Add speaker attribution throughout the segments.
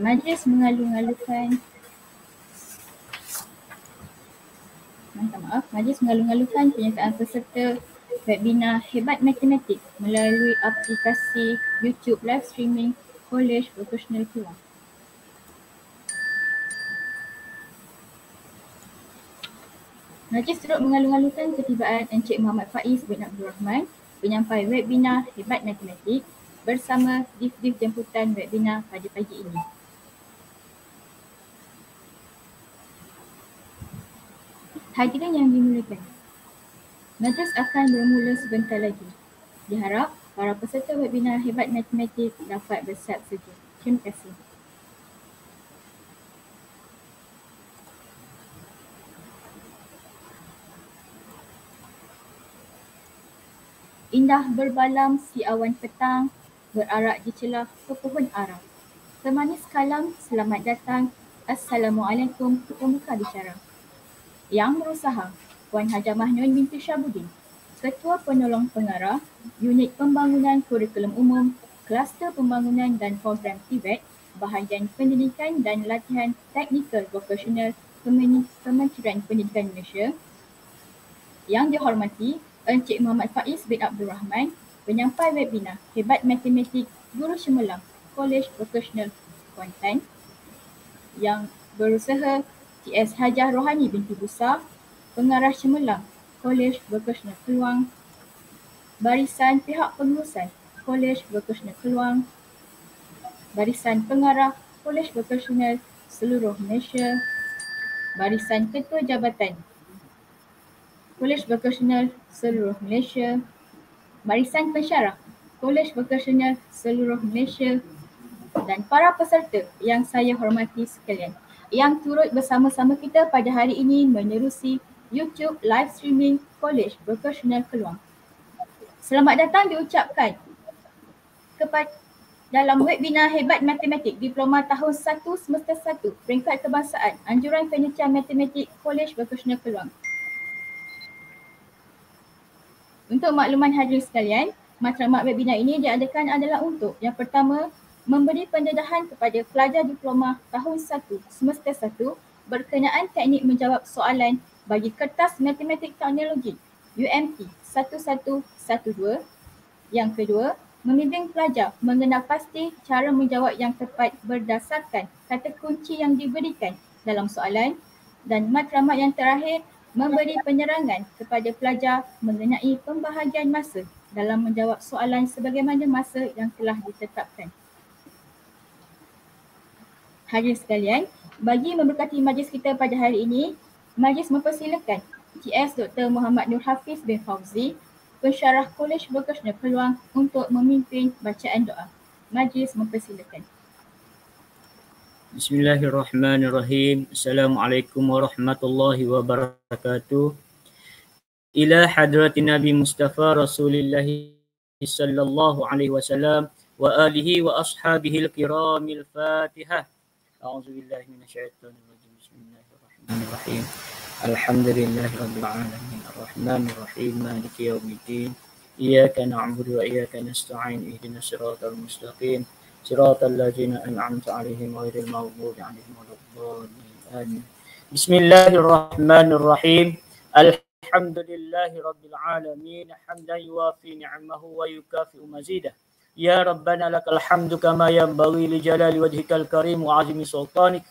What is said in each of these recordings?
Speaker 1: Majlis mengalu-alukan minta maaf, majlis mengalu-alukan penyertaan peserta webinar hebat matematik melalui aplikasi YouTube live streaming College Professional Kuala. Majlis turut mengalu-alukan ketibaan Encik Muhammad Faiz bin Abdul Rahman penyampai webinar hebat matematik bersama div-div jemputan webinar pada pagi ini. Hadirin yang dimulakan. Matras akan bermula sebentar lagi. Diharap para peserta webinar hebat matematik dapat bersiap sedia. Terima kasih. Indah berbalam si awan petang, berarak di celah pepohon arah. Semanis kalam, selamat datang. Assalamualaikum, pembuka bicara. Bicara. Yang Berusaha Puan Hajar Mahnun binti Syabudin, Ketua Penolong Pengarah Unit Pembangunan Kurikulum Umum Kluster Pembangunan dan Program Tibet Bahagian Pendidikan dan Latihan Teknikal Vokasional Kementerian Pendidikan Malaysia Yang dihormati Encik Muhammad Faiz bin Abdul Rahman Penyampai Webinar Hebat Matematik Guru Semelang College vokasional kuantan Yang berusaha TS Hajah Rohani binti Busar, Pengarah Cemerlang, Kolej Berkesna Keluang, Barisan Pihak Pengurusan, Kolej Berkesna Keluang, Barisan Pengarah, Kolej Berkesna Seluruh Malaysia, Barisan Ketua Jabatan, Kolej Berkesna Seluruh Malaysia, Barisan Pensyarah, Kolej Berkesna Seluruh Malaysia dan para peserta yang saya hormati sekalian yang turut bersama-sama kita pada hari ini menerusi YouTube live streaming College Vocational Keluang. Selamat datang diucapkan kepada dalam webinar hebat matematik diploma tahun 1 semester 1 peringkat kebangsaan anjuran penyelidikan matematik College Vocational Keluang. Untuk makluman hadirin sekalian, matlamat webinar ini diadakan adalah untuk yang pertama memberi pendedahan kepada pelajar diploma tahun 1 semester 1 berkenaan teknik menjawab soalan bagi kertas matematik teknologi UMT 1112. Yang kedua, membimbing pelajar mengenal pasti cara menjawab yang tepat berdasarkan kata kunci yang diberikan dalam soalan dan matlamat yang terakhir memberi penyerangan kepada pelajar mengenai pembahagian masa dalam menjawab soalan sebagaimana masa yang telah ditetapkan hadirin sekalian. Bagi memberkati majlis kita pada hari ini, majlis mempersilakan TS Dr. Muhammad Nur Hafiz bin Fauzi, pensyarah Kolej Vocational Peluang untuk memimpin bacaan doa. Majlis mempersilakan.
Speaker 2: Bismillahirrahmanirrahim. Assalamualaikum warahmatullahi wabarakatuh. Ila hadrati Nabi Mustafa Rasulullah sallallahu alaihi wasallam wa alihi wa ashabihi al-kiram fatihah أعوذ بالله من الشيطان الرجيم بسم الله الرحمن الرحيم الحمد لله رب العالمين الرحمن الرحيم مالك يوم الدين إياك نعبد وإياك نستعين اهدنا الصراط المستقيم صراط الذين أنعمت عليهم غير المغضوب عليهم ولا الضالين آمين بسم الله الرحمن الرحيم الحمد لله رب العالمين حمدا يوافي نعمه ويكافئ مزيده يا ربنا لك الحمد كما ينبغي لجلال وجهك الكريم وعظيم سلطانك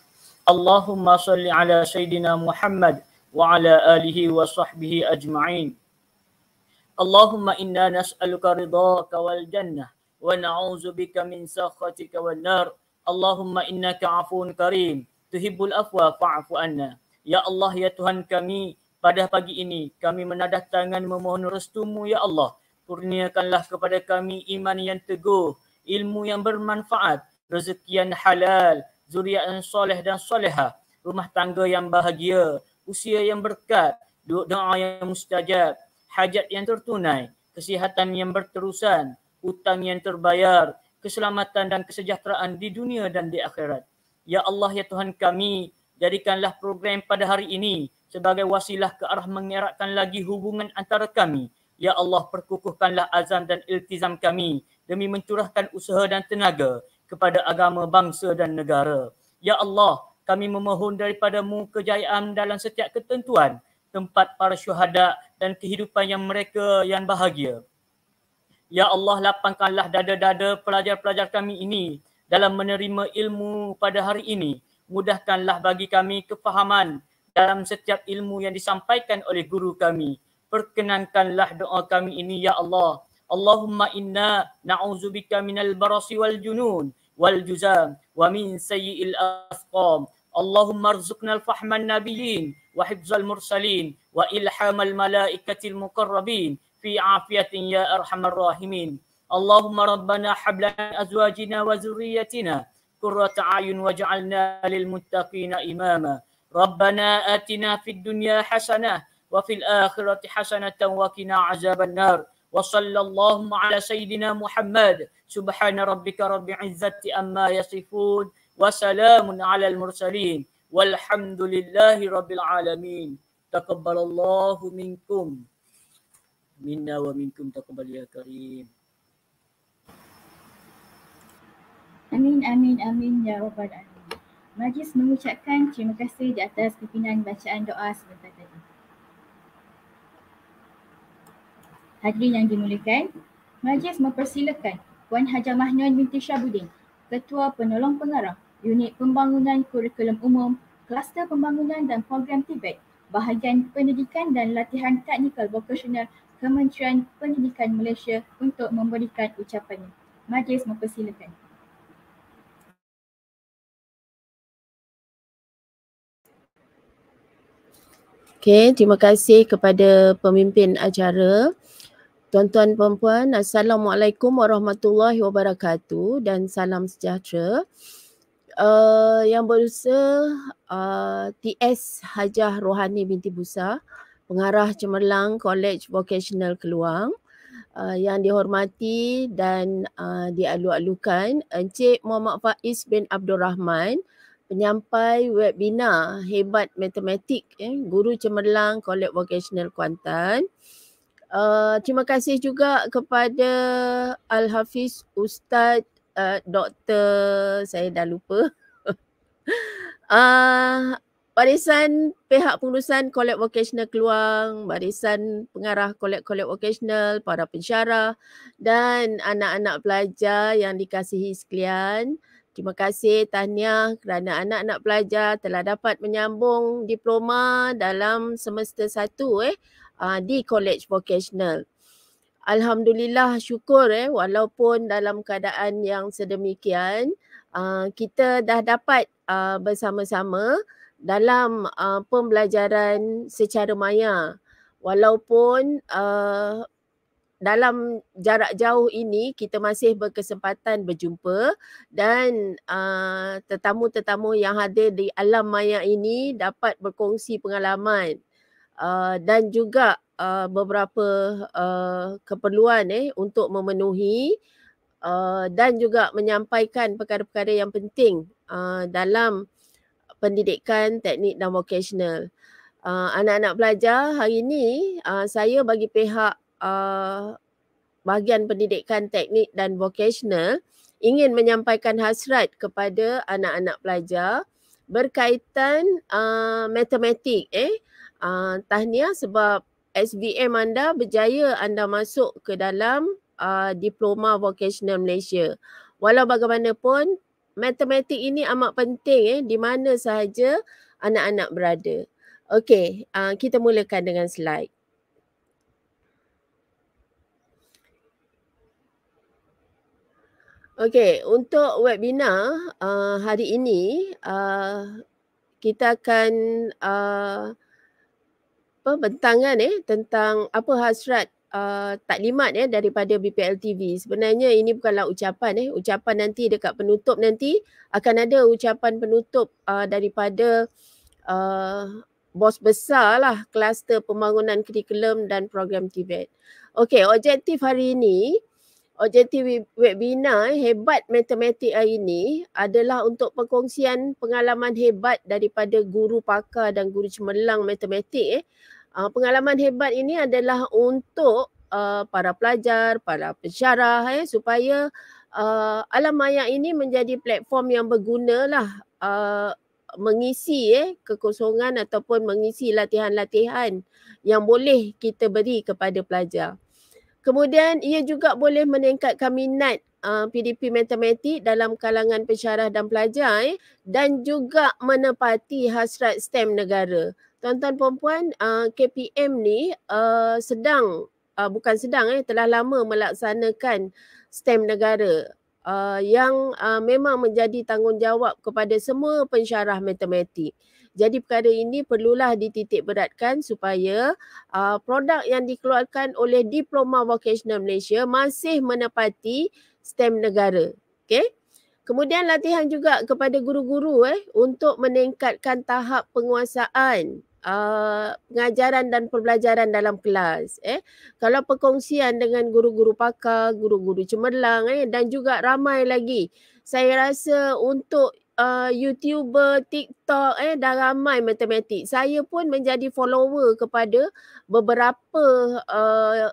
Speaker 2: اللهم صل على سيدنا محمد وعلى آله وصحبه أجمعين اللهم إنا نسألك رضاك والجنة ونعوذ بك من سخطك والنار اللهم إنك عفو كريم تحب الأفوى فاعف عنا يا الله يا تهان كمي pada pagi ini kami menadah tangan memohon restumu ya Allah kurniakanlah kepada kami iman yang teguh, ilmu yang bermanfaat, rezeki yang halal, zuriat yang soleh dan soleha, rumah tangga yang bahagia, usia yang berkat, doa yang mustajab, hajat yang tertunai, kesihatan yang berterusan, hutang yang terbayar, keselamatan dan kesejahteraan di dunia dan di akhirat. Ya Allah, Ya Tuhan kami, jadikanlah program pada hari ini sebagai wasilah ke arah mengeratkan lagi hubungan antara kami Ya Allah perkukuhkanlah azam dan iltizam kami demi mencurahkan usaha dan tenaga kepada agama bangsa dan negara. Ya Allah kami memohon daripadamu kejayaan dalam setiap ketentuan tempat para syuhada dan kehidupan yang mereka yang bahagia. Ya Allah lapangkanlah dada-dada pelajar-pelajar kami ini dalam menerima ilmu pada hari ini. Mudahkanlah bagi kami kefahaman dalam setiap ilmu yang disampaikan oleh guru kami perkenankanlah doa kami ini ya Allah. Allahumma inna na'uzubika minal barasi wal junun wal juzam wa min sayyi'il asqam. Allahumma arzuqna al-fahman nabiyyin wa hibzal mursalin wa ilhamal malaikatil muqarrabin fi afiyatin ya arhamar rahimin. Allahumma rabbana hablana azwajina wa zurriyatina kurrat ayun waj'alna lil muttaqina imama. Rabbana atina fid dunya hasanah وفي الآخرة حسنة وقنا عذاب النار وصلى اللهم على سيدنا محمد سبحان ربك رب عزة أما يصفون وسلام على المرسلين والحمد لله رب العالمين تقبل الله منكم منا ومنكم تقبل يا كريم
Speaker 1: Amin, amin, amin, ya Rabbal Alamin. Majlis mengucapkan terima kasih di atas pimpinan bacaan doa sebentar tadi. Hadirin yang dimuliakan, Majlis mempersilakan Puan Haja Mahnuan binti Syabudin, Ketua Penolong Pengarah Unit Pembangunan Kurikulum Umum, Kluster Pembangunan dan Program Tibet, Bahagian Pendidikan dan Latihan Teknikal Vokasional Kementerian Pendidikan Malaysia untuk memberikan ucapannya. Majlis mempersilakan.
Speaker 3: Okay, terima kasih kepada pemimpin acara. Tuan-tuan puan assalamualaikum warahmatullahi wabarakatuh dan salam sejahtera. Uh, yang berusaha uh, TS Hajah Rohani binti Busa, pengarah cemerlang College Vocational Keluang. Uh, yang dihormati dan uh, dialu-alukan Encik Muhammad Faiz bin Abdul Rahman penyampai webinar hebat matematik eh, guru cemerlang College Vocational Kuantan uh, Uh, terima kasih juga kepada Al-Hafiz Ustaz uh, Doktor saya dah lupa. uh, barisan pihak pengurusan kolek vocational keluar barisan pengarah kolek-kolek vocational, para pensyarah dan anak-anak pelajar yang dikasihi sekalian. Terima kasih tahniah kerana anak-anak pelajar telah dapat menyambung diploma dalam semester satu eh uh, di college vocational. Alhamdulillah syukur eh walaupun dalam keadaan yang sedemikian uh, kita dah dapat uh, bersama-sama dalam uh, pembelajaran secara maya walaupun uh, dalam jarak jauh ini kita masih berkesempatan berjumpa dan uh, tetamu-tetamu yang hadir di alam maya ini dapat berkongsi pengalaman Eh, dan juga uh, beberapa uh, keperluan eh untuk memenuhi uh, dan juga menyampaikan perkara-perkara yang penting uh, dalam pendidikan teknik dan vocational. Uh, anak-anak pelajar hari ini uh, saya bagi pihak uh, bahagian pendidikan teknik dan vocational ingin menyampaikan hasrat kepada anak-anak pelajar berkaitan uh, matematik eh uh, uh, tahniah sebab SVM anda berjaya anda masuk ke dalam uh, Diploma Vocational Malaysia. Walau bagaimanapun, matematik ini amat penting eh, di mana sahaja anak-anak berada. Okey, uh, kita mulakan dengan slide. Okey, untuk webinar uh, hari ini, uh, kita akan uh, apa bentangan eh tentang apa hasrat Uh, taklimat eh daripada BPLTV sebenarnya ini bukanlah ucapan eh ucapan nanti dekat penutup nanti akan ada ucapan penutup uh, daripada uh, bos besar lah kluster pembangunan kurikulum dan program TVET. Okey objektif hari ini objektif webinar eh, hebat matematik hari ini adalah untuk perkongsian pengalaman hebat daripada guru pakar dan guru cemerlang matematik. Eh. Uh, pengalaman hebat ini adalah untuk uh, para pelajar, para pensyarah eh, supaya uh, alam maya ini menjadi platform yang berguna lah uh, mengisi eh, kekosongan ataupun mengisi latihan-latihan yang boleh kita beri kepada pelajar. Kemudian ia juga boleh meningkatkan minat uh, PDP matematik dalam kalangan pensyarah dan pelajar eh, dan juga menepati hasrat STEM negara. Tuan-tuan puan-puan, uh, KPM ni uh, sedang uh, bukan sedang eh telah lama melaksanakan STEM negara. Uh, yang uh, memang menjadi tanggungjawab kepada semua pensyarah matematik. Jadi perkara ini perlulah dititik beratkan supaya uh, produk yang dikeluarkan oleh Diploma Vocational Malaysia masih menepati stem negara. Okey. Kemudian latihan juga kepada guru-guru eh untuk meningkatkan tahap penguasaan uh, pengajaran dan perbelajaran dalam kelas eh. Kalau perkongsian dengan guru-guru pakar, guru-guru cemerlang eh dan juga ramai lagi. Saya rasa untuk uh, YouTuber, TikTok eh dah ramai matematik. Saya pun menjadi follower kepada beberapa uh,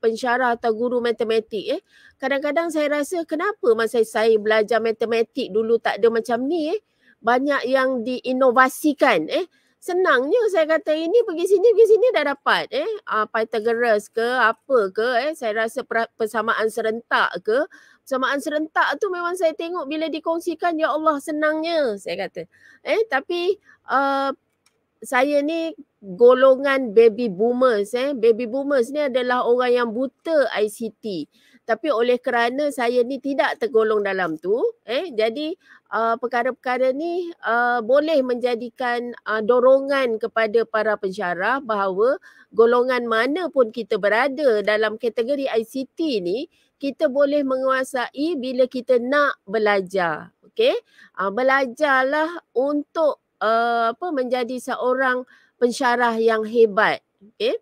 Speaker 3: pensyarah atau guru matematik eh. Kadang-kadang saya rasa kenapa masa saya belajar matematik dulu tak ada macam ni eh. Banyak yang diinovasikan eh. Senangnya saya kata ini pergi sini pergi sini dah dapat eh uh, Pythagoras ke apa ke eh saya rasa persamaan serentak ke samaan serentak tu memang saya tengok bila dikongsikan ya Allah senangnya saya kata. Eh tapi uh, saya ni golongan baby boomers eh baby boomers ni adalah orang yang buta ICT. Tapi oleh kerana saya ni tidak tergolong dalam tu eh jadi uh, perkara-perkara ni uh, boleh menjadikan uh, dorongan kepada para pensyarah bahawa golongan mana pun kita berada dalam kategori ICT ni kita boleh menguasai bila kita nak belajar. Okey? Uh, belajarlah untuk uh, apa menjadi seorang pensyarah yang hebat. Okey?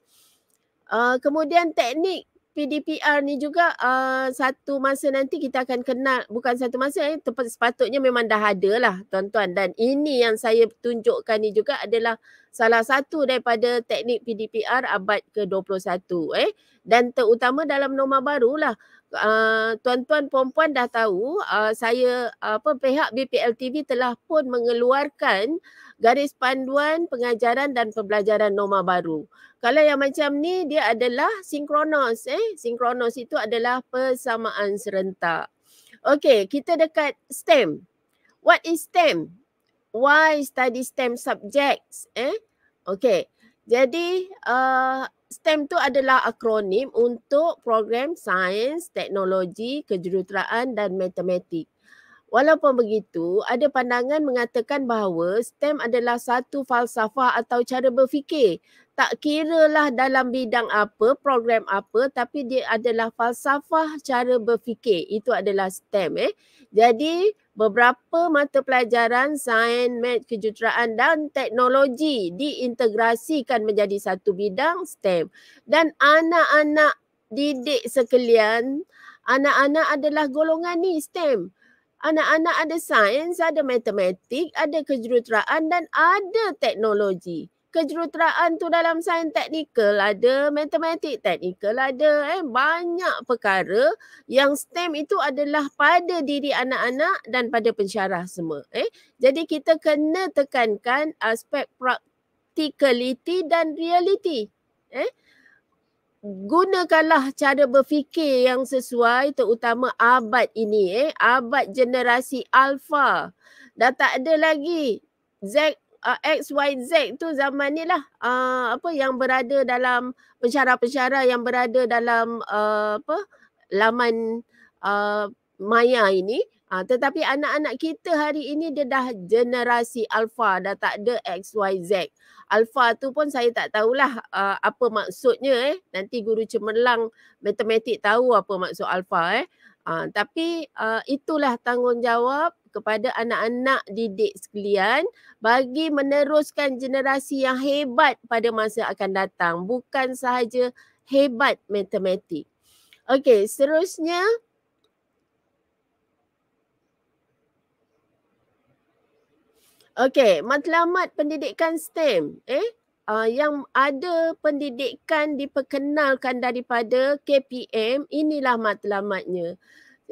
Speaker 3: Uh, kemudian teknik PDPR ni juga uh, satu masa nanti kita akan kenal bukan satu masa eh tepat sepatutnya memang dah ada lah tuan-tuan dan ini yang saya tunjukkan ni juga adalah salah satu daripada teknik PDPR abad ke-21 eh dan terutama dalam norma barulah uh, tuan-tuan puan-puan dah tahu uh, saya uh, apa pihak BPL TV telah pun mengeluarkan garis panduan pengajaran dan pembelajaran norma baru. Kalau yang macam ni dia adalah sinkronos eh sinkronos itu adalah persamaan serentak. Okey, kita dekat STEM. What is STEM? Why study STEM subjects eh? Okey. Jadi uh, STEM tu adalah akronim untuk program sains, teknologi, kejuruteraan dan matematik. Walaupun begitu, ada pandangan mengatakan bahawa STEM adalah satu falsafah atau cara berfikir. Tak kiralah dalam bidang apa, program apa, tapi dia adalah falsafah cara berfikir. Itu adalah STEM eh. Jadi, beberapa mata pelajaran sains, mat, kejuruteraan dan teknologi diintegrasikan menjadi satu bidang STEM. Dan anak-anak didik sekalian, anak-anak adalah golongan ni STEM. Anak-anak ada sains, ada matematik, ada kejuruteraan dan ada teknologi kejuruteraan tu dalam sains teknikal ada, matematik teknikal ada. Eh. Banyak perkara yang STEM itu adalah pada diri anak-anak dan pada pensyarah semua. Eh. Jadi kita kena tekankan aspek practicality dan reality. Eh. Gunakanlah cara berfikir yang sesuai terutama abad ini. Eh. Abad generasi alfa. Dah tak ada lagi Z uh, Z tu zaman ni lah uh, apa yang berada dalam pencara-pencara yang berada dalam uh, apa laman uh, maya ini uh, tetapi anak-anak kita hari ini dia dah generasi alfa dah tak ada Z. alfa tu pun saya tak tahulah uh, apa maksudnya eh nanti guru cemerlang matematik tahu apa maksud alfa eh uh, tapi uh, itulah tanggungjawab kepada anak-anak didik sekalian bagi meneruskan generasi yang hebat pada masa akan datang bukan sahaja hebat matematik. Okey, seterusnya Okey, matlamat pendidikan STEM eh uh, yang ada pendidikan diperkenalkan daripada KPM inilah matlamatnya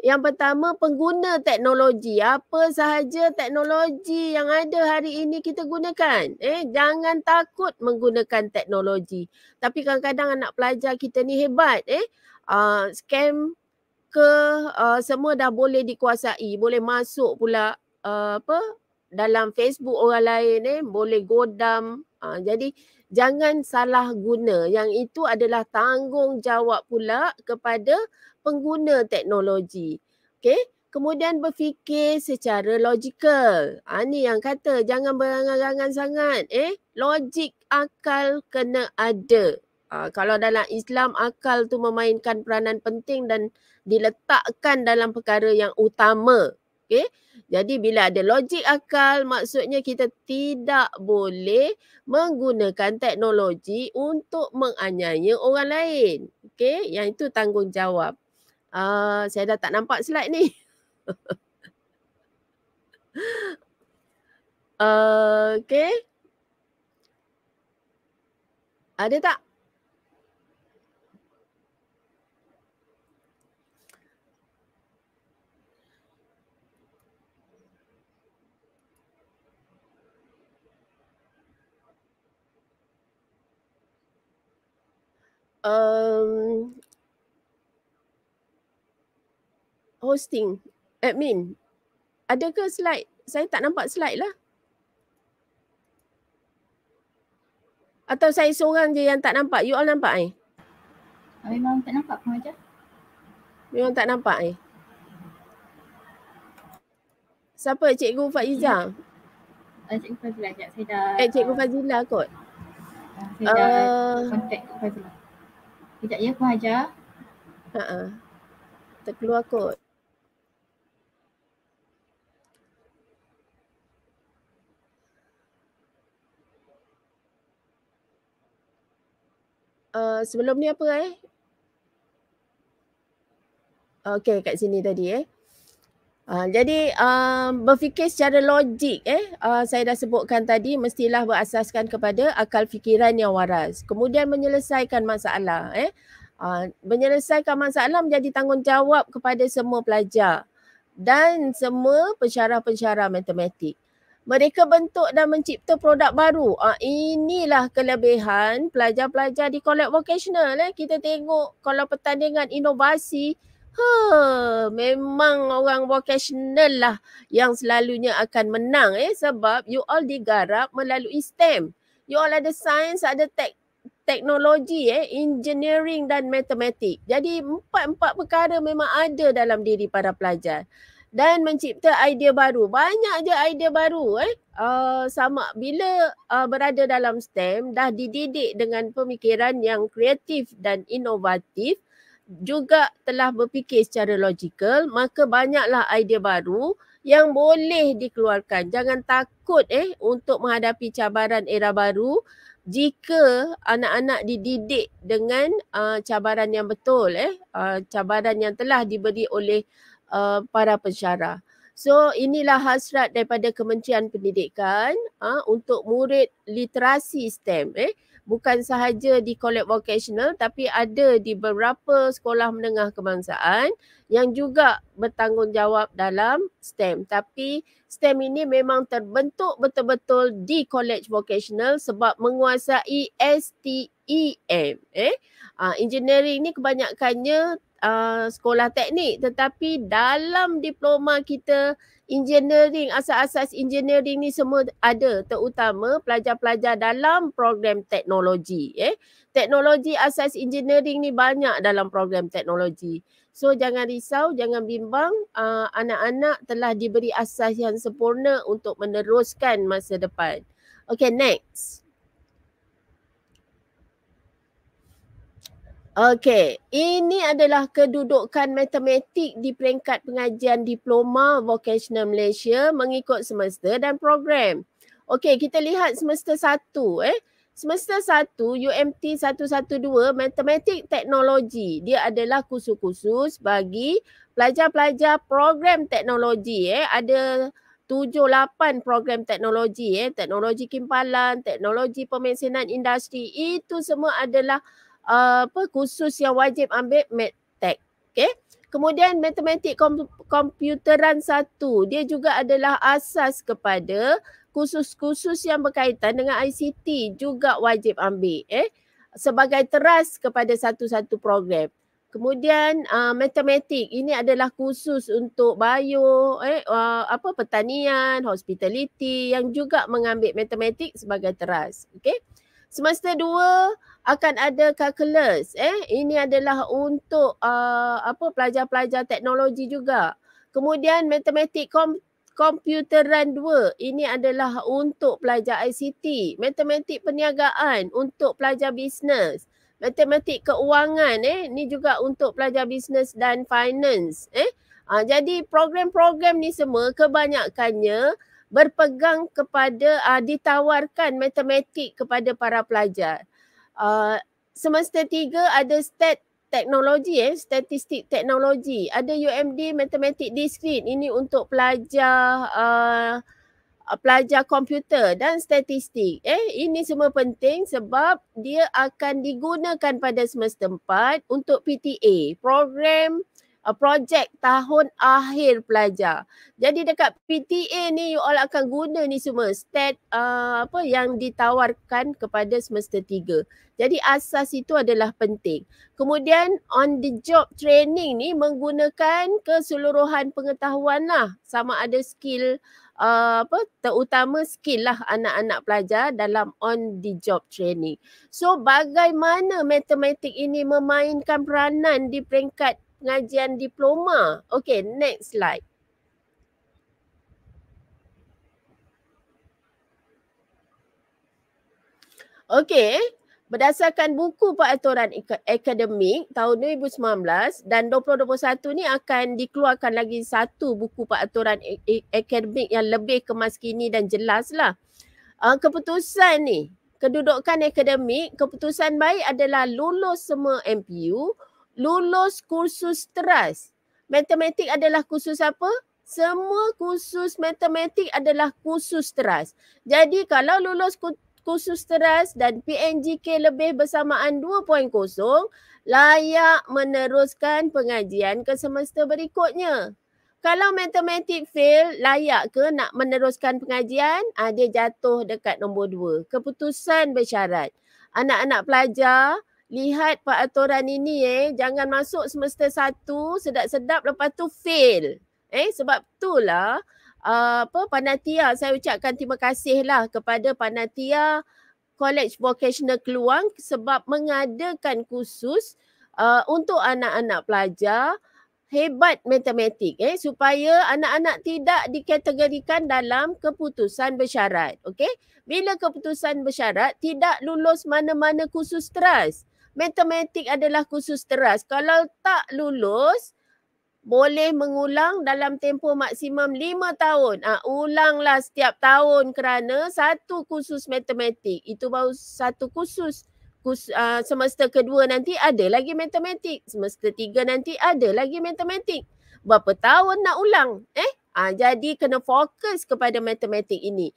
Speaker 3: yang pertama pengguna teknologi apa sahaja teknologi yang ada hari ini kita gunakan eh jangan takut menggunakan teknologi tapi kadang-kadang anak pelajar kita ni hebat eh uh, scam ke uh, semua dah boleh dikuasai boleh masuk pula uh, apa dalam Facebook orang lain eh boleh godam uh, jadi jangan salah guna yang itu adalah tanggungjawab pula kepada pengguna teknologi. Okay. Kemudian berfikir secara logikal. Ha, ni yang kata jangan berangan-angan sangat. Eh, Logik akal kena ada. Ha, kalau dalam Islam akal tu memainkan peranan penting dan diletakkan dalam perkara yang utama. Okay? Jadi bila ada logik akal maksudnya kita tidak boleh menggunakan teknologi untuk menganyai orang lain. Okay? Yang itu tanggungjawab. Uh, saya dah tak nampak slide ni. uh, okay. Ada tak? Um, Posting, Admin, Ada ke slide? Saya tak nampak slide lah. Atau saya seorang je yang tak nampak? You all nampak eh? Memang tak nampak pengajar. Memang tak nampak eh? Siapa Cikgu Faiza? Ya.
Speaker 1: Ah, Cikgu Fazila sekejap. Saya dah... Eh Cikgu Fazila kot. Ah, saya dah
Speaker 4: uh...
Speaker 3: contact
Speaker 1: Fazila. Sekejap ya pengajar. Haa.
Speaker 3: Terkeluar kot. Eh, sebelum ni apa eh? Okay kat sini tadi eh. Uh, jadi uh, berfikir secara logik eh uh, saya dah sebutkan tadi mestilah berasaskan kepada akal fikiran yang waras kemudian menyelesaikan masalah eh uh, menyelesaikan masalah menjadi tanggungjawab kepada semua pelajar dan semua pensyarah-pensyarah matematik mereka bentuk dan mencipta produk baru. Uh, inilah kelebihan pelajar-pelajar di Collab Vocational. Eh. Kita tengok kalau pertandingan inovasi, huh, ha, memang orang vocational lah yang selalunya akan menang. Eh, sebab you all digarap melalui STEM. You all ada sains, ada tech, teknologi, eh, engineering dan matematik. Jadi empat-empat perkara memang ada dalam diri para pelajar dan mencipta idea baru. Banyak je idea baru eh. Uh, sama bila uh, berada dalam STEM dah dididik dengan pemikiran yang kreatif dan inovatif juga telah berfikir secara logikal maka banyaklah idea baru yang boleh dikeluarkan. Jangan takut eh untuk menghadapi cabaran era baru jika anak-anak dididik dengan uh, cabaran yang betul eh uh, cabaran yang telah diberi oleh uh, para pensyarah. So inilah hasrat daripada Kementerian Pendidikan uh, untuk murid literasi STEM eh bukan sahaja di kolej vocational tapi ada di beberapa sekolah menengah kebangsaan yang juga bertanggungjawab dalam STEM tapi STEM ini memang terbentuk betul-betul di kolej vocational sebab menguasai STEM eh uh, engineering ini kebanyakannya Uh, sekolah teknik tetapi dalam diploma kita engineering asas-asas engineering ni semua ada terutama pelajar-pelajar dalam program teknologi eh teknologi asas engineering ni banyak dalam program teknologi so jangan risau jangan bimbang uh, anak-anak telah diberi asas yang sempurna untuk meneruskan masa depan okay next Okey, ini adalah kedudukan matematik di peringkat pengajian diploma vocational Malaysia mengikut semester dan program. Okey, kita lihat semester satu, eh. Semester satu UMT 112 Matematik Teknologi. Dia adalah khusus-khusus bagi pelajar-pelajar program teknologi eh. Ada tujuh lapan program teknologi eh. Teknologi kimpalan, teknologi pemesinan industri. Itu semua adalah uh, apa kursus yang wajib ambil medtech okay? kemudian matematik kom- komputeran satu dia juga adalah asas kepada kursus-kursus yang berkaitan dengan ICT juga wajib ambil eh sebagai teras kepada satu-satu program kemudian uh, matematik ini adalah khusus untuk bio eh uh, apa pertanian hospitality yang juga mengambil matematik sebagai teras okay? Semester dua akan ada calculus. Eh, ini adalah untuk uh, apa pelajar-pelajar teknologi juga. Kemudian matematik kom komputeran dua ini adalah untuk pelajar ICT, matematik perniagaan untuk pelajar bisnes, matematik keuangan eh ni juga untuk pelajar bisnes dan finance eh. Ha, jadi program-program ni semua kebanyakannya berpegang kepada uh, ditawarkan matematik kepada para pelajar. Uh, semester tiga ada stat teknologi, eh, statistik teknologi. Ada UMD matematik diskrit Ini untuk pelajar uh, pelajar komputer dan statistik. Eh, ini semua penting sebab dia akan digunakan pada semester empat untuk PTA. Program uh, projek tahun akhir pelajar. Jadi dekat PTA ni you all akan guna ni semua stat uh, apa yang ditawarkan kepada semester tiga. Jadi asas itu adalah penting. Kemudian on the job training ni menggunakan keseluruhan pengetahuan lah sama ada skill Uh, apa terutama skill lah anak-anak pelajar dalam on the job training. So bagaimana matematik ini memainkan peranan di peringkat pengajian diploma. Okay, next slide. Okay, berdasarkan buku peraturan akademik tahun 2019 dan 2021 ni akan dikeluarkan lagi satu buku peraturan e-, e-, akademik yang lebih kemas kini dan jelas lah. Uh, ah, keputusan ni, kedudukan akademik, keputusan baik adalah lulus semua MPU lulus kursus teras. Matematik adalah kursus apa? Semua kursus matematik adalah kursus teras. Jadi kalau lulus kursus teras dan PNGK lebih bersamaan 2.0, layak meneruskan pengajian ke semester berikutnya. Kalau matematik fail, layak ke nak meneruskan pengajian? Ha, dia jatuh dekat nombor 2. Keputusan bersyarat. Anak-anak pelajar, lihat peraturan ini eh jangan masuk semester satu sedap-sedap lepas tu fail eh sebab tu lah uh, apa panatia saya ucapkan terima kasih lah kepada panatia college vocational keluang sebab mengadakan khusus uh, untuk anak-anak pelajar hebat matematik eh supaya anak-anak tidak dikategorikan dalam keputusan bersyarat okey bila keputusan bersyarat tidak lulus mana-mana khusus trust matematik adalah khusus teras. Kalau tak lulus, boleh mengulang dalam tempoh maksimum lima tahun. Ha, ulanglah setiap tahun kerana satu kursus matematik. Itu baru satu kursus. Kurs, uh, ah, semester kedua nanti ada lagi matematik. Semester tiga nanti ada lagi matematik. Berapa tahun nak ulang? Eh, ha, Jadi kena fokus kepada matematik ini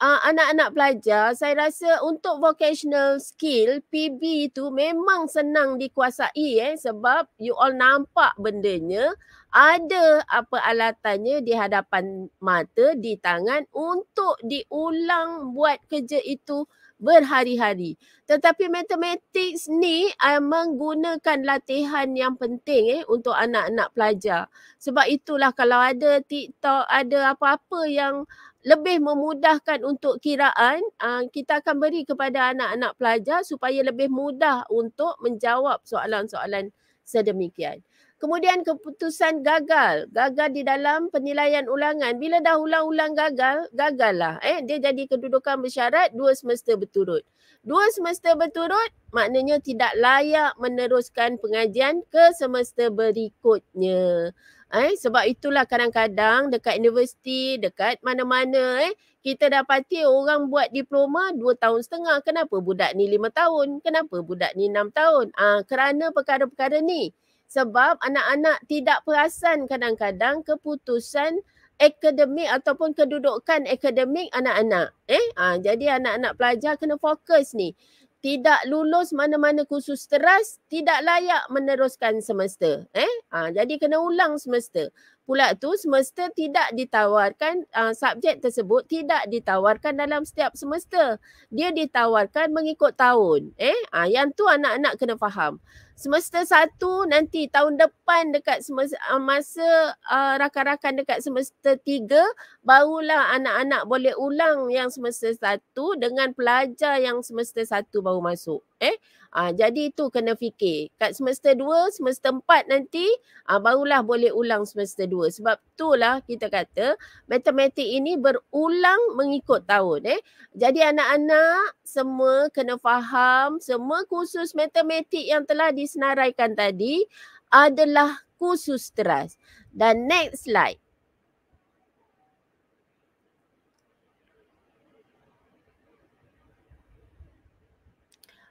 Speaker 3: uh, anak-anak pelajar, saya rasa untuk vocational skill PB itu memang senang dikuasai eh sebab you all nampak bendanya ada apa alatannya di hadapan mata di tangan untuk diulang buat kerja itu berhari-hari. Tetapi matematik ni uh, menggunakan latihan yang penting eh untuk anak-anak pelajar. Sebab itulah kalau ada TikTok, ada apa-apa yang lebih memudahkan untuk kiraan uh, kita akan beri kepada anak-anak pelajar supaya lebih mudah untuk menjawab soalan-soalan sedemikian. Kemudian keputusan gagal, gagal di dalam penilaian ulangan. Bila dah ulang-ulang gagal, gagal lah. Eh? Dia jadi kedudukan bersyarat dua semester berturut. Dua semester berturut maknanya tidak layak meneruskan pengajian ke semester berikutnya. Eh, sebab itulah kadang-kadang dekat universiti, dekat mana-mana eh, kita dapati orang buat diploma dua tahun setengah. Kenapa budak ni lima tahun? Kenapa budak ni enam tahun? Ah, ha, kerana perkara-perkara ni. Sebab anak-anak tidak perasan kadang-kadang keputusan akademik ataupun kedudukan akademik anak-anak. Eh, ah, ha, jadi anak-anak pelajar kena fokus ni tidak lulus mana-mana kursus teras tidak layak meneruskan semester eh ha, jadi kena ulang semester pula tu semester tidak ditawarkan uh, subjek tersebut tidak ditawarkan dalam setiap semester dia ditawarkan mengikut tahun eh ha, yang tu anak-anak kena faham semester satu nanti tahun depan dekat semester, uh, ah, masa uh, rakan-rakan dekat semester tiga barulah anak-anak boleh ulang yang semester satu dengan pelajar yang semester satu baru masuk eh ha, jadi itu kena fikir kat semester dua, semester empat nanti ha, barulah boleh ulang semester dua. sebab itulah kita kata matematik ini berulang mengikut tahun eh jadi anak-anak semua kena faham semua kursus matematik yang telah disenaraikan tadi adalah khusus teras dan next slide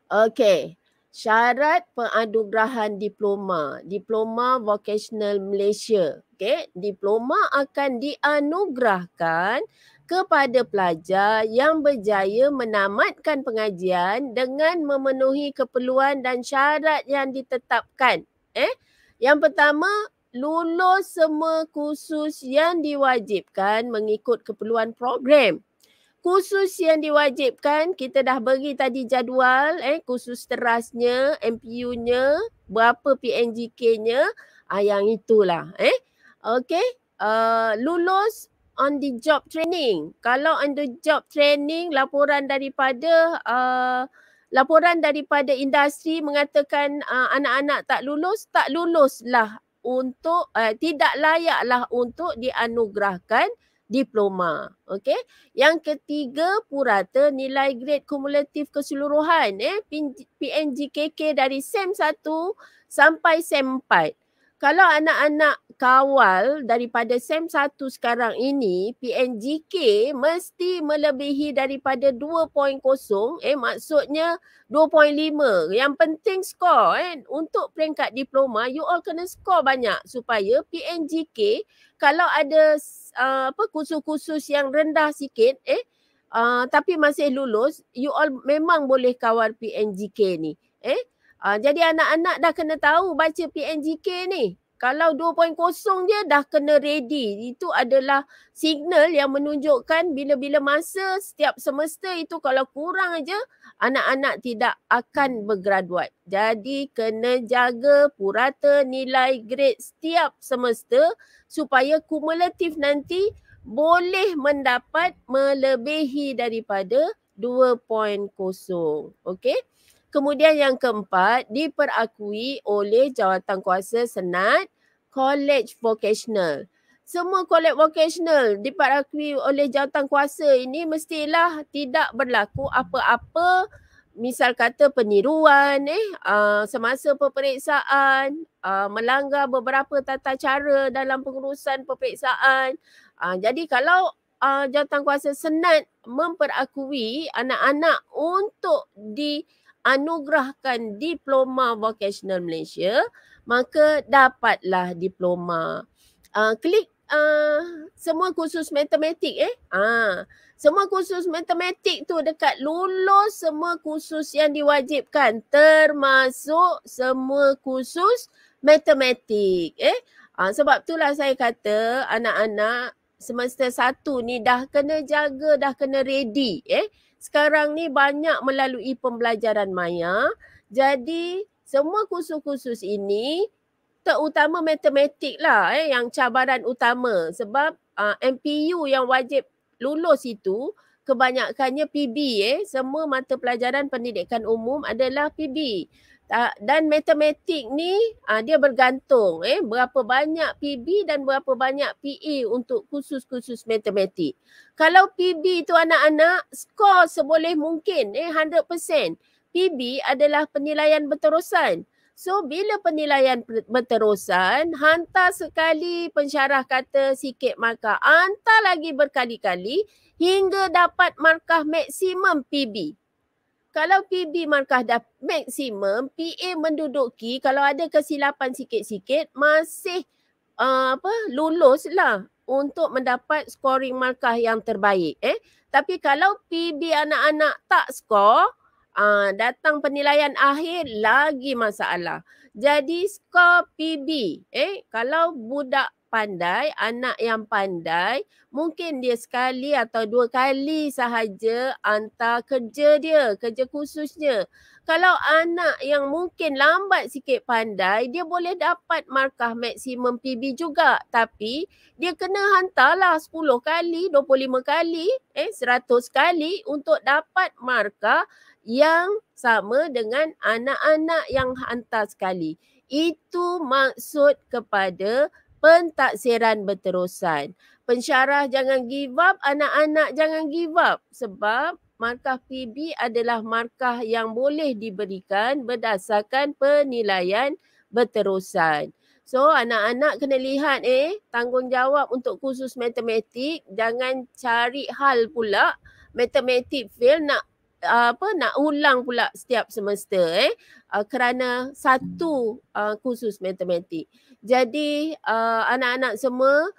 Speaker 3: Okay. Syarat penganugerahan diploma. Diploma Vocational Malaysia. Okay. Diploma akan dianugerahkan kepada pelajar yang berjaya menamatkan pengajian dengan memenuhi keperluan dan syarat yang ditetapkan. Eh, yang pertama, lulus semua kursus yang diwajibkan mengikut keperluan program khusus yang diwajibkan kita dah beri tadi jadual eh khusus terasnya MPU-nya berapa PNGK-nya ah yang itulah eh okay, uh, lulus on the job training kalau on the job training laporan daripada uh, laporan daripada industri mengatakan uh, anak-anak tak lulus tak luluslah untuk uh, tidak layaklah untuk dianugerahkan diploma. Okey. Yang ketiga purata nilai grade kumulatif keseluruhan eh PNGKK dari SEM 1 sampai SEM 4 kalau anak-anak kawal daripada SEM 1 sekarang ini, PNGK mesti melebihi daripada 2.0, eh maksudnya 2.5. Yang penting skor eh. Untuk peringkat diploma, you all kena skor banyak supaya PNGK kalau ada uh, apa kursus-kursus yang rendah sikit, eh uh, tapi masih lulus, you all memang boleh kawal PNGK ni. Eh, Uh, jadi anak-anak dah kena tahu baca PNGK ni. Kalau 2.0 dia dah kena ready. Itu adalah signal yang menunjukkan bila-bila masa setiap semester itu kalau kurang aja anak-anak tidak akan bergraduat. Jadi kena jaga purata nilai grade setiap semester supaya kumulatif nanti boleh mendapat melebihi daripada 2.0. Okey? Kemudian yang keempat, diperakui oleh jawatan kuasa Senat College Vocational. Semua college vocational diperakui oleh jawatan kuasa ini mestilah tidak berlaku apa-apa misal kata peniruan eh uh, semasa peperiksaan uh, melanggar beberapa tata cara dalam pengurusan peperiksaan uh, jadi kalau uh, jawatan kuasa senat memperakui anak-anak untuk di anugerahkan diploma vocational Malaysia maka dapatlah diploma uh, klik uh, semua kursus matematik eh uh, semua kursus matematik tu dekat lulus semua kursus yang diwajibkan termasuk semua kursus matematik eh uh, sebab itulah saya kata anak-anak semester satu ni dah kena jaga dah kena ready eh sekarang ni banyak melalui pembelajaran maya. Jadi semua kursus-kursus ini terutama matematik lah eh, yang cabaran utama sebab uh, ah, MPU yang wajib lulus itu kebanyakannya PB eh. Semua mata pelajaran pendidikan umum adalah PB. Uh, dan matematik ni uh, dia bergantung eh berapa banyak PB dan berapa banyak PE untuk kursus-kursus matematik. Kalau PB tu anak-anak skor seboleh mungkin eh 100%. PB adalah penilaian berterusan. So bila penilaian berterusan, hantar sekali pensyarah kata sikit markah, hantar lagi berkali-kali hingga dapat markah maksimum PB kalau PB markah dah maksimum, PA menduduki kalau ada kesilapan sikit-sikit masih uh, apa luluslah untuk mendapat scoring markah yang terbaik. Eh? Tapi kalau PB anak-anak tak skor, uh, datang penilaian akhir lagi masalah. Jadi skor PB, eh, kalau budak pandai, anak yang pandai, mungkin dia sekali atau dua kali sahaja hantar kerja dia, kerja khususnya. Kalau anak yang mungkin lambat sikit pandai, dia boleh dapat markah maksimum PB juga. Tapi dia kena hantarlah 10 kali, 25 kali, eh 100 kali untuk dapat markah yang sama dengan anak-anak yang hantar sekali. Itu maksud kepada pentaksiran berterusan. Pensyarah jangan give up, anak-anak jangan give up sebab markah PB adalah markah yang boleh diberikan berdasarkan penilaian berterusan. So anak-anak kena lihat eh tanggungjawab untuk khusus matematik jangan cari hal pula matematik fail nak apa nak ulang pula setiap semester eh ah, kerana satu ah, khusus matematik. Jadi uh, anak-anak semua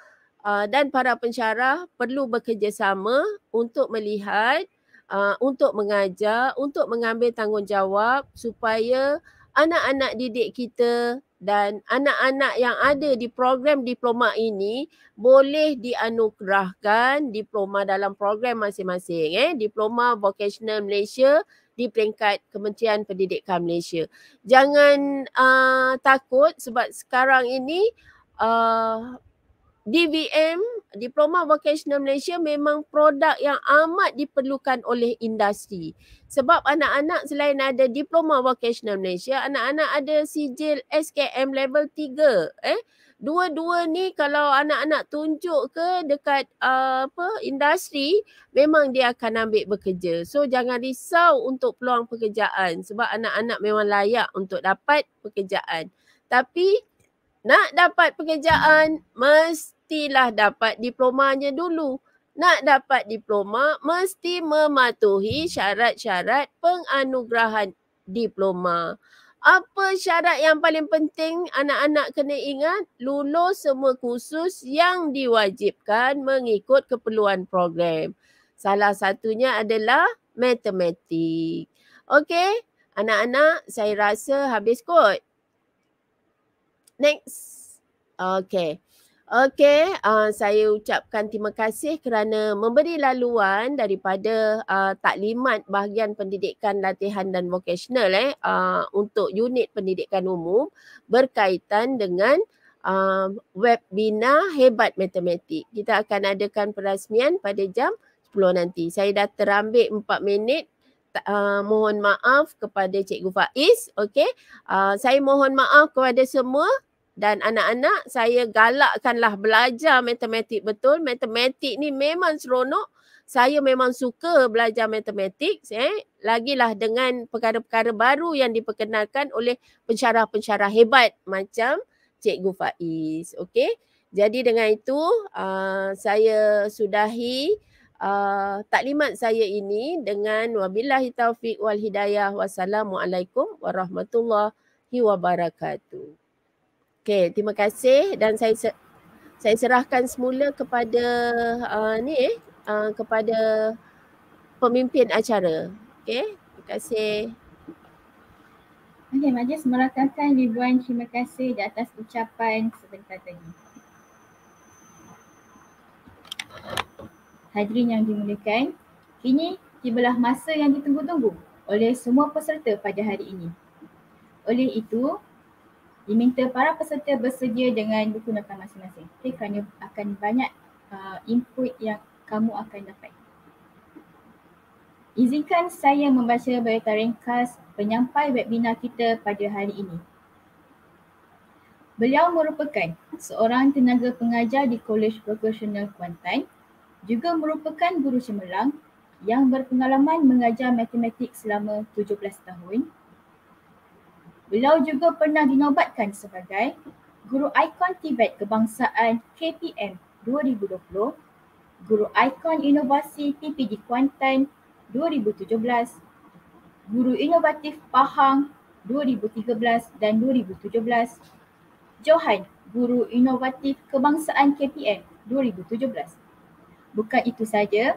Speaker 3: uh, dan para pensyarah perlu bekerjasama untuk melihat, uh, untuk mengajar, untuk mengambil tanggungjawab supaya anak-anak didik kita dan anak-anak yang ada di program diploma ini boleh dianugerahkan diploma dalam program masing-masing eh diploma vocational Malaysia di peringkat Kementerian Pendidikan Malaysia. Jangan uh, takut sebab sekarang ini uh, DVM, Diploma Vocational Malaysia memang produk yang amat diperlukan oleh industri. Sebab anak-anak selain ada Diploma Vocational Malaysia, anak-anak ada sijil SKM level 3. Eh? dua-dua ni kalau anak-anak tunjuk ke dekat uh, apa industri memang dia akan ambil bekerja. So jangan risau untuk peluang pekerjaan sebab anak-anak memang layak untuk dapat pekerjaan. Tapi nak dapat pekerjaan mestilah dapat diplomanya dulu. Nak dapat diploma mesti mematuhi syarat-syarat penganugerahan diploma apa syarat yang paling penting anak-anak kena ingat lulus semua kursus yang diwajibkan mengikut keperluan program. Salah satunya adalah matematik. Okey, anak-anak saya rasa habis kot. Next. Okey. Okey, uh, saya ucapkan terima kasih kerana memberi laluan daripada uh, taklimat bahagian pendidikan latihan dan vocational eh uh, untuk unit pendidikan umum berkaitan dengan uh, webinar hebat matematik. Kita akan adakan perasmian pada jam 10 nanti. Saya dah terambil 4 minit. Uh, mohon maaf kepada Cikgu Faiz. Okey, uh, saya mohon maaf kepada semua dan anak-anak saya galakkanlah belajar matematik betul matematik ni memang seronok saya memang suka belajar matematik eh lagilah dengan perkara-perkara baru yang diperkenalkan oleh pencarah-pencarah hebat macam cikgu Faiz okey jadi dengan itu uh, saya sudahi uh, taklimat saya ini dengan wabillahi taufik wal hidayah wassalamualaikum warahmatullahi wabarakatuh Okay, terima kasih dan saya ser- saya serahkan semula kepada uh, ni eh, uh, kepada pemimpin
Speaker 1: acara. Okay, terima kasih. Okay, majlis merakamkan ribuan terima kasih di atas ucapan sebentar tadi. Hadirin yang dimuliakan, kini tibalah masa yang ditunggu-tunggu oleh semua peserta pada hari ini. Oleh itu, diminta para peserta bersedia dengan buku notan masing-masing. Okay, kerana akan banyak uh, input yang kamu akan dapat. Izinkan saya membaca berita ringkas penyampai webinar kita pada hari ini. Beliau merupakan seorang tenaga pengajar di Kolej Profesional Kuantan, juga merupakan guru cemerlang yang berpengalaman mengajar matematik selama 17 tahun Beliau juga pernah dinobatkan sebagai Guru Ikon Tibet Kebangsaan KPM 2020, Guru Ikon Inovasi PPD Kuantan 2017, Guru Inovatif Pahang 2013 dan 2017, Johan Guru Inovatif Kebangsaan KPM 2017. Bukan itu saja,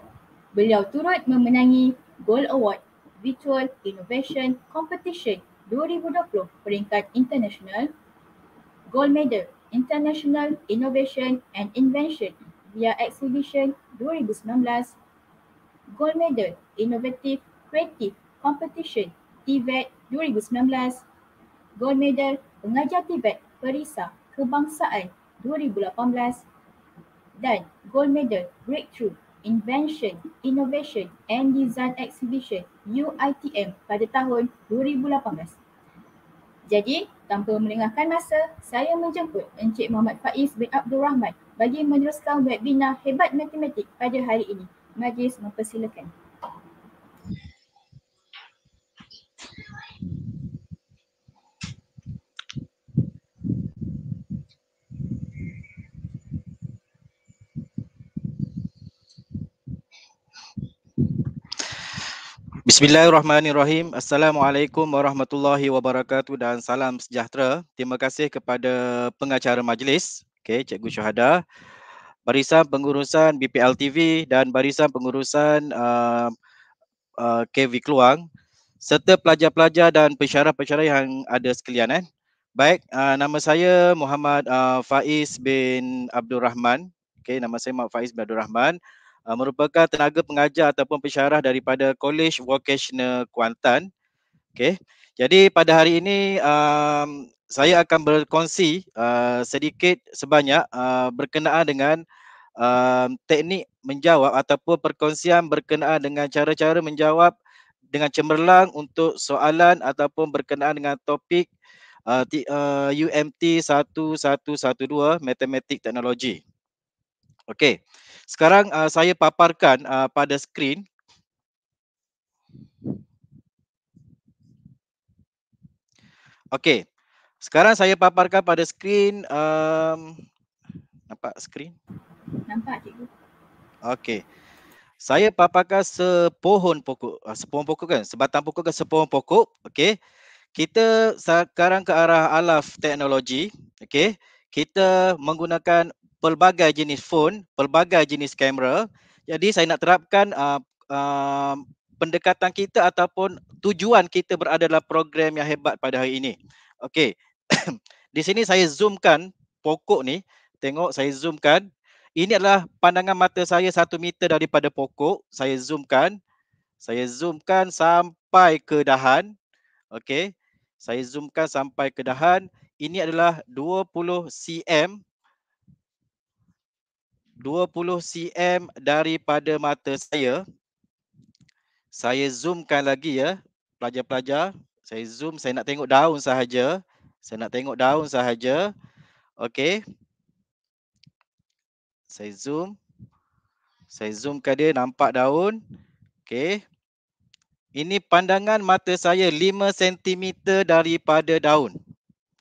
Speaker 1: beliau turut memenangi Gold Award Virtual Innovation Competition 2020. 2020 peringkat international gold medal international innovation and invention via exhibition 2019 gold medal innovative creative competition TVET 2019 e gold medal pengajar TVET e perisa kebangsaan 2018 dan gold medal breakthrough invention innovation and design exhibition UITM pada tahun 2018. Jadi, tanpa melengahkan masa, saya menjemput Encik Muhammad Faiz bin Abdul Rahman bagi meneruskan webinar Hebat Matematik pada hari ini. Majlis mempersilakan.
Speaker 5: Bismillahirrahmanirrahim. Assalamualaikum warahmatullahi wabarakatuh dan salam sejahtera. Terima kasih kepada pengacara majlis, okay, Cikgu Syuhada, Barisan Pengurusan BPL TV dan Barisan Pengurusan uh, uh, KV Keluang serta pelajar-pelajar dan pensyarah-pensyarah yang ada sekalian. Eh. Baik, uh, nama saya Muhammad uh, Faiz bin Abdul Rahman. Okay, nama saya Muhammad Faiz bin Abdul Rahman uh, merupakan tenaga pengajar ataupun pensyarah daripada College Vocational Kuantan. Okey. Jadi pada hari ini um, saya akan berkongsi uh, sedikit sebanyak uh, berkenaan dengan um, teknik menjawab ataupun perkongsian berkenaan dengan cara-cara menjawab dengan cemerlang untuk soalan ataupun berkenaan dengan topik uh, uh, UMT 1112 Matematik Teknologi. Okey. Sekarang uh, saya paparkan uh, pada skrin. Okey. Sekarang saya paparkan pada skrin. Um, nampak skrin? Nampak cikgu. Okey. Saya paparkan sepohon pokok. Uh, sepohon pokok kan? Sebatang pokok kan sepohon pokok. Okey. Kita sekarang ke arah alaf teknologi. Okey. Kita menggunakan pelbagai jenis phone, pelbagai jenis kamera. Jadi saya nak terapkan uh, uh, pendekatan kita ataupun tujuan kita berada dalam program yang hebat pada hari ini. Okey. Di sini saya zoomkan pokok ni. Tengok saya zoomkan. Ini adalah pandangan mata saya satu meter daripada pokok. Saya zoomkan. Saya zoomkan sampai ke dahan. Okey. Saya zoomkan sampai ke dahan. Ini adalah 20 cm 20 cm daripada mata saya. Saya zoomkan lagi ya, pelajar-pelajar. Saya zoom, saya nak tengok daun sahaja. Saya nak tengok daun sahaja. Okey. Saya zoom. Saya zoomkan dia, nampak daun. Okey. Ini pandangan mata saya 5 cm daripada daun.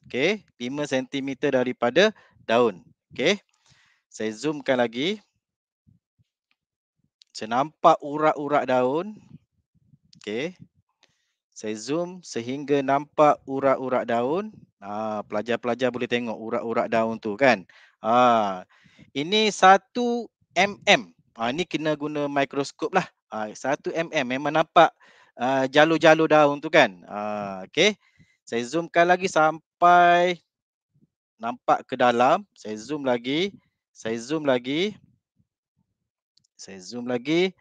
Speaker 5: Okey, 5 cm daripada daun. Okey. Saya zoomkan lagi. Saya nampak urat-urat daun. Okey. Saya zoom sehingga nampak urat-urat daun. Ah, pelajar-pelajar boleh tengok urat-urat daun tu kan. Ha, ini 1 mm. Ha, ini kena guna mikroskop lah. Ha, 1 mm memang nampak uh, jalur-jalur daun tu kan. Ha, Okey. Saya zoomkan lagi sampai nampak ke dalam. Saya zoom lagi. Saya zoom lagi. Saya zoom lagi.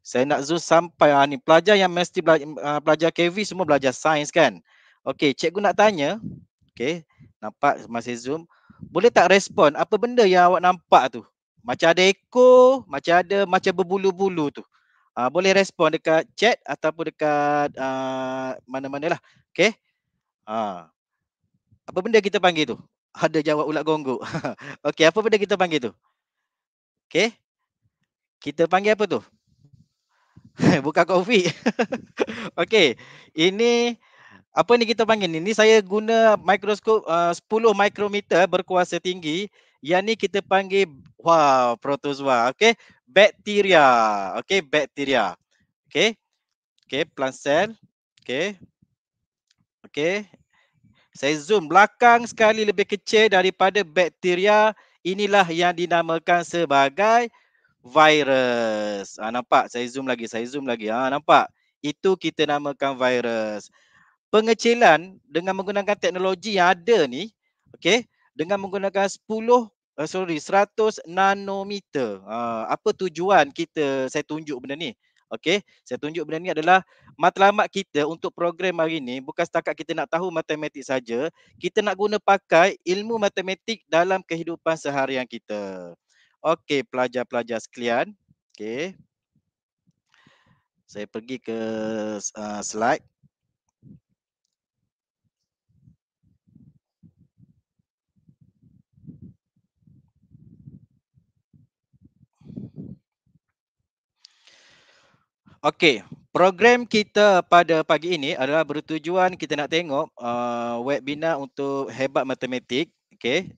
Speaker 5: Saya nak zoom sampai ah, ni pelajar yang mesti ah, belajar, pelajar KV semua belajar sains kan. Okey, cikgu nak tanya. Okey, nampak masih zoom. Boleh tak respon apa benda yang awak nampak tu? Macam ada ekor, macam ada macam berbulu-bulu tu. Ah, boleh respon dekat chat ataupun dekat uh, ah, mana lah. Okey. Ah. Apa benda kita panggil tu? ada jawab ulat gonggok. Okey, apa benda kita panggil tu? Okey. Kita panggil apa tu? Bukan kopi. Okey. Ini apa ni kita panggil ni? Ni saya guna mikroskop uh, 10 mikrometer berkuasa tinggi. Yang ni kita panggil wah protozoa. Okey. Bakteria. Okey, bakteria. Okey. Okey, plant cell. Okey. Okey, saya zoom belakang sekali lebih kecil daripada bakteria. Inilah yang dinamakan sebagai virus. Ha, nampak? Saya zoom lagi. Saya zoom lagi. Ha, nampak? Itu kita namakan virus. Pengecilan dengan menggunakan teknologi yang ada ni, okay, dengan menggunakan 10 Uh, eh, sorry, 100 nanometer. Uh, apa tujuan kita, saya tunjuk benda ni. Okey, saya tunjuk benda ni adalah matlamat kita untuk program hari ni bukan setakat kita nak tahu matematik saja, kita nak guna pakai ilmu matematik dalam kehidupan seharian kita. Okey, pelajar-pelajar sekalian. Okey. Saya pergi ke uh, slide. Okey, program kita pada pagi ini adalah bertujuan kita nak tengok uh, webinar untuk hebat matematik. Okey,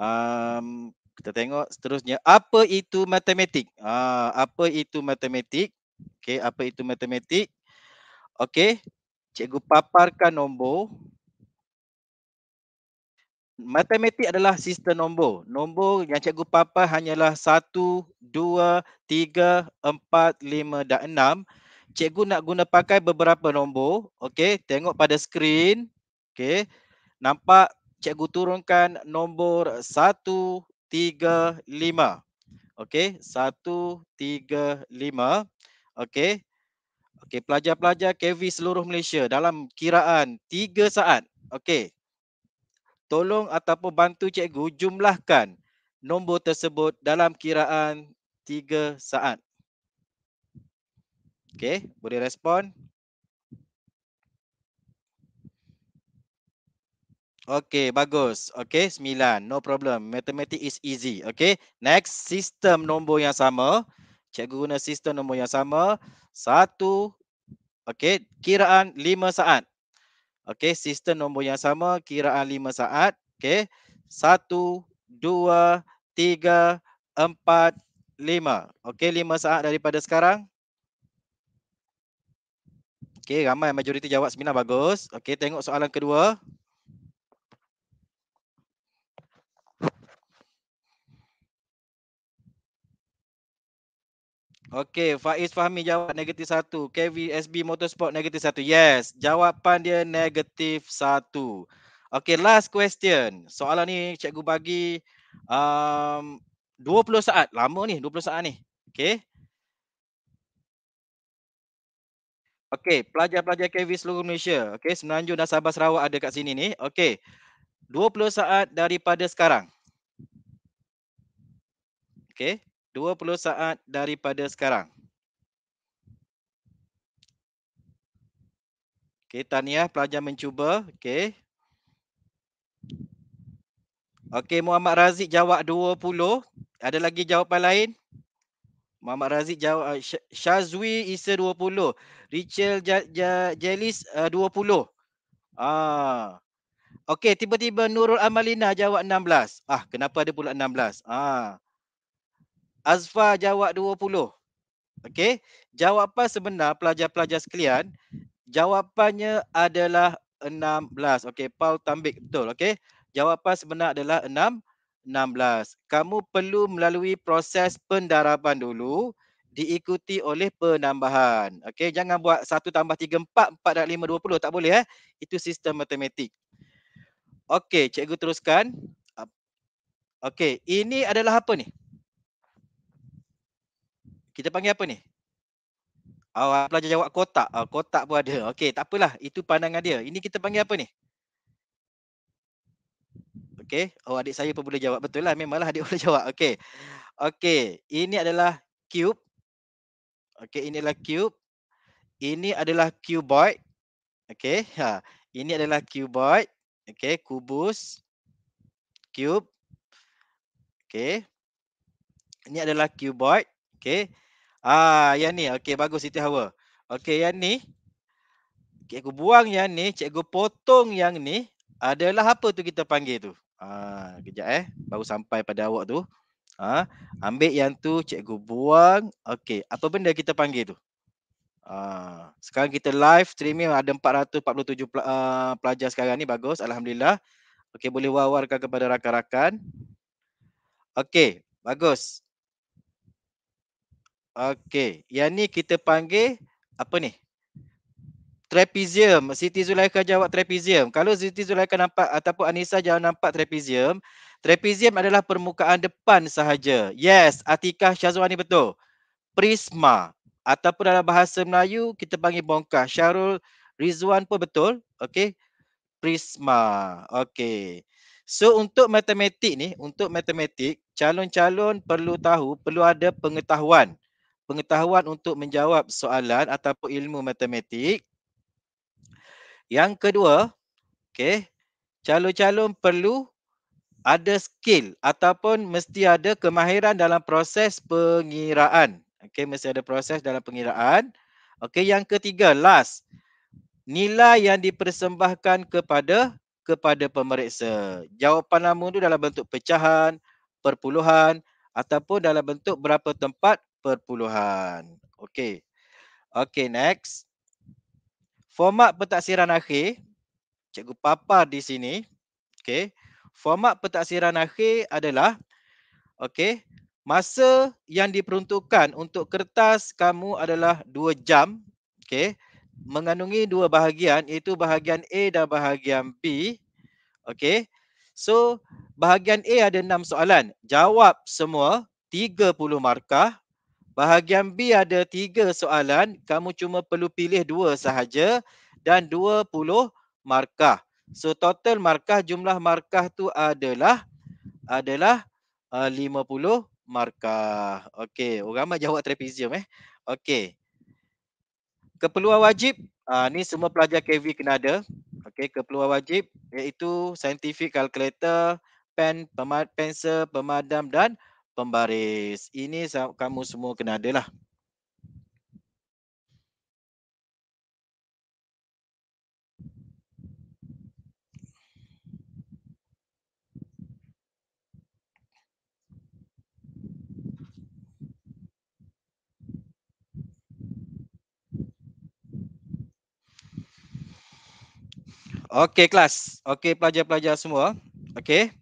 Speaker 5: um, kita tengok seterusnya apa itu matematik? Uh, apa itu matematik? Okey, apa itu matematik? Okey, cikgu paparkan nombor matematik adalah sistem nombor. Nombor yang cikgu papa hanyalah 1, 2, 3, 4, 5 dan 6. Cikgu nak guna pakai beberapa nombor. Okey, tengok pada skrin. Okey, nampak cikgu turunkan nombor 1, 3, 5. Okey, 1, 3, 5. Okey, Okey, pelajar-pelajar KV seluruh Malaysia dalam kiraan 3 saat. Okey, tolong ataupun bantu cikgu jumlahkan nombor tersebut dalam kiraan 3 saat. Okey, boleh respon? Okey, bagus. Okey, 9. No problem. Mathematics is easy. Okey, next sistem nombor yang sama. Cikgu guna sistem nombor yang sama. satu. Okey, kiraan 5 saat. Okey, sistem nombor yang sama, kiraan 5 saat. Okey, 1, 2, 3, 4, 5. Okey, 5 saat daripada sekarang. Okey, ramai majoriti jawab 9, bagus. Okey, tengok soalan kedua. Okey, Faiz Fahmi jawab negatif satu. KVSB Motorsport negatif satu. Yes, jawapan dia negatif satu. Okey, last question. Soalan ni cikgu bagi um, 20 saat. Lama ni, 20 saat ni. Okey. Okey, pelajar-pelajar KV seluruh Malaysia. Okey, Semenanjung dan Sabah Sarawak ada kat sini ni. Okey. 20 saat daripada sekarang. Okey. 20 saat daripada sekarang. Okey, tahniah pelajar mencuba. Okey. Okey, Muhammad Razik jawab 20. Ada lagi jawapan lain? Muhammad Razik jawab uh, ah, Syazwi Isa 20. Rachel J J Jelis ah, uh, 20. Ah. Okey, tiba-tiba Nurul Amalina jawab 16. Ah, kenapa ada pula 16? Ah. Azfa jawab 20. Okey. Jawapan sebenar pelajar-pelajar sekalian, jawapannya adalah 16. Okey, Paul tambik betul. Okey. Jawapan sebenar adalah 6 16. Kamu perlu melalui proses pendaraban dulu diikuti oleh penambahan. Okey, jangan buat 1 tambah 3, 4, 4 dan 5, 20. Tak boleh. Eh? Itu sistem matematik. Okey, cikgu teruskan. Okey, ini adalah apa ni? kita panggil apa ni? Oh, pelajar jawab kotak. Oh, kotak pun ada. Okey, tak apalah. Itu pandangan dia. Ini kita panggil apa ni? Okey. Oh, adik saya pun boleh jawab. Betul lah. Memanglah adik boleh jawab. Okey. Okey. Ini adalah cube. Okey, ini adalah cube. Ini adalah cuboid. Okey. Ha. Ini adalah cuboid. Okey, kubus. Cube. Okey. Ini adalah cuboid. Okey. Ah, yang ni. Okey, bagus itu Hawa. Okey, yang ni. Cikgu buang yang ni, cikgu potong yang ni adalah apa tu kita panggil tu? Ah, kejap eh. Baru sampai pada awak tu. Ah, ambil yang tu cikgu buang. Okey, apa benda kita panggil tu? Ah, sekarang kita live streaming ada 447 pel- uh, pelajar sekarang ni bagus, alhamdulillah. Okey, boleh wawarkan kepada rakan-rakan. Okey, bagus. Okey, yang ni kita panggil apa ni? Trapezium. Siti Zulaika jawab trapezium. Kalau Siti Zulaika nampak ataupun Anissa jangan nampak trapezium, trapezium adalah permukaan depan sahaja. Yes, Atikah Syazwani betul. Prisma ataupun dalam bahasa Melayu kita panggil bongkah. Syarul Rizwan pun betul. Okey. Prisma. Okey. So untuk matematik ni, untuk matematik, calon-calon perlu tahu, perlu ada pengetahuan pengetahuan untuk menjawab soalan ataupun ilmu matematik. Yang kedua, okey, calon-calon perlu ada skill ataupun mesti ada kemahiran dalam proses pengiraan. Okey, mesti ada proses dalam pengiraan. Okey, yang ketiga, last. Nilai yang dipersembahkan kepada kepada pemeriksa. Jawapan lama itu dalam bentuk pecahan, perpuluhan ataupun dalam bentuk berapa tempat perpuluhan. Okey. Okey, next. Format pentaksiran akhir. Cikgu Papa di sini. Okey. Format pentaksiran akhir adalah okey, masa yang diperuntukkan untuk kertas kamu adalah 2 jam. Okey. Mengandungi dua bahagian iaitu bahagian A dan bahagian B. Okey. So, bahagian A ada 6 soalan. Jawab semua 30 markah. Bahagian B ada tiga soalan, kamu cuma perlu pilih dua sahaja dan dua puluh markah. So total markah, jumlah markah tu adalah adalah uh, lima puluh markah. Okey, orang ramai jawab trapezium eh. Okey. Keperluan wajib, uh, ni semua pelajar KV kena ada. Okey, keperluan wajib iaitu scientific calculator, pen, pemad pensel, pemadam dan pembaris. Ini kamu semua kena ada lah. Okey kelas. Okey pelajar-pelajar semua. Okey.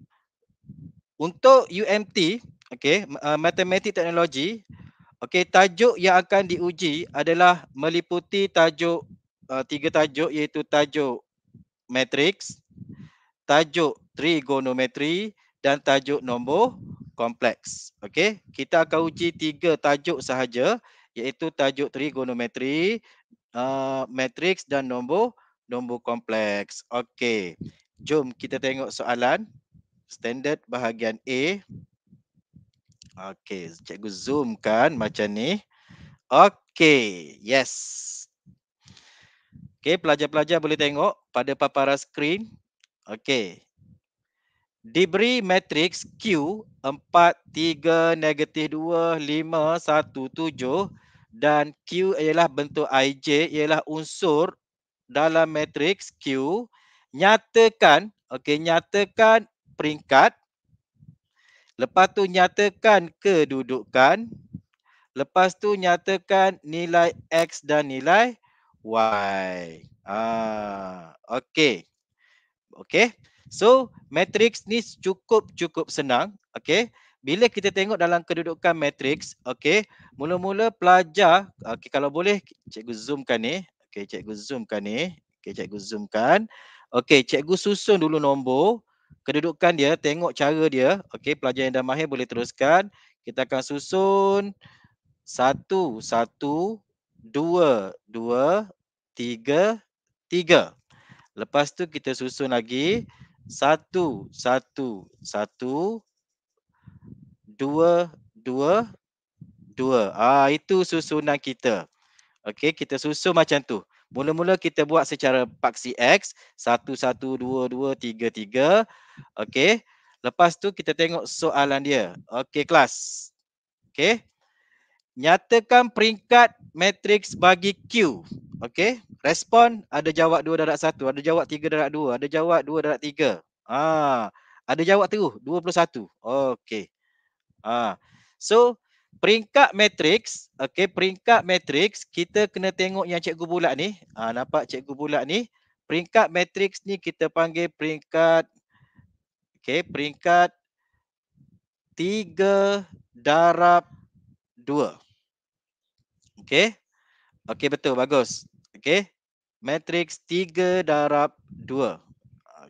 Speaker 5: Untuk UMT, okay, uh, matematik teknologi, okay, tajuk yang akan diuji adalah meliputi tajuk, uh, tiga tajuk iaitu tajuk matrix, tajuk trigonometri dan tajuk nombor kompleks. Okay, kita akan uji tiga tajuk sahaja iaitu tajuk trigonometri, uh, matrix dan nombor nombor kompleks. Okay, jom kita tengok soalan standard bahagian A. Okey, cikgu zoom kan macam ni. Okey, yes. Okey, pelajar-pelajar boleh tengok pada paparan skrin. Okey. Diberi matrix Q 4, 3, negatif 2, 5, 1, 7 dan Q ialah bentuk IJ ialah unsur dalam matrix Q. Nyatakan, okey, nyatakan peringkat Lepas tu nyatakan kedudukan. Lepas tu nyatakan nilai X dan nilai Y. Ah, ha, okay, okay. So, matrix ni cukup-cukup senang. okay. Bila kita tengok dalam kedudukan matrix. okay. Mula-mula pelajar. okay, Kalau boleh cikgu zoomkan ni. okay, Cikgu zoomkan ni. Okey. Cikgu zoomkan. Okey. Cikgu susun dulu nombor kedudukan dia, tengok cara dia. Okey, pelajar yang dah mahir boleh teruskan. Kita akan susun satu, satu, dua, dua, tiga, tiga. Lepas tu kita susun lagi satu, satu, satu, dua, dua, dua. Ah, itu susunan kita. Okey, kita susun macam tu. Mula-mula kita buat secara paksi X. Satu, satu, dua, dua, tiga, tiga. Okey. Lepas tu kita tengok soalan dia. Okey kelas. Okey. Nyatakan peringkat matriks bagi Q. Okey. Respon ada jawab dua darat satu. Ada jawab tiga darat dua. Ada jawab dua darat tiga. Ah, ada jawab terus. Dua puluh satu. Okey. Ah. So peringkat matrix, okey peringkat matrix kita kena tengok yang cikgu bulat ni. Ha, nampak cikgu bulat ni? Peringkat matrix ni kita panggil peringkat okey peringkat 3 darab 2. Okey. Okey betul bagus. Okey. Matrix 3 darab 2.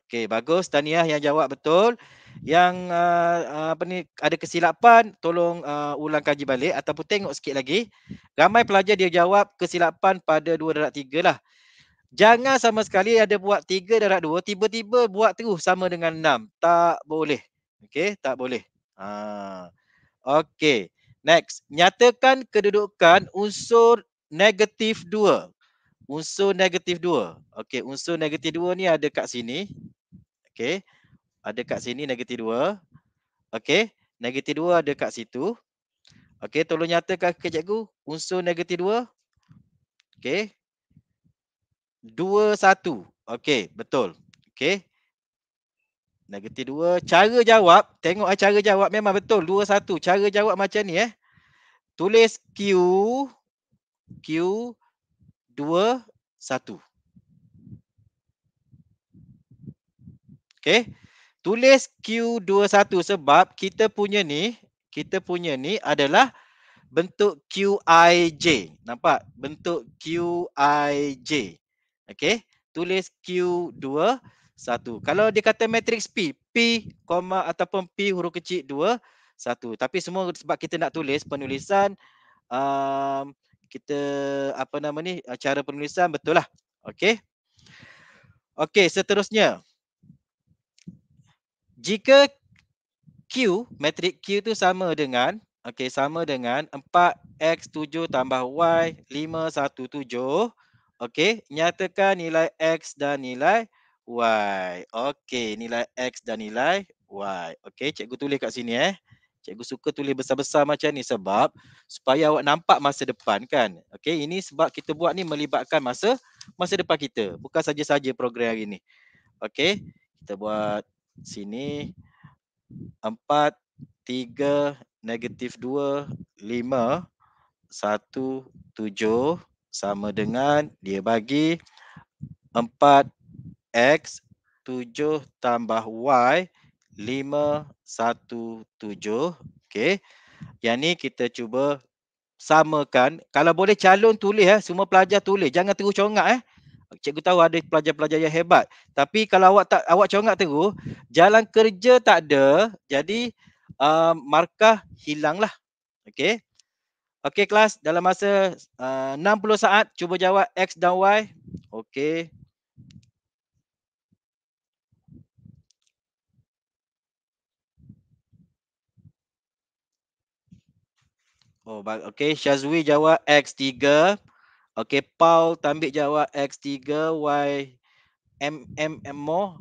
Speaker 5: Okey bagus Taniah yang jawab betul yang uh, apa ni ada kesilapan tolong uh, ulang kaji balik ataupun tengok sikit lagi ramai pelajar dia jawab kesilapan pada 2 darab 3 lah jangan sama sekali ada buat 3 darab 2 tiba-tiba buat terus sama dengan 6 tak boleh okey tak boleh ha okey next nyatakan kedudukan unsur negatif 2 unsur negatif 2 okey unsur negatif 2 ni ada kat sini okey ada kat sini negatif 2. Okey, negatif 2 ada kat situ. Okey, tolong nyatakan ke cikgu unsur negatif 2. Okey. 2, 1. Okey, betul. Okey. Negatif 2. Cara jawab, tengok ah, cara jawab memang betul. 2, 1. Cara jawab macam ni eh. Tulis Q. Q. 2, 1. Okey tulis Q21 sebab kita punya ni, kita punya ni adalah bentuk QIJ. Nampak? Bentuk QIJ. Okey, tulis Q21. Kalau dia kata matrix P, P, koma ataupun P huruf kecil 2, 1. Tapi semua sebab kita nak tulis penulisan, um, kita apa nama ni, cara penulisan betul lah. Okey. Okey, seterusnya jika Q, matrik Q tu sama dengan okay, sama dengan 4X7 tambah Y 517 okay, nyatakan nilai X dan nilai Y okay, nilai X dan nilai Y okay, cikgu tulis kat sini eh Cikgu suka tulis besar-besar macam ni sebab supaya awak nampak masa depan kan. Okey, ini sebab kita buat ni melibatkan masa masa depan kita. Bukan saja-saja program hari ni. Okey, kita buat sini 4 3 negatif 2 5 1 7 sama dengan dia bagi 4x 7 tambah y 5 1 7 okay? yang ni kita cuba samakan kalau boleh calon tulis eh semua pelajar tulis jangan terus congak eh cikgu tahu ada pelajar-pelajar yang hebat tapi kalau awak tak awak congak terus jalan kerja tak ada jadi uh, markah hilanglah okey okey kelas dalam masa uh, 60 saat cuba jawab x dan y okey Oh, okay. Syazwi jawab X3. Okey, Paul tambik jawab X3, Y, M, M, M, O.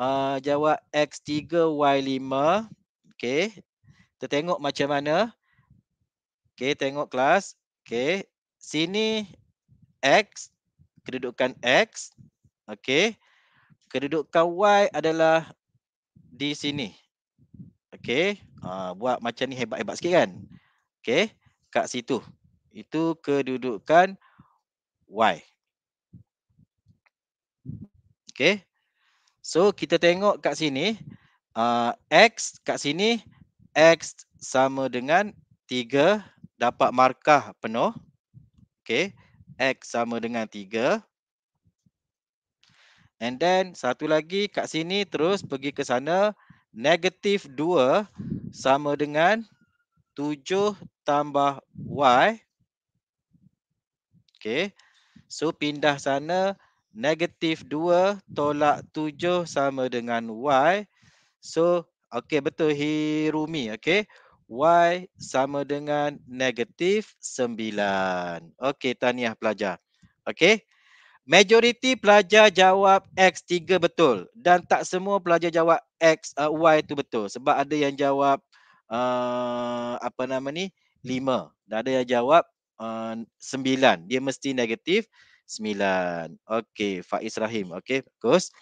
Speaker 5: Uh, jawab X3, Y5. Okey, kita tengok macam mana. Okey, tengok kelas. Okey, sini X, kedudukan X. Okey, kedudukan Y adalah di sini. Okey, uh, ah, buat macam ni hebat-hebat sikit kan? Okay, kat situ. Itu kedudukan Y. Y. Okay. So kita tengok kat sini. Uh, X kat sini. X sama dengan 3. Dapat markah penuh. Okay. X sama dengan 3. And then satu lagi kat sini terus pergi ke sana. Negatif 2 sama dengan 7 tambah Y. Okay. So pindah sana negatif 2 tolak 7 sama dengan Y. So okay betul Hirumi okay. Y sama dengan negatif 9. Okay taniah pelajar. Okay. Majoriti pelajar jawab X 3 betul dan tak semua pelajar jawab X uh, Y tu betul sebab ada yang jawab uh, apa nama ni 5 dan ada yang jawab sembilan. Dia mesti negatif sembilan. Okey, Faiz Rahim. Okey, bagus.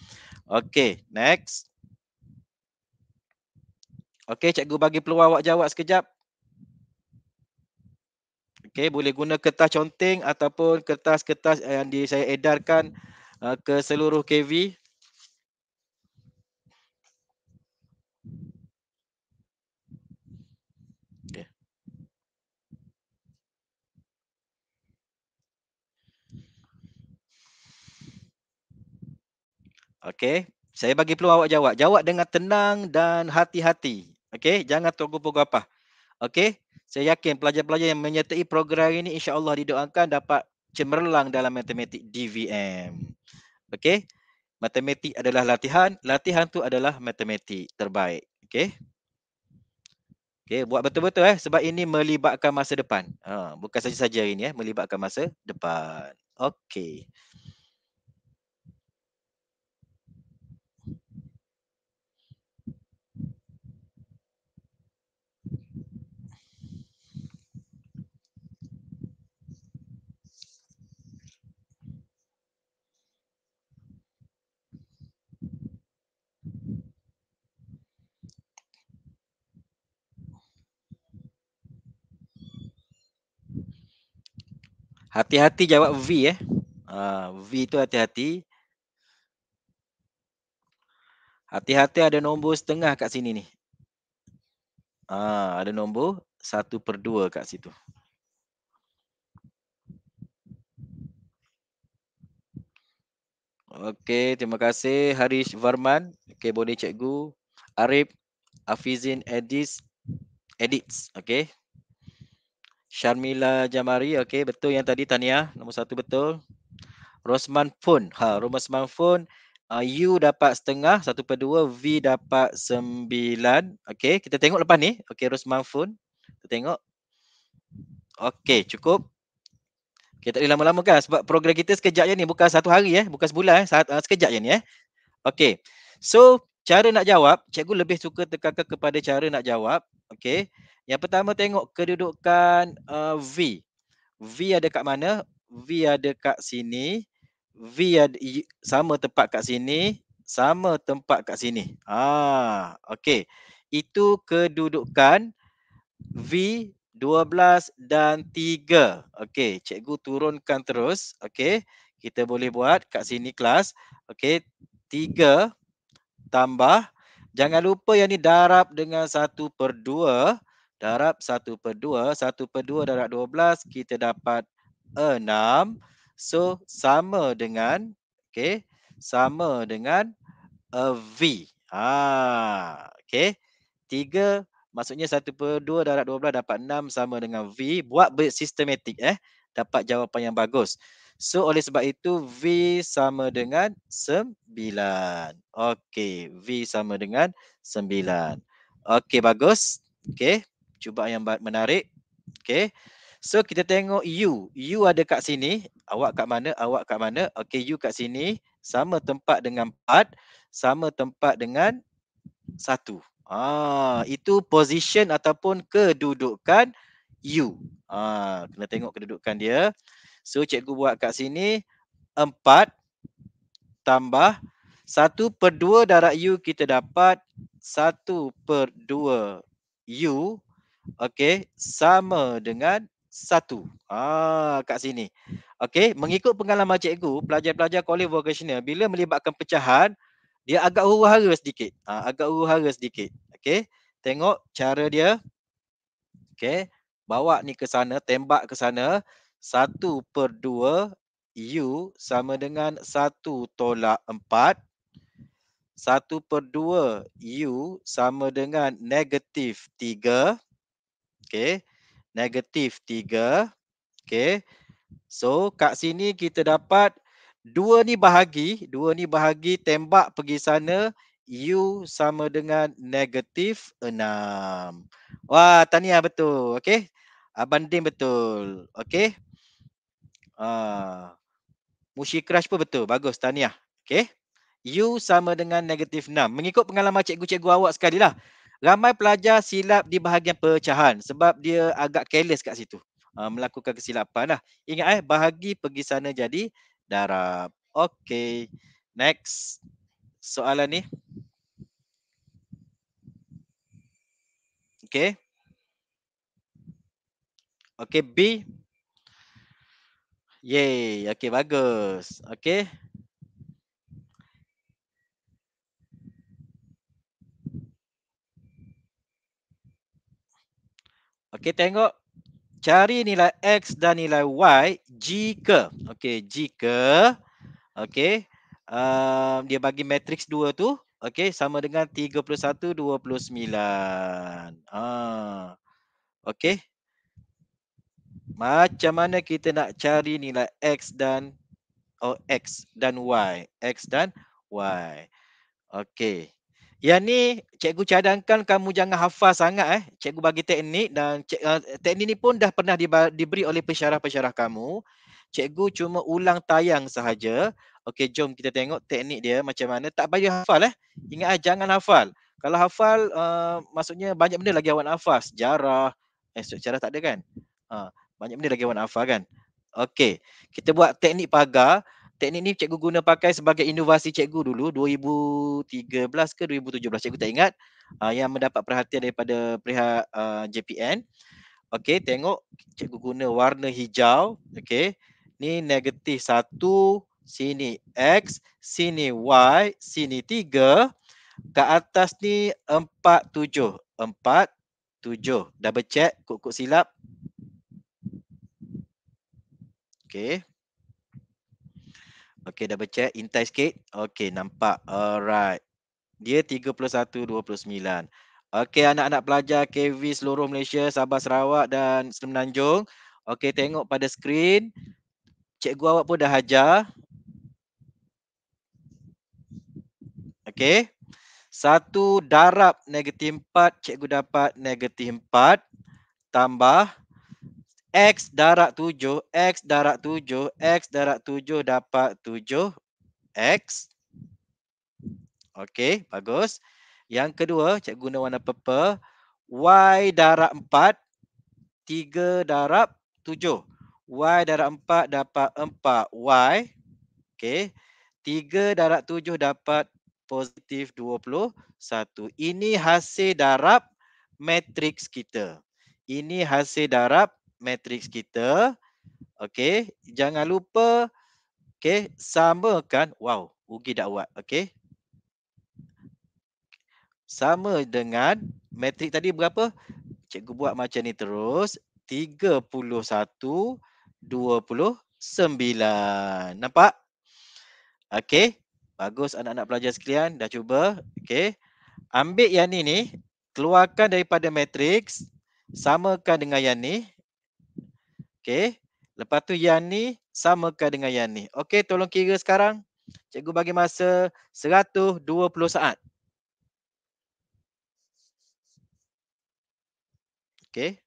Speaker 5: Okey, next. Okey, cikgu bagi peluang awak jawab sekejap. Okey, boleh guna kertas conteng ataupun kertas-kertas eh, yang di, saya edarkan eh, ke seluruh KV. Okey. Saya bagi peluang awak jawab. Jawab dengan tenang dan hati-hati. Okey. Jangan tergubur apa. Okey. Saya yakin pelajar-pelajar yang menyertai program ini insyaallah didoakan dapat cemerlang dalam matematik DVM. Okey. Matematik adalah latihan, latihan tu adalah matematik terbaik. Okey. Okey, buat betul-betul eh sebab ini melibatkan masa depan. Ha, bukan saja-saja hari ni eh, melibatkan masa depan. Okey. Hati-hati jawab V eh. Uh, v itu hati-hati. Hati-hati ada nombor setengah kat sini ni. uh, ada nombor satu per dua kat situ. Okey, terima kasih Harish Varman. Okey, boleh cikgu. Arif Afizin Edis Edits. Okey. Sharmila Jamari, okey betul yang tadi Tania, nombor satu betul. Rosman Fun, ha Rosman Fun, uh, U dapat setengah, satu per dua, V dapat sembilan. Okey, kita tengok lepas ni. Okey, Rosman Fun, kita tengok. Okey, cukup. Kita okay, tak boleh lama-lama kan sebab program kita sekejap je ni bukan satu hari eh bukan sebulan eh saat, uh, sekejap je ni eh. Okey. So cara nak jawab cikgu lebih suka tekankan kepada cara nak jawab. Okey. Yang pertama tengok kedudukan uh, V. V ada kat mana? V ada kat sini. V ada sama tempat kat sini, sama tempat kat sini. Ah, okey. Itu kedudukan V 12 dan 3. Okey, cikgu turunkan terus. Okey, kita boleh buat kat sini kelas. Okey, 3 tambah. Jangan lupa yang ni darab dengan 1 per darab 1 per 2, 1 per 2 darab 12, kita dapat 6. So, sama dengan, okay, sama dengan V. Ha, okay, 3, maksudnya 1 per 2 darab 12 dapat 6 sama dengan V. Buat sistematik, eh, dapat jawapan yang bagus. So, oleh sebab itu, V sama dengan 9. Okay, V sama dengan 9. Okay, bagus. Okay. Cuba yang menarik. Okay. So kita tengok you. You ada kat sini. Awak kat mana? Awak kat mana? Okay, you kat sini. Sama tempat dengan part. Sama tempat dengan satu. Ah, itu position ataupun kedudukan you. Ah, kena tengok kedudukan dia. So cikgu buat kat sini. Empat tambah satu per dua darat you kita dapat satu per dua you okey sama dengan satu. Ah kat sini. Okey, mengikut pengalaman cikgu, pelajar-pelajar kolej vocational bila melibatkan pecahan, dia agak huru-hara sedikit. Ha, agak huru-hara sedikit. Okey. Tengok cara dia. Okey, bawa ni ke sana, tembak ke sana. Satu per dua U sama dengan satu tolak empat. Satu per dua U sama dengan negatif tiga. Okay. Negatif 3. Okay. So kat sini kita dapat 2 ni bahagi. 2 ni bahagi tembak pergi sana. U sama dengan negatif 6. Wah, Tania betul. Okay. Abang Din betul. Okay. Uh, ah. Mushi Crush pun betul. Bagus. Tania. Okay. U sama dengan negatif 6. Mengikut pengalaman cikgu-cikgu awak sekali lah ramai pelajar silap di bahagian pecahan sebab dia agak careless kat situ. Uh, melakukan kesilapan lah. Ingat eh, bahagi pergi sana jadi darab. Okay, next soalan ni. Okay. Okay, B. Yay, okay bagus. Okay, Okey tengok cari nilai x dan nilai y jika okey jika okey um, dia bagi matriks dua tu okey sama dengan 31 29 ha okey macam mana kita nak cari nilai x dan oh x dan y x dan y okey Ya ni cikgu cadangkan kamu jangan hafal sangat eh. Cikgu bagi teknik dan cik, uh, teknik ni pun dah pernah diberi oleh pensyarah-pensyarah kamu. Cikgu cuma ulang tayang sahaja. Okey, jom kita tengok teknik dia macam mana. Tak payah hafal eh. Ingat eh, jangan hafal. Kalau hafal, uh, maksudnya banyak benda lagi awak nak hafal. Sejarah. Eh, sejarah tak ada kan? Uh, banyak benda lagi awak nak hafal kan? Okey, kita buat teknik pagar teknik ni cikgu guna pakai sebagai inovasi cikgu dulu 2013 ke 2017 cikgu tak ingat uh, yang mendapat perhatian daripada pihak uh, ah, JPN. Okey, tengok cikgu guna warna hijau. Okey. Ni negatif 1 sini X, sini Y, sini 3, ke atas ni 4, 7. 4, 7. Double check, kok-kok silap. Okay. Okay, double check. Intai sikit. Okay, nampak. Alright. Dia 31.29. Okay, anak-anak pelajar KV seluruh Malaysia, Sabah, Sarawak dan Semenanjung. Okay, tengok pada skrin. Cikgu awak pun dah ajar. Okay. Satu darab negatif 4, cikgu dapat negatif empat. Tambah X darab 7, X darab 7, X darab 7 dapat 7 X. Okey, bagus. Yang kedua, cikgu guna warna purple. Y darab 4, 3 darab 7. Y darab 4 dapat 4 Y. Okey, 3 darab 7 dapat positif 21. Ini hasil darab matriks kita. Ini hasil darab matrix kita. Okey, jangan lupa okey, samakan. Wow, ugi dakwat. Okey. Sama dengan matrix tadi berapa? Cikgu buat macam ni terus. 31 29. Nampak? Okey. Bagus anak-anak pelajar sekalian dah cuba. Okey. Ambil yang ni ni, keluarkan daripada matrix, samakan dengan yang ni. Okey. Lepas tu yang ni samakan dengan yang ni. Okey, tolong kira sekarang. Cikgu bagi masa 120 saat. Okey.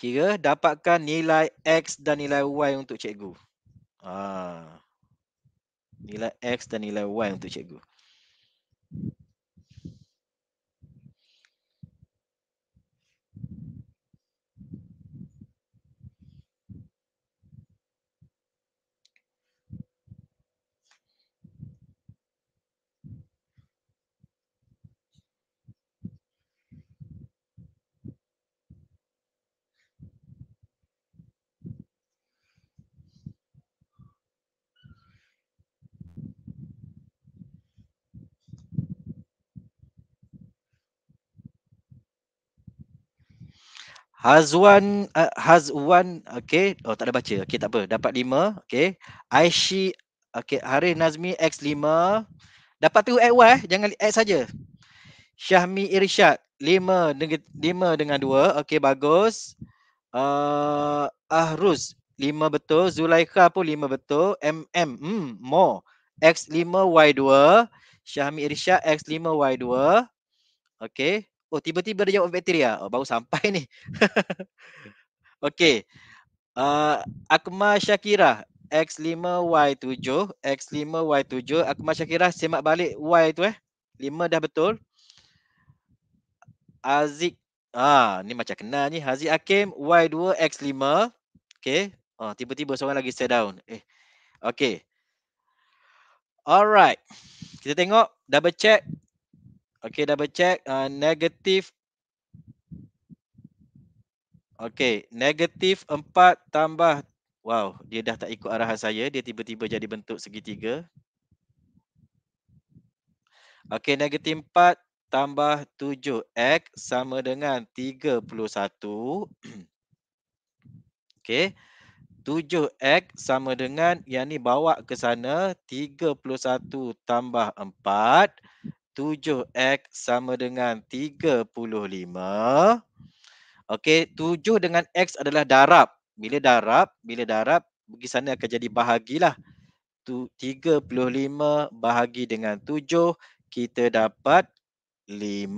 Speaker 5: Kira dapatkan nilai X dan nilai Y untuk cikgu. Ah. Nilai X dan nilai Y untuk cikgu. Hazwan uh, Hazwan okey oh tak ada baca okey tak apa dapat 5 okey Aishi okey Hari Nazmi X5 dapat tu X eh jangan X saja Syahmi Irsyad 5 dengan 5 dengan 2 okey bagus uh, Ahrus 5 betul Zulaika pun 5 betul MM hmm mo X5 Y2 Syahmi Irsyad X5 Y2 okey Oh tiba-tiba dia jawab bakteria. Ah? Oh baru sampai ni. Okey. Uh, Akma Shakira X5Y7 X5Y7 Akma Shakira semak balik Y tu eh. 5 dah betul. Aziz ah ni macam kenal ni Haziq Hakim Y2 X5. okay. Ah tiba-tiba seorang lagi stay down. Eh. okay. Alright. Kita tengok double check Okay, double check. Uh, negative. Okay, negative 4 tambah. Wow, dia dah tak ikut arahan saya. Dia tiba-tiba jadi bentuk segitiga. Okay, negative 4 tambah 7. X sama dengan 31. okay. 7X sama dengan yang ni bawa ke sana 31 tambah 4 7x sama dengan 35. Okey, 7 dengan x adalah darab. Bila darab, bila darab, pergi sana akan jadi bahagilah. 35 bahagi dengan 7, kita dapat 5.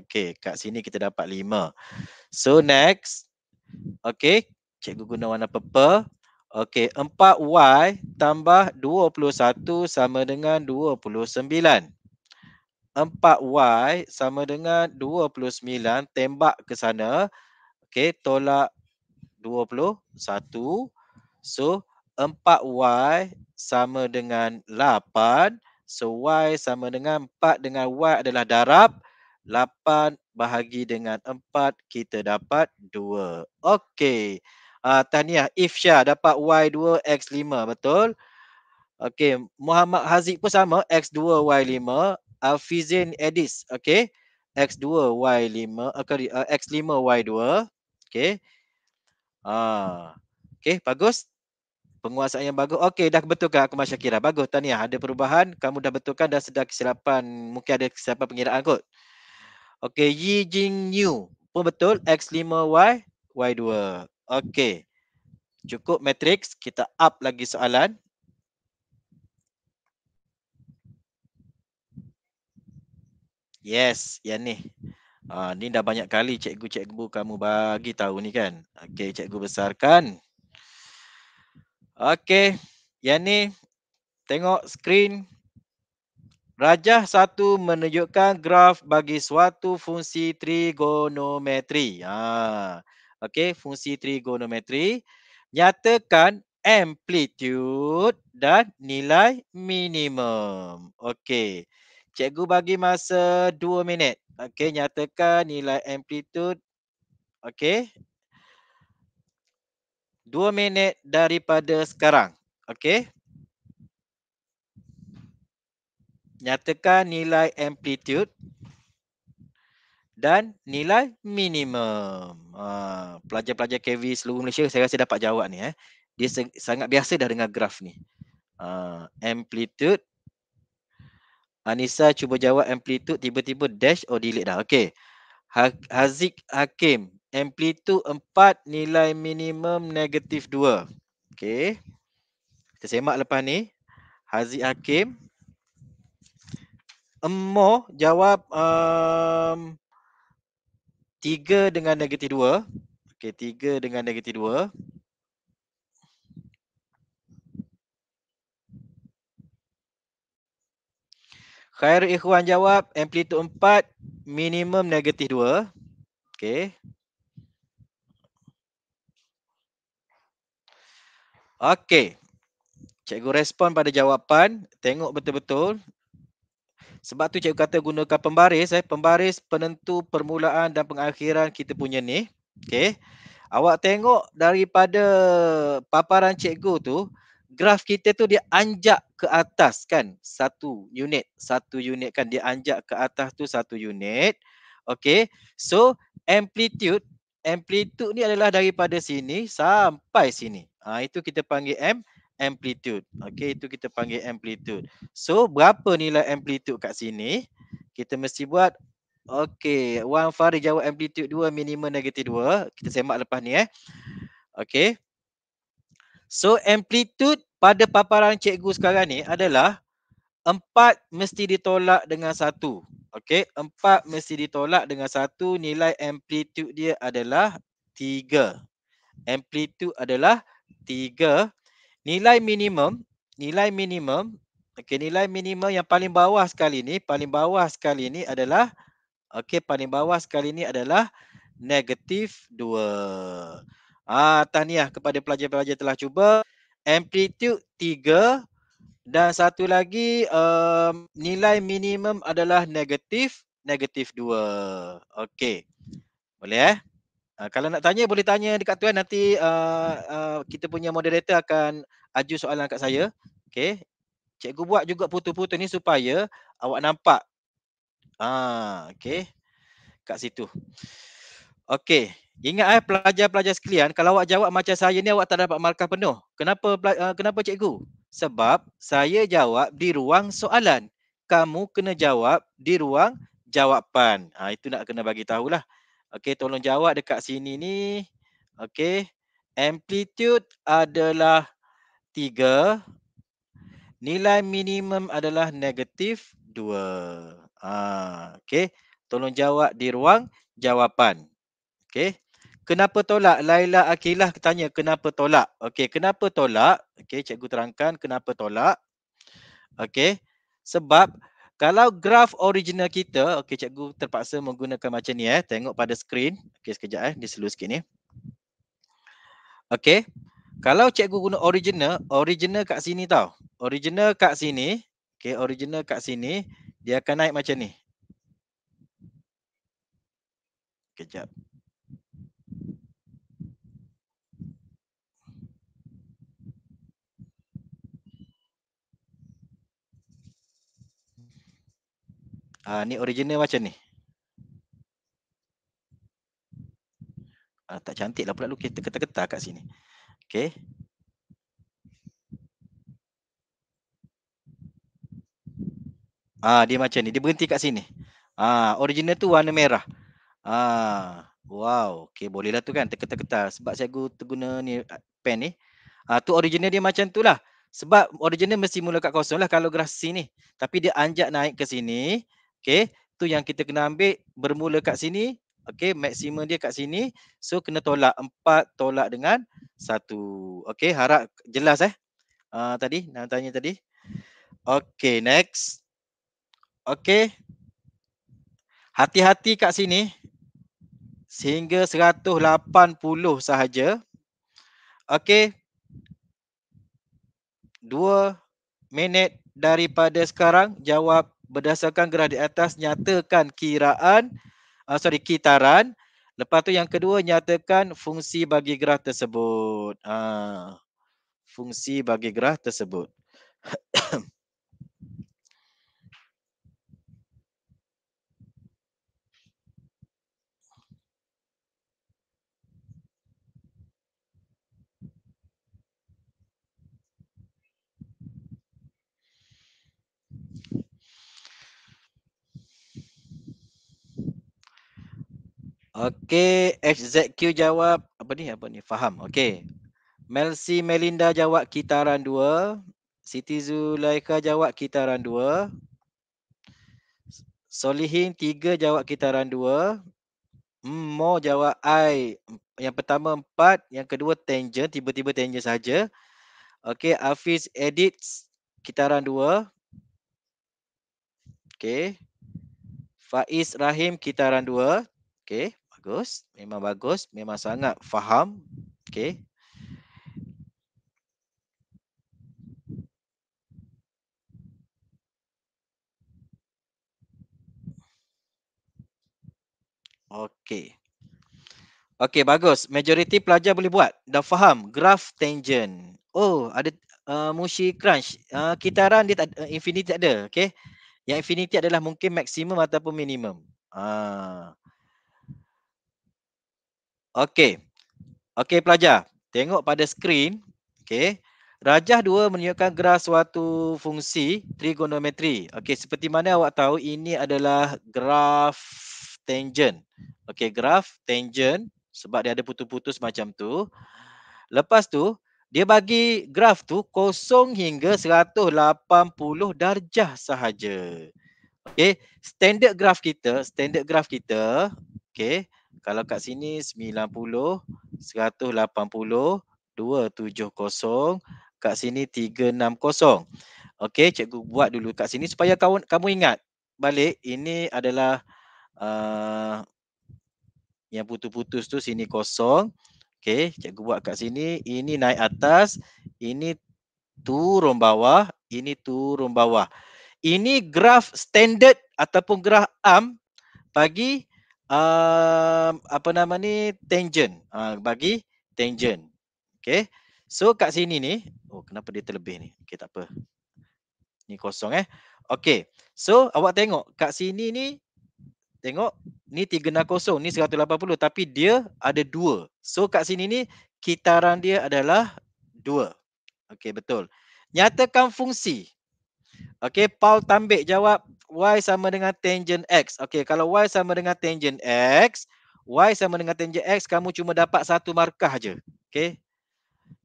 Speaker 5: Okey, kat sini kita dapat 5. So, next. Okey, cikgu guna warna purple. Okey, 4y tambah 21 sama dengan 29. 4Y sama dengan 29 tembak ke sana. Okey, tolak 21. So, 4Y sama dengan 8. So, Y sama dengan 4 dengan Y adalah darab. 8 bahagi dengan 4 kita dapat 2. Okey. Uh, tahniah Ifsha dapat Y2, X5 betul? Okey, Muhammad Haziq pun sama X2, Y5. Alfizin Edis, okay. X2, Y5, uh, X5, Y2, okay. Uh, okay, bagus. Penguasaan yang bagus. Okay, dah betulkan Akumar Syakira. Bagus, tahniah. Ada perubahan. Kamu dah betulkan, dah sedar kesilapan. Mungkin ada kesilapan pengiraan kot. Okay, Yi Jing Yu pun betul. X5, Y, Y2. Okay. Cukup matriks. Kita up lagi soalan. Yes, ya ni. Ah ni dah banyak kali cikgu-cikgu kamu bagi tahu ni kan. Okey, cikgu besarkan. Okey, ya ni. Tengok skrin. Rajah satu menunjukkan graf bagi suatu fungsi trigonometri. Ha. Okey, fungsi trigonometri. Nyatakan amplitude dan nilai minimum. Okey. Cikgu bagi masa 2 minit. Okey, nyatakan nilai amplitude. Okey. 2 minit daripada sekarang. Okey. Nyatakan nilai amplitude dan nilai minimum. Ha, pelajar-pelajar uh, KV seluruh Malaysia saya rasa dapat jawab ni. Eh. Dia sangat biasa dah dengar graf ni. Uh, amplitude Anissa cuba jawab amplitude tiba-tiba dash or delete dah. Okey. Ha- Haziq Hakim, amplitude 4 nilai minimum negatif 2. Okey. Kita semak lepas ni. Haziq Hakim. Emo jawab um, 3 dengan negatif 2. Okey, 3 dengan negatif Khairul Ikhwan jawab amplitude 4 minimum negatif 2. Okey. Okey. Cikgu respon pada jawapan. Tengok betul-betul. Sebab tu cikgu kata gunakan pembaris. Eh. Pembaris penentu permulaan dan pengakhiran kita punya ni. Okey. Awak tengok daripada paparan cikgu tu graf kita tu dia anjak ke atas kan satu unit satu unit kan dia anjak ke atas tu satu unit okey so amplitude amplitude ni adalah daripada sini sampai sini ha, itu kita panggil m amplitude okey itu kita panggil amplitude so berapa nilai amplitude kat sini kita mesti buat okey wang fari jawab amplitude 2 minimum negatif 2 kita semak lepas ni eh okey So amplitude pada paparan cikgu sekarang ni adalah empat mesti ditolak dengan satu. Okey, empat mesti ditolak dengan satu. Nilai amplitude dia adalah tiga. Amplitude adalah tiga. Nilai minimum, nilai minimum, okey, nilai minimum yang paling bawah sekali ni, paling bawah sekali ni adalah, okey, paling bawah sekali ni adalah negatif dua. Ah, tahniah kepada pelajar-pelajar telah cuba amplitude 3 dan satu lagi um, nilai minimum adalah negatif negatif 2. Okey. Boleh eh? Uh, kalau nak tanya boleh tanya dekat tuan nanti uh, uh, kita punya moderator akan aju soalan kat saya. Okey. Cikgu buat juga putu-putu ni supaya awak nampak. Ah, okey. Kat situ. Okey. Ingat eh pelajar-pelajar sekalian, kalau awak jawab macam saya ni awak tak dapat markah penuh. Kenapa uh, kenapa cikgu? Sebab saya jawab di ruang soalan. Kamu kena jawab di ruang jawapan. Ha, itu nak kena bagi tahulah. Okey, tolong jawab dekat sini ni. Okey. Amplitude adalah 3. Nilai minimum adalah negatif 2. Ah, ha, okey. Tolong jawab di ruang jawapan. Okey. Kenapa tolak? Laila Akilah tanya kenapa tolak. Okey, kenapa tolak? Okey, cikgu terangkan kenapa tolak. Okey. Sebab kalau graf original kita, okey cikgu terpaksa menggunakan macam ni eh. Tengok pada skrin. Okey, sekejap eh. Dia slow sikit ni. Okey. Kalau cikgu guna original, original kat sini tau. Original kat sini. Okey, original kat sini. Dia akan naik macam ni. Kejap. Ha, ni original macam ni. Ha, tak cantik lah pula lu kita ketar-ketar kat sini. Okay. Ah dia macam ni. Dia berhenti kat sini. Ah original tu warna merah. Ah wow. Okey bolehlah tu kan terketar-ketar sebab saya guna ni ah, pen ni. Ah tu original dia macam tu lah. Sebab original mesti mula kat kosong lah kalau grafis sini. Tapi dia anjak naik ke sini. Okay. Tu yang kita kena ambil bermula kat sini. Okay. Maksimum dia kat sini. So kena tolak. Empat tolak dengan satu. Okay. Harap jelas eh. Uh, tadi. Nak tanya tadi. Okay. Next. Okay. Hati-hati kat sini. Sehingga 180 sahaja. Okay. Dua minit daripada sekarang jawab berdasarkan gerah di atas nyatakan kiraan uh, sorry kitaran lepas tu yang kedua nyatakan fungsi bagi gerah tersebut uh, fungsi bagi gerah tersebut Okey, HZQ jawab apa ni? Apa ni? Faham. Okey. Melsi Melinda jawab kitaran 2. Siti Zulaika jawab kitaran 2. Solihin 3 jawab kitaran 2. Mo jawab I. Yang pertama 4, yang kedua tangent, tiba-tiba tangent saja. Okey, Hafiz edits kitaran 2. Okey. Faiz Rahim kitaran 2. Okey bagus memang bagus memang sangat faham okay? Okay, okay, bagus Majority pelajar boleh buat dah faham graf tangent oh ada uh, mushi crunch uh, kitaran dia tak ada, uh, infinity tak ada okay? yang infinity adalah mungkin maksimum ataupun minimum ah Okey. Okey pelajar, tengok pada skrin. Okey. Rajah 2 menunjukkan graf suatu fungsi trigonometri. Okey, seperti mana awak tahu ini adalah graf tangent. Okey, graf tangent sebab dia ada putus-putus macam tu. Lepas tu, dia bagi graf tu kosong hingga 180 darjah sahaja. Okey, standard graf kita, standard graf kita, okey. Kalau kat sini 90, 180, 270, kat sini 360. Okey, cikgu buat dulu kat sini supaya kamu, kamu ingat balik. Ini adalah uh, yang putus-putus tu sini kosong. Okey, cikgu buat kat sini. Ini naik atas, ini turun bawah, ini turun bawah. Ini graf standard ataupun graf am bagi uh, apa nama ni tangent uh, bagi tangent okey so kat sini ni oh kenapa dia terlebih ni okey tak apa ni kosong eh okey so awak tengok kat sini ni tengok ni 360 ni 180 tapi dia ada dua so kat sini ni kitaran dia adalah dua okey betul nyatakan fungsi okey paul tambik jawab Y sama dengan tangent X. Okey, kalau Y sama dengan tangent X, Y sama dengan tangent X, kamu cuma dapat satu markah je. Okey.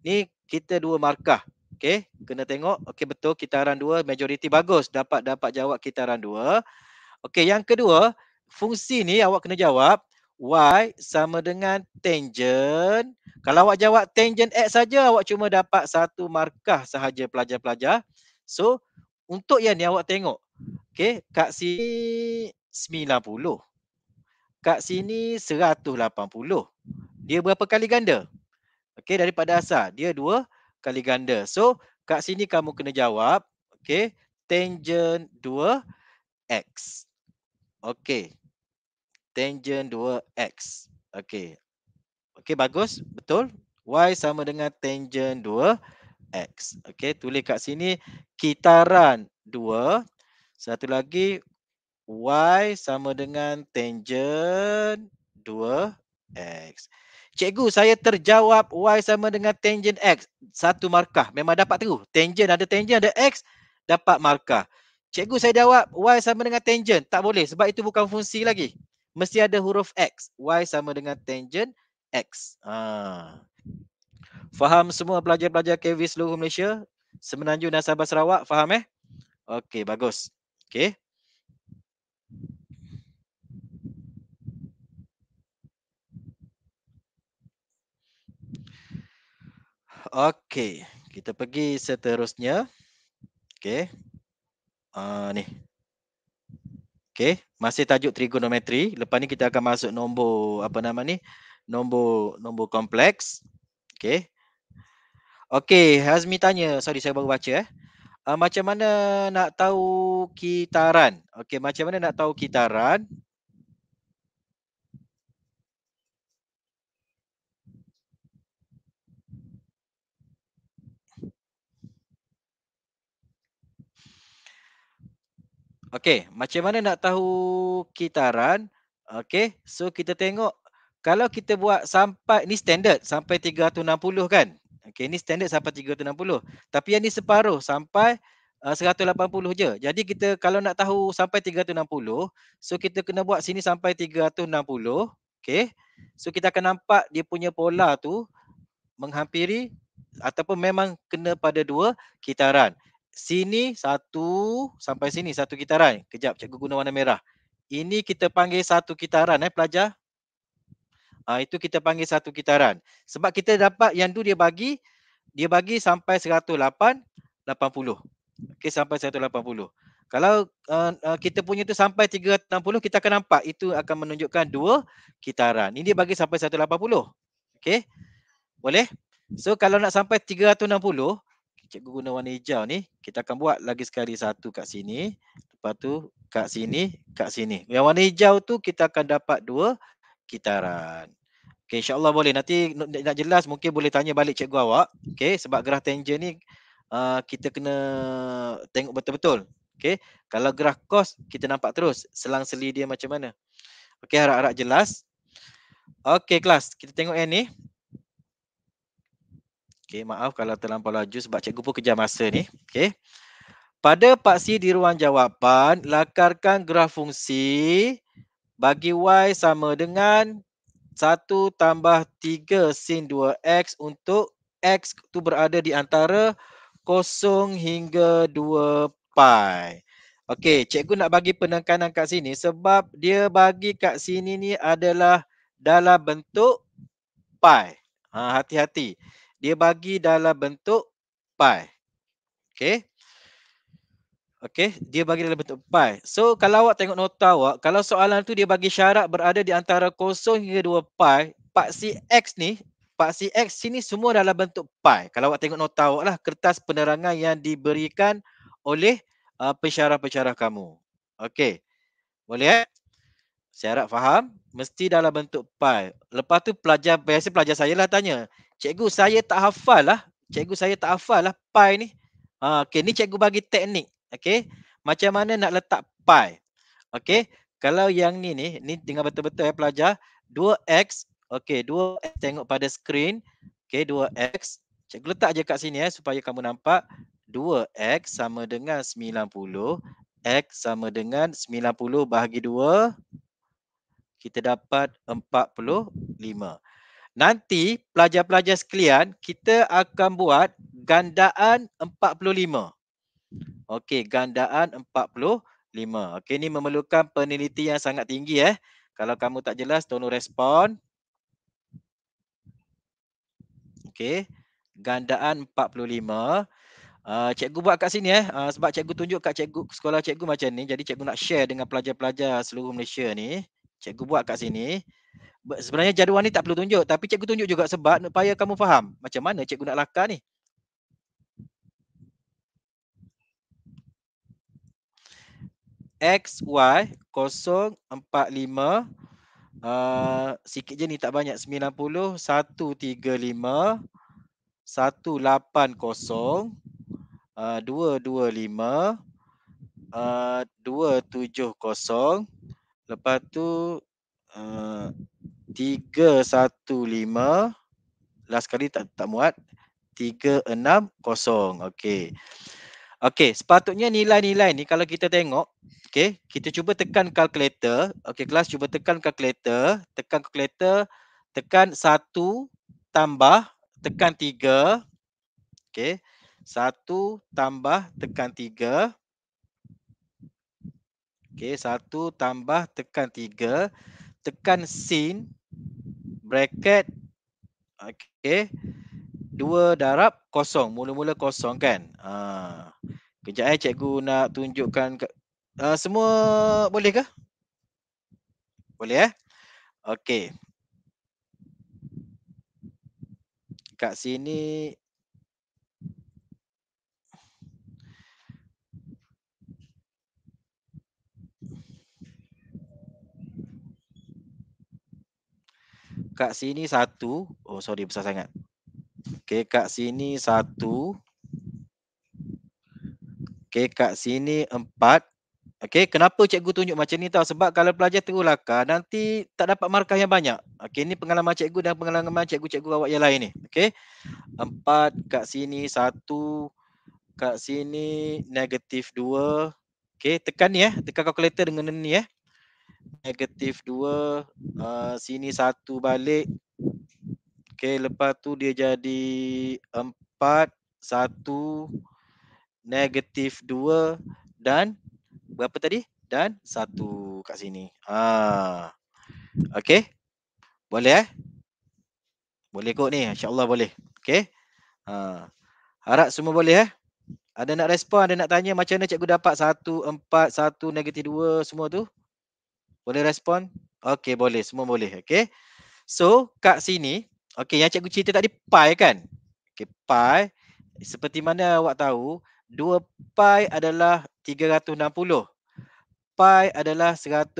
Speaker 5: Ni kita dua markah. Okey, kena tengok. Okey, betul kitaran dua. Majoriti bagus. Dapat dapat jawab kitaran dua. Okey, yang kedua, fungsi ni awak kena jawab. Y sama dengan tangent. Kalau awak jawab tangent X saja, awak cuma dapat satu markah sahaja pelajar-pelajar. So, untuk yang ni awak tengok. Okay, kat sini 90. Kat sini 180. Dia berapa kali ganda? Okay, daripada asal. Dia dua kali ganda. So, kat sini kamu kena jawab. Okay, tangent 2x. Okay, tangent 2x. Okay. Okay, bagus. Betul. Y sama dengan tangent 2x. Okay, tulis kat sini. Kitaran 2 satu lagi, Y sama dengan tangent 2X. Cikgu, saya terjawab Y sama dengan tangent X. Satu markah. Memang dapat tu. Tangent ada tangent, ada X. Dapat markah. Cikgu, saya jawab Y sama dengan tangent. Tak boleh sebab itu bukan fungsi lagi. Mesti ada huruf X. Y sama dengan tangent X. Ha. Faham semua pelajar-pelajar KV seluruh Malaysia? Semenanjung dan Sabah Sarawak, faham eh? Okey, bagus. Okay. Okay. Kita pergi seterusnya. Okay. Uh, ni. Okay. Masih tajuk trigonometri. Lepas ni kita akan masuk nombor apa nama ni? Nombor nombor kompleks. Okay. Okay. Hazmi tanya. Sorry saya baru baca eh uh, macam mana nak tahu kitaran? Okey, macam mana nak tahu kitaran? Okey, macam mana nak tahu kitaran? Okey, so kita tengok kalau kita buat sampai ni standard sampai 360 kan? Okay, ini standard sampai 360. Tapi yang ini separuh sampai uh, 180 je. Jadi kita kalau nak tahu sampai 360, so kita kena buat sini sampai 360. Okay. So kita akan nampak dia punya pola tu menghampiri ataupun memang kena pada dua kitaran. Sini satu sampai sini satu kitaran. Kejap cikgu guna warna merah. Ini kita panggil satu kitaran eh pelajar. Uh, itu kita panggil satu kitaran. Sebab kita dapat yang tu dia bagi, dia bagi sampai 180. Okey sampai 180. Kalau uh, uh, kita punya tu sampai 360 kita akan nampak itu akan menunjukkan dua kitaran. Ini dia bagi sampai 180. Okey. Boleh? So kalau nak sampai 360 cikgu guna warna hijau ni kita akan buat lagi sekali satu kat sini lepas tu kat sini kat sini yang warna hijau tu kita akan dapat dua Kitaran. Okay, insyaallah boleh nanti nak jelas mungkin boleh tanya balik cikgu awak. Okay, sebab gerah tangent ni uh, kita kena tengok betul-betul. Okay, kalau gerah kos kita nampak terus selang-seli dia macam mana. Okey harap-harap jelas. Okay kelas kita tengok yang ni. Okey maaf kalau terlampau laju sebab cikgu pun kejar masa ni. Okay, Pada paksi di ruang jawapan lakarkan graf fungsi bagi Y sama dengan 1 tambah 3 sin 2X untuk X tu berada di antara 0 hingga 2 pi. Okey, cikgu nak bagi penekanan kat sini sebab dia bagi kat sini ni adalah dalam bentuk pi. Ha, hati-hati. dia bagi dalam bentuk pi. Okey. Okey, dia bagi dalam bentuk pi. So kalau awak tengok nota awak, kalau soalan tu dia bagi syarat berada di antara kosong hingga 2 pi, paksi x ni, paksi x sini semua dalam bentuk pi. Kalau awak tengok nota awak lah, kertas penerangan yang diberikan oleh uh, pensyarah-pensyarah kamu. Okey. Boleh eh? Saya faham. Mesti dalam bentuk pi. Lepas tu pelajar, biasa pelajar saya lah tanya. Cikgu saya tak hafal lah. Cikgu saya tak hafal lah pi ni. Ha, ah, okay, ni cikgu bagi teknik. Okay. Macam mana nak letak pi. Okay. Kalau yang ni ni, ni dengar betul-betul ya pelajar. 2x. Okay. 2 tengok pada screen. Okay. 2x. Cikgu letak je kat sini ya supaya kamu nampak. 2x sama dengan 90. X sama dengan 90 bahagi 2. Kita dapat 45. Nanti pelajar-pelajar sekalian kita akan buat gandaan 45. Okey, gandaan 45. Okey, ini memerlukan penelitian yang sangat tinggi eh. Kalau kamu tak jelas, tolong respon. Okey, gandaan 45. Uh, ah, cikgu buat kat sini eh. Uh, sebab cikgu tunjuk kat cikgu, sekolah cikgu macam ni. Jadi cikgu nak share dengan pelajar-pelajar seluruh Malaysia ni. Cikgu buat kat sini. Sebenarnya jadual ni tak perlu tunjuk. Tapi cikgu tunjuk juga sebab supaya kamu faham macam mana cikgu nak lakar ni. X Y XY045 Uh, sikit je ni tak banyak 90 135 180 XY 045 uh, uh, 270 lepas tu uh, 315 last kali tak tak muat 360 okey Okey, sepatutnya nilai-nilai ni kalau kita tengok, okey, kita cuba tekan calculator. Okey, kelas cuba tekan calculator, tekan calculator, tekan 1 tambah tekan 3. Okey. 1 tambah tekan 3. Okey, 1 tambah tekan 3, tekan sin bracket. Okey. Dua darab kosong. Mula-mula kosong kan. Ha. Kejap eh cikgu nak tunjukkan. Ke... Ha, semua boleh ke? Boleh eh? Okey. Kat sini. Kat sini satu. Oh sorry besar sangat. Okey, kat sini satu. Okey, kat sini empat. Okey, kenapa cikgu tunjuk macam ni tau? Sebab kalau pelajar terulakar, nanti tak dapat markah yang banyak. Okey, ni pengalaman cikgu dan pengalaman cikgu-cikgu awak yang lain ni. Okey, empat kat sini satu. Kat sini negatif dua. Okey, tekan ni eh. Tekan kalkulator dengan ni eh. Negatif dua. Uh, sini satu balik. Okey, lepas tu dia jadi 4, 1, negatif 2 dan berapa tadi? Dan 1 kat sini. Ah. Okey. Boleh eh? Boleh kot ni. InsyaAllah boleh. Okey. Ha. Harap semua boleh eh. Ada nak respon, ada nak tanya macam mana cikgu dapat 1, 4, 1, negatif 2 semua tu? Boleh respon? Okey, boleh. Semua boleh. Okey. So, kat sini, Okey, yang cikgu cerita tadi pi kan? Okey, pi seperti mana awak tahu 2 pi adalah 360. Pi adalah 180.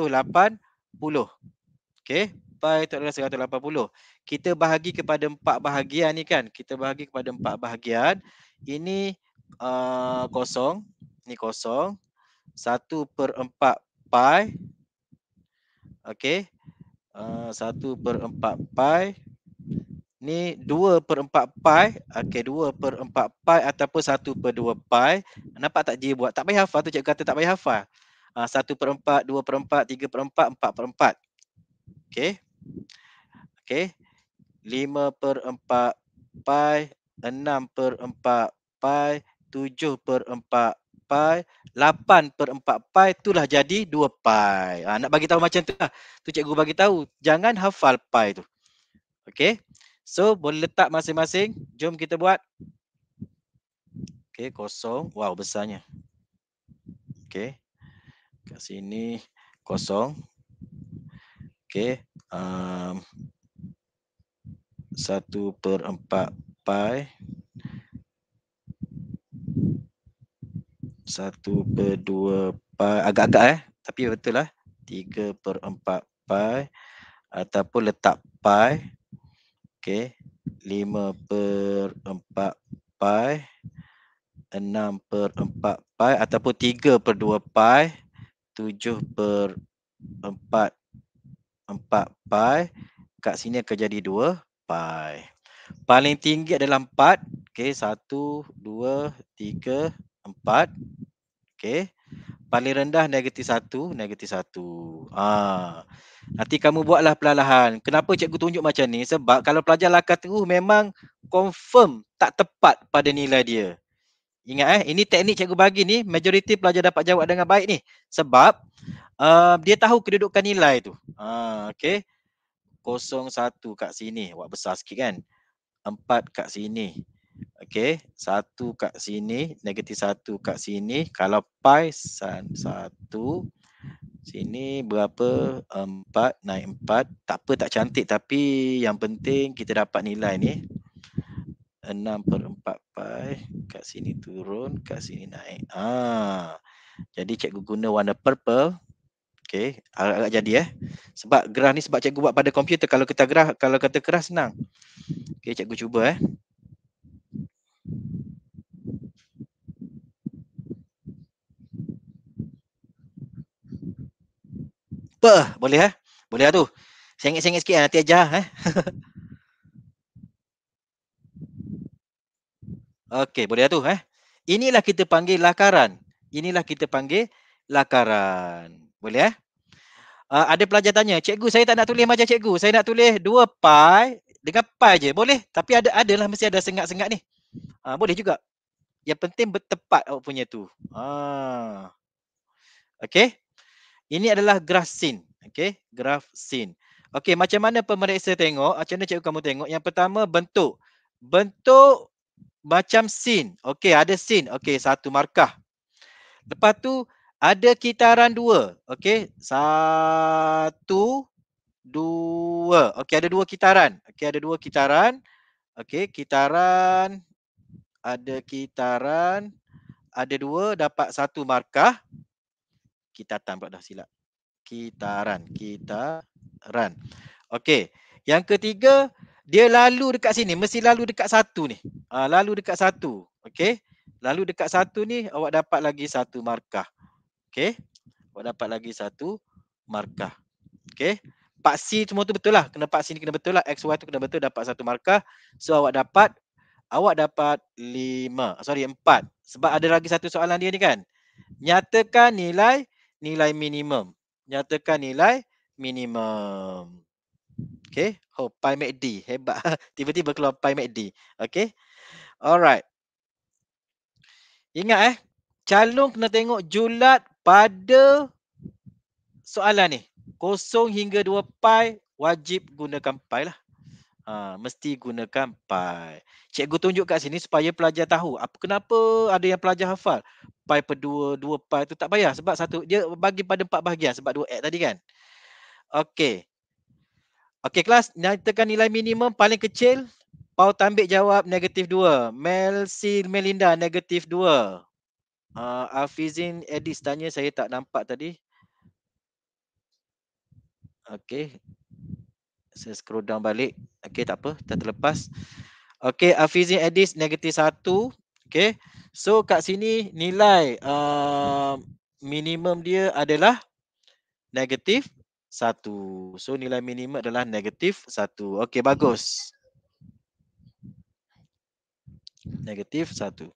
Speaker 5: Okey, pi itu adalah 180. Kita bahagi kepada empat bahagian ni kan? Kita bahagi kepada empat bahagian. Ini uh, kosong, ni kosong. 1 per 4 pi. Okey. Uh, eh, 1 per 4 pi ni 2 per 4 pi okey 2 per 4 pi ataupun 1 per 2 pi nampak tak je buat tak payah hafal tu cikgu kata tak payah hafal uh, ah, 1 per 4 2 per 4 3 per 4 4 per 4 okey okey 5 per 4 pi 6 per 4 pi 7 per 4 pi 8 per 4 pi itulah jadi 2 pi ha, nak bagi tahu macam tu lah tu cikgu bagi tahu jangan hafal pi tu okey So boleh letak masing-masing. Jom kita buat. Okay kosong. Wow besarnya. Okay. Kat sini kosong. Okay. Um, 1 per 4 pi. 1 per 2 pi. Agak-agak eh. Tapi betul lah. 3 per 4 pi. Ataupun letak pi. Okey. 5 per 4 pi. 6 per 4 pi ataupun 3 per 2 pi. 7 per 4 4 pi. Kat sini akan jadi 2 pi. Paling tinggi adalah 4. Okey. 1, 2, 3, 4. Okey paling rendah negatif satu, negatif satu. Ah. Nanti kamu buatlah perlahan-lahan. Kenapa cikgu tunjuk macam ni? Sebab kalau pelajar lakar teruh memang confirm tak tepat pada nilai dia. Ingat eh, ini teknik cikgu bagi ni, majoriti pelajar dapat jawab dengan baik ni. Sebab uh, dia tahu kedudukan nilai tu. Ah, ha, okay. Kosong satu kat sini. buat besar sikit kan? Empat kat sini. Okey, satu kat sini, negatif satu kat sini. Kalau pi satu, sini berapa? Empat, naik empat. Tak apa, tak cantik. Tapi yang penting kita dapat nilai ni. enam per empat pi. Kat sini turun, kat sini naik. Ah, Jadi cikgu guna warna purple. Okey, agak-agak jadi eh. Sebab graf ni sebab cikgu buat pada komputer. Kalau kita graf, kalau kata keras senang. Okay, cikgu cuba eh. Apa? Boleh eh? Boleh lah tu. Sengit-sengit sikit lah, nanti aja eh. Okey, boleh lah tu eh. Inilah kita panggil lakaran. Inilah kita panggil lakaran. Boleh eh? Uh, ada pelajar tanya, cikgu saya tak nak tulis macam cikgu. Saya nak tulis 2 pi dengan pi je. Boleh? Tapi ada adalah mesti ada sengat-sengat ni. Uh, boleh juga. Yang penting bertepat awak punya tu. Ah. Uh. Okey. Ini adalah graf sin. Okey, graf sin. Okey, macam mana pemeriksa tengok? Ah, macam mana cikgu kamu tengok? Yang pertama bentuk. Bentuk macam sin. Okey, ada sin. Okey, satu markah. Lepas tu ada kitaran dua. Okey, satu, dua. Okey, ada dua kitaran. Okey, ada dua kitaran. Okey, kitaran. Ada kitaran. Ada dua, dapat satu markah kitatan pula dah silap. Kitaran, run. Okey, yang ketiga dia lalu dekat sini, mesti lalu dekat satu ni. Ha, lalu dekat satu. Okey. Lalu dekat satu ni awak dapat lagi satu markah. Okey. Awak dapat lagi satu markah. Okey. Paksi semua tu betul lah. Kena pak C ni kena betul lah. X, Y tu kena betul dapat satu markah. So awak dapat awak dapat lima. Sorry, empat. Sebab ada lagi satu soalan dia ni kan. Nyatakan nilai nilai minimum. Nyatakan nilai minimum. Okay. Oh, pi mac d. Hebat. Tiba-tiba keluar pi mac d. Okay. Alright. Ingat eh. calung kena tengok julat pada soalan ni. Kosong hingga dua pi wajib gunakan pi lah. Ha, mesti gunakan pai. Cikgu tunjuk kat sini supaya pelajar tahu apa kenapa ada yang pelajar hafal. Pai per dua, dua pai tu tak payah sebab satu dia bagi pada empat bahagian sebab dua add tadi kan. Okey. Okey kelas nyatakan nilai minimum paling kecil. Pau tambik jawab negatif dua. Mel si Melinda negatif dua. Uh, ha, Afizin Edis tanya saya tak nampak tadi. Okey. Saya scroll down balik. Okey, tak apa. Kita terlepas. Okey, Afizin Edis negatif satu, Okey. So, kat sini nilai uh, minimum dia adalah negatif satu. So, nilai minimum adalah negatif satu. Okey, bagus. Negatif satu.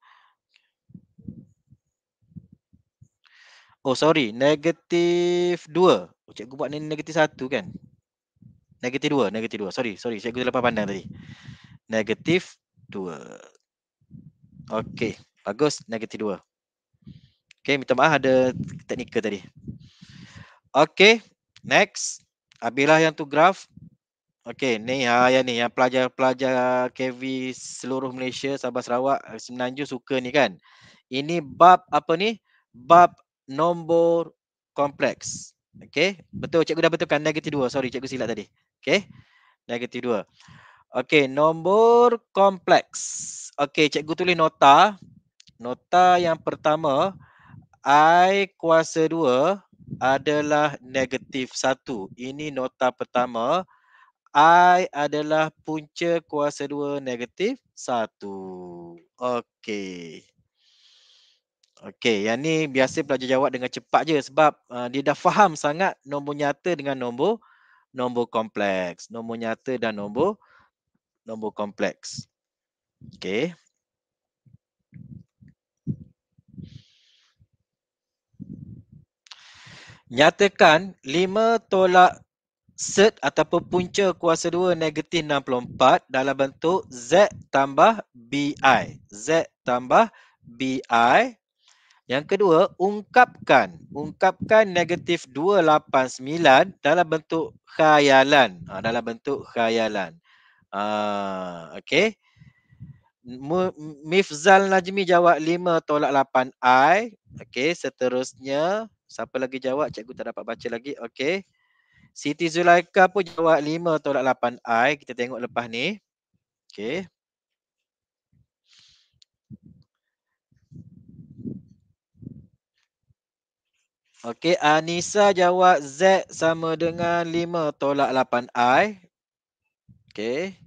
Speaker 5: Oh, sorry. Negatif 2. Cikgu buat ni negatif 1 kan? negatif 2 negatif 2 sorry sorry saya cikgu terlepas pandang tadi negatif 2 okey bagus negatif 2 okey minta maaf ada teknikal tadi okey next Abilah yang tu graf okey ni ha yang ni yang pelajar-pelajar KV seluruh Malaysia Sabah Sarawak eh, Semenanjung suka ni kan ini bab apa ni bab nombor kompleks Okey, betul cikgu dah betulkan negatif 2. Sorry cikgu silap tadi. Okey. Negatif 2. Okay, nombor kompleks. Okay, cikgu tulis nota. Nota yang pertama, I kuasa 2 adalah negatif 1. Ini nota pertama. I adalah punca kuasa 2 negatif 1. Okay, okay. yang ni biasa pelajar jawab dengan cepat je sebab uh, dia dah faham sangat nombor nyata dengan nombor nombor kompleks. Nombor nyata dan nombor hmm. nombor kompleks. Okey. Nyatakan 5 tolak set ataupun punca kuasa 2 negatif 64 dalam bentuk Z tambah BI. Z tambah BI yang kedua, ungkapkan. Ungkapkan negatif 289 dalam bentuk khayalan. Ha, dalam bentuk khayalan. Ha, okay. Mifzal Najmi jawab 5 tolak 8i. Okay, seterusnya. Siapa lagi jawab? Cikgu tak dapat baca lagi. Okay. Siti Zulaika pun jawab 5 tolak 8i. Kita tengok lepas ni. Okay. Okey, Anissa jawab Z sama dengan 5 tolak 8I. Okey.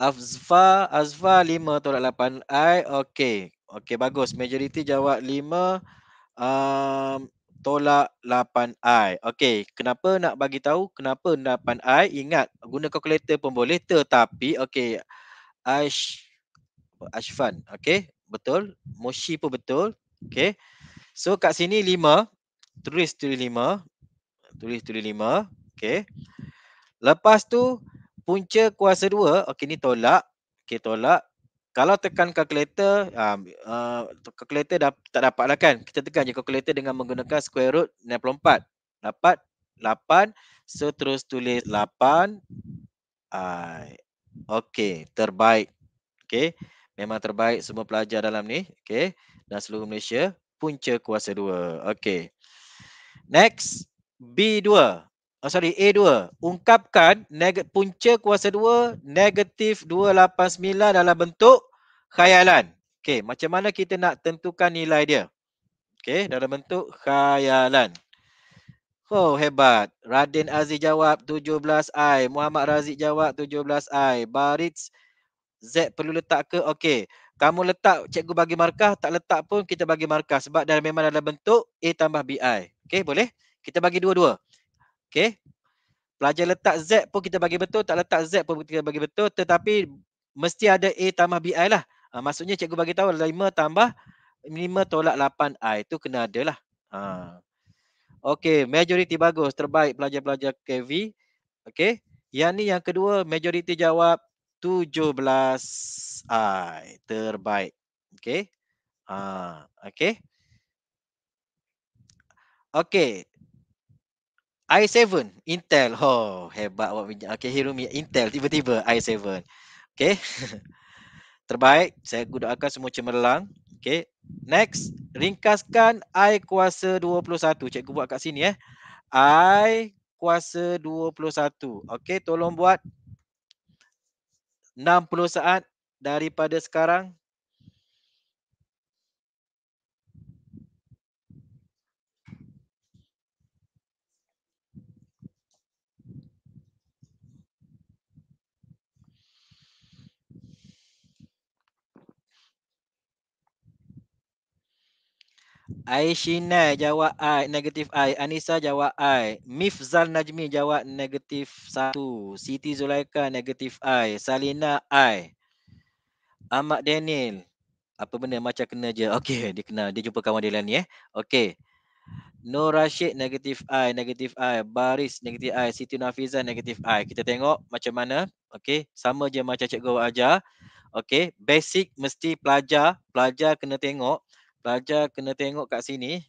Speaker 5: Azfa, Azfa 5 tolak 8I. Okey. Okey, bagus. Majority jawab 5 um, tolak 8I. Okey, kenapa nak bagi tahu kenapa 8I? Ingat, guna kalkulator pun boleh. Tetapi, okey. Ash, Ashfan, okey. Betul. Moshi pun betul. Okey. So kat sini 5, tulis tulis 5, tulis tulis 5, okay. Lepas tu punca kuasa 2, okey ni tolak, okey tolak. Kalau tekan kalkulator, uh, uh, calculator dah, ah, tak dapat lah kan. Kita tekan je kalkulator dengan menggunakan square root 94. Dapat 8, so terus tulis 8. Uh, okey, terbaik. okay. memang terbaik semua pelajar dalam ni. okay. dan seluruh Malaysia punca kuasa 2. Okey. Next B2. Oh sorry A2. Ungkapkan negatif punca kuasa 2 negatif 289 dalam bentuk khayalan. Okey, macam mana kita nak tentukan nilai dia? Okey, dalam bentuk khayalan. Oh, hebat. Radin Aziz jawab 17i. Muhammad Razik jawab 17i. Baritz Z perlu letak ke? Okey kamu letak cikgu bagi markah, tak letak pun kita bagi markah sebab dah memang dalam bentuk A tambah BI. Okey, boleh? Kita bagi dua-dua. Okey. Pelajar letak Z pun kita bagi betul, tak letak Z pun kita bagi betul tetapi mesti ada A tambah BI lah. Ha, maksudnya cikgu bagi tahu 5 tambah 5 tolak 8I itu kena ada lah. Ha. Okey, majoriti bagus, terbaik pelajar-pelajar KV. Okey. Yang ni yang kedua, majoriti jawab 17 i terbaik okey ha okey okey i7 intel ho oh, hebat awak bijak okey hirumi intel tiba-tiba i7 okey terbaik saya doakan semua cemerlang okey next ringkaskan i kuasa 21 cikgu buat kat sini eh i kuasa 21 okey tolong buat 60 saat daripada sekarang Aishina jawab I, negatif I. Anissa jawab I. Mifzal Najmi jawab negatif 1. Siti Zulaika negatif I. Salina I. Ahmad Daniel. Apa benda macam kena je. Okey, dia kena. Dia jumpa kawan dia lain ni eh. Okay. Nur Rashid negatif I, negatif I. Baris negatif I. Siti Nafiza negatif I. Kita tengok macam mana. Okay. sama je macam cikgu ajar. Okay. basic mesti pelajar. Pelajar kena tengok pelajar kena tengok kat sini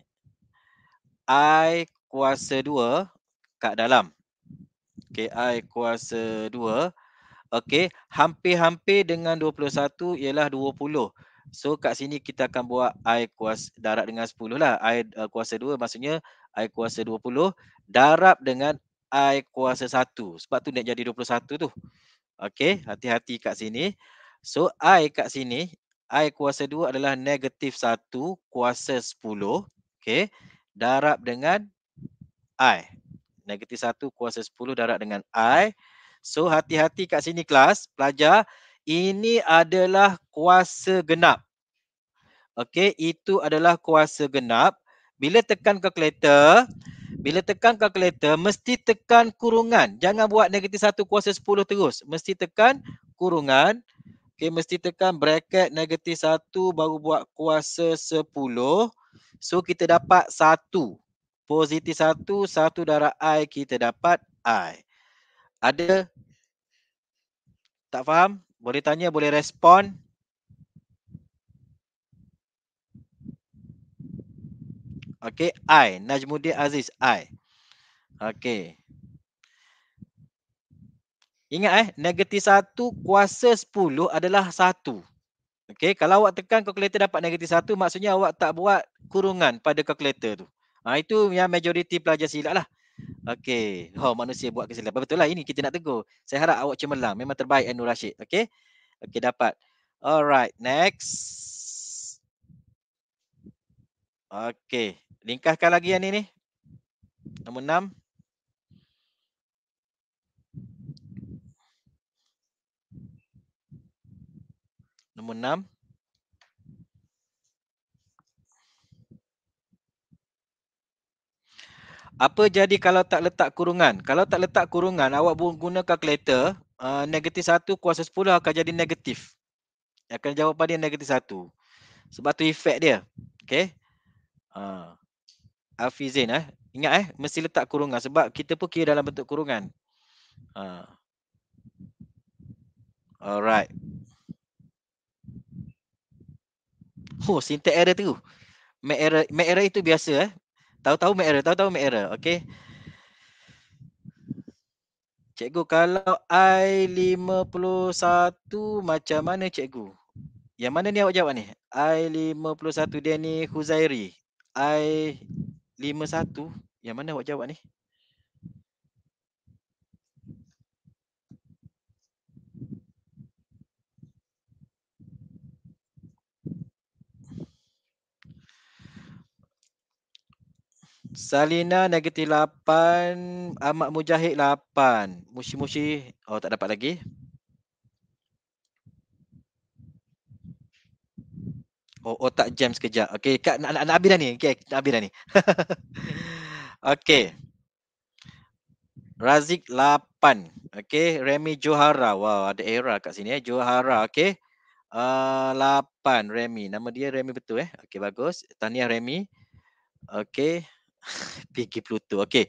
Speaker 5: I kuasa 2 kat dalam. Okay, I kuasa 2. Okay, hampir-hampir dengan 21 ialah 20. So kat sini kita akan buat I kuasa darab dengan 10 lah. I uh, kuasa 2 maksudnya I kuasa 20 darab dengan I kuasa 1. Sebab tu nak jadi 21 tu. Okay, hati-hati kat sini. So I kat sini I kuasa 2 adalah negatif 1 kuasa 10. Okay. Darab dengan I. Negatif 1 kuasa 10 darab dengan I. So hati-hati kat sini kelas pelajar. Ini adalah kuasa genap. Okay. Itu adalah kuasa genap. Bila tekan kalkulator. Bila tekan kalkulator mesti tekan kurungan. Jangan buat negatif 1 kuasa 10 terus. Mesti tekan kurungan. Okay, mesti tekan bracket negatif 1 baru buat kuasa 10. So kita dapat 1. Positif 1, 1 darah I kita dapat I. Ada? Tak faham? Boleh tanya, boleh respon. Okay, I. Najmudin Aziz, I. Okay. Ingat eh, negatif 1 kuasa 10 adalah 1. Okey, kalau awak tekan kalkulator dapat negatif 1, maksudnya awak tak buat kurungan pada kalkulator tu. Ha, itu yang majoriti pelajar silap lah. Okey, oh, manusia buat kesilapan. Betul lah, ini kita nak tegur. Saya harap awak cemerlang. Memang terbaik, Anu Rashid. Okey, okay, dapat. Alright, next. Okey, ringkaskan lagi yang ni ni. Nombor 6. Nombor enam. Apa jadi kalau tak letak kurungan? Kalau tak letak kurungan, awak guna kalkulator, uh, negatif satu kuasa sepuluh akan jadi negatif. Akan jawapan dia negatif satu. Sebab tu efek dia. Okay. Uh, Afizin. Eh. Ingat eh, mesti letak kurungan. Sebab kita pun kira dalam bentuk kurungan. Uh. Alright. Oh, syntax error tu. Make error, make error itu biasa eh. Tahu-tahu make error, tahu-tahu make error. Okay. Cikgu, kalau I51 macam mana cikgu? Yang mana ni awak jawab ni? I51 dia ni Huzairi. I51 yang mana awak jawab ni? Salina negatif lapan, Ahmad Mujahid lapan, Mushi-mushi, oh tak dapat lagi. Oh, otak oh, jam sekejap. Okey, Kak nak, nak, nak habis dah ni. Okey, nak habis dah ni. Okey. Razik lapan, Okey, Remy Johara. Wow, ada era kat sini eh. Johara, okey. Uh, ah, 8, Remy. Nama dia Remy betul eh. Okey, bagus. Tahniah Remy. Okey. Pinky Pluto. Okey.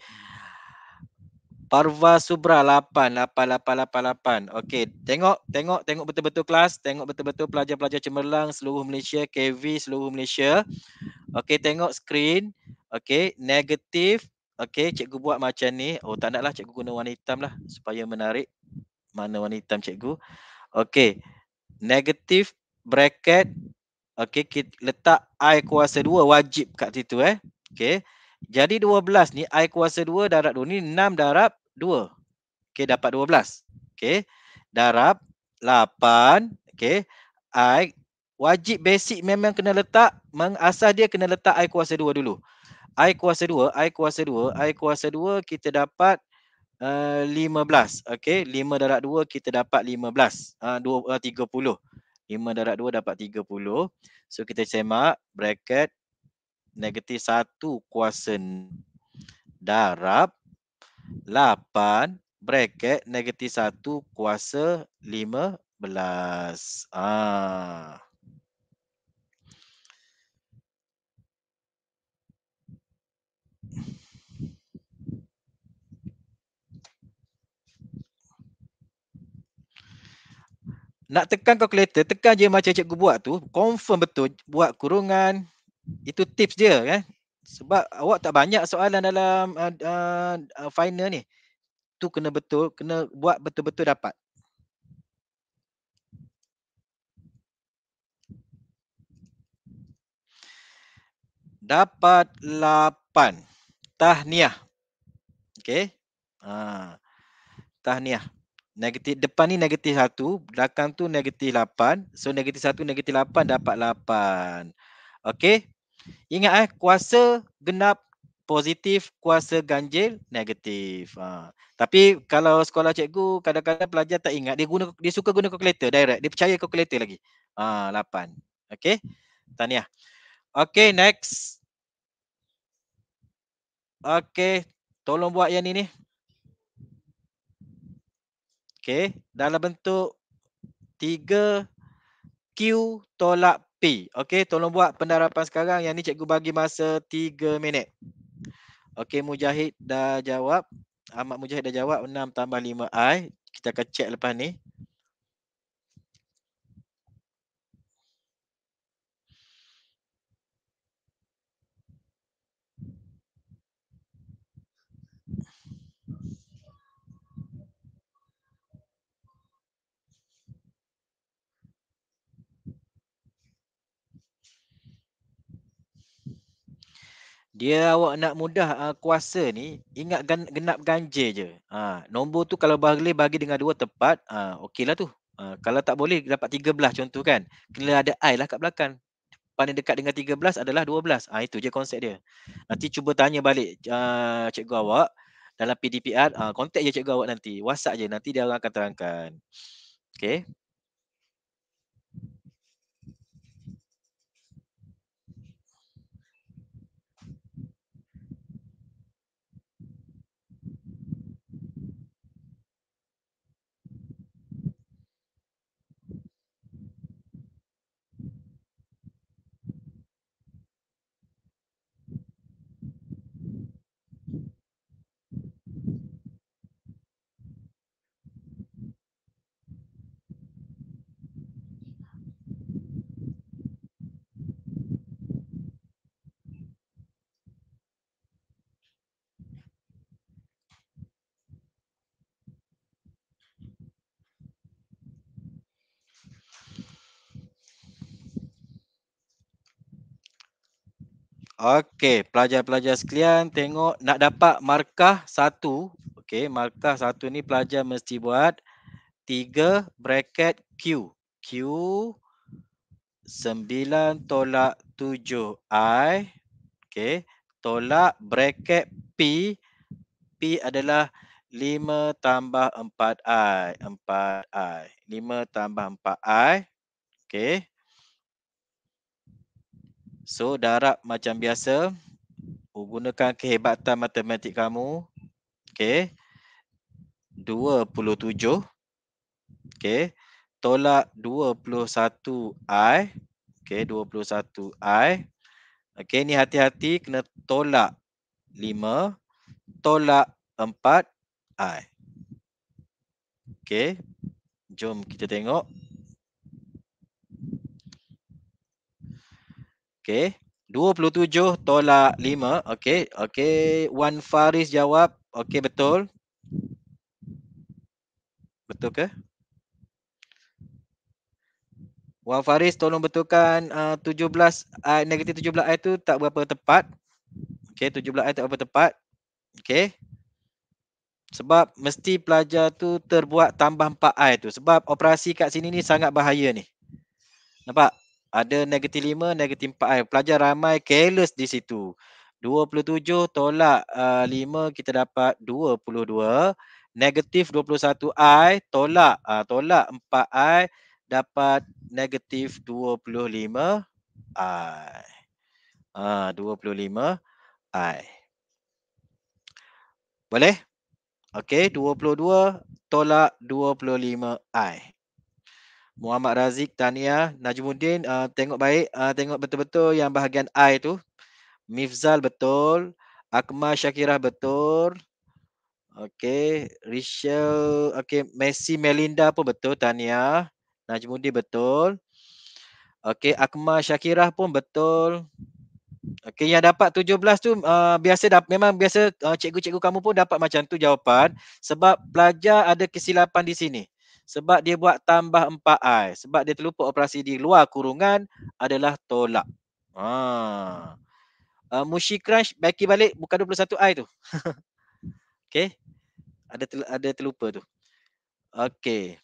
Speaker 5: Parva Subra 8, 8, 8, 8, Okey, tengok tengok tengok betul-betul kelas, tengok betul-betul pelajar-pelajar cemerlang seluruh Malaysia, KV seluruh Malaysia. Okey, tengok screen, Okey, negatif. Okey, cikgu buat macam ni. Oh, tak naklah cikgu guna warna hitam lah supaya menarik. Mana warna hitam cikgu? Okey. Negatif bracket. Okey, letak I kuasa 2 wajib kat situ eh. Okey. Jadi 12 ni I kuasa 2 darab 2 ni 6 darab 2. Okey dapat 12. Okey. Darab 8. Okey. I wajib basic memang kena letak mengasah dia kena letak I kuasa 2 dulu. I kuasa 2, I kuasa 2, I kuasa 2 kita dapat Uh, eh, 15. Okey, 5 darab 2 kita dapat 15. Ah uh, 2 uh, 30. 5 darab 2 dapat 30. So kita semak bracket negatif 1 kuasa darab 8 bracket negatif 1 kuasa 15. Ah. Nak tekan kalkulator, tekan je macam cikgu buat tu. Confirm betul buat kurungan. Itu tips dia kan. Sebab awak tak banyak soalan dalam uh, uh, final ni. Tu kena betul, kena buat betul-betul dapat. Dapat lapan. Tahniah. Okay. Uh, ha. tahniah. Negatif, depan ni negatif satu, Belakang tu negatif lapan, So negatif satu negatif lapan dapat lapan, Okay. Ingat eh, kuasa genap positif, kuasa ganjil negatif. Ha. Tapi kalau sekolah cikgu, kadang-kadang pelajar tak ingat. Dia, guna, dia suka guna kalkulator direct. Dia percaya kalkulator lagi. Ha, 8. Okay. Tahniah. Okay, next. Okay. Tolong buat yang ini. Okay. Dalam bentuk 3 Q tolak P. Okey, tolong buat pendarapan sekarang. Yang ni cikgu bagi masa 3 minit. Okey, Mujahid dah jawab. Ahmad Mujahid dah jawab 6 tambah 5 I. Kita akan check lepas ni. dia awak nak mudah uh, kuasa ni ingat gan, genap ganjil je. Ha, nombor tu kalau boleh bagi dengan dua tepat, ha, ah, lah tu. Ha, kalau tak boleh dapat 13 contoh kan. Kena ada I lah kat belakang. Paling dekat dengan tiga belas adalah 12. Ha, itu je konsep dia. Nanti cuba tanya balik uh, cikgu awak dalam PDPR. Ha, contact je cikgu awak nanti. WhatsApp je nanti dia orang akan terangkan. Okay. Okey, pelajar-pelajar sekalian tengok nak dapat markah satu. Okey, markah satu ni pelajar mesti buat tiga bracket Q. Q sembilan tolak tujuh I. Okey, tolak bracket P. P adalah lima tambah empat I. Empat I. Lima tambah empat I. Okey. So darab macam biasa gunakan kehebatan matematik kamu. Okey. 27 Okey. Tolak 21i. Okey, 21i. Okey, ni hati-hati kena tolak 5, tolak 4i. Okey. Jom kita tengok Okey. 27 tolak 5. Okey. Okey. Wan Faris jawab. Okey betul. Betul ke? Wan Faris tolong betulkan uh, 17 uh, negatif 17 I tu tak berapa tepat. Okey 17 I tak berapa tepat. Okey. Sebab mesti pelajar tu terbuat tambah 4 I tu. Sebab operasi kat sini ni sangat bahaya ni. Nampak? ada negatif lima, negatif empat Eh, pelajar ramai careless di situ. 27 tolak uh, eh, 5 kita dapat 22. Negatif 21 I tolak uh, tolak 4 I dapat negatif 25 I. Ah uh, 25 I. Boleh? Okey, 22 tolak 25 I. Muhammad Razik Tania Najmudin uh, tengok baik uh, tengok betul-betul yang bahagian I tu Mifzal betul Akmal Syakirah betul Okay Rachel Okay Messi Melinda pun betul Tania Najmudin betul Okay Akmal Syakirah pun betul Okay yang dapat 17 tu uh, biasa da- memang biasa uh, cikgu-cikgu kamu pun dapat macam tu jawapan sebab pelajar ada kesilapan di sini sebab dia buat tambah 4i sebab dia terlupa operasi di luar kurungan adalah tolak. Ha. Uh, Mushi crunch baiki balik bukan 21i tu. Okey. Ada tel, ada terlupa tu. Okay.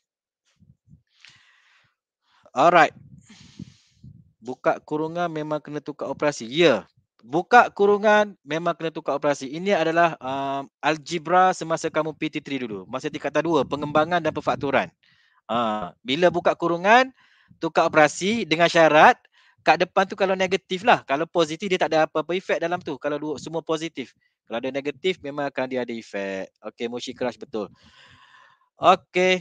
Speaker 5: Alright. Buka kurungan memang kena tukar operasi. Ya. Yeah buka kurungan memang kena tukar operasi. Ini adalah uh, algebra semasa kamu PT3 dulu. Masa tingkatan 2, pengembangan dan perfakturan. Uh, ha, bila buka kurungan, tukar operasi dengan syarat kat depan tu kalau negatif lah. Kalau positif dia tak ada apa-apa efek dalam tu. Kalau dua, semua positif. Kalau ada negatif memang akan dia ada efek. Okay, Moshi Crush betul. Okay.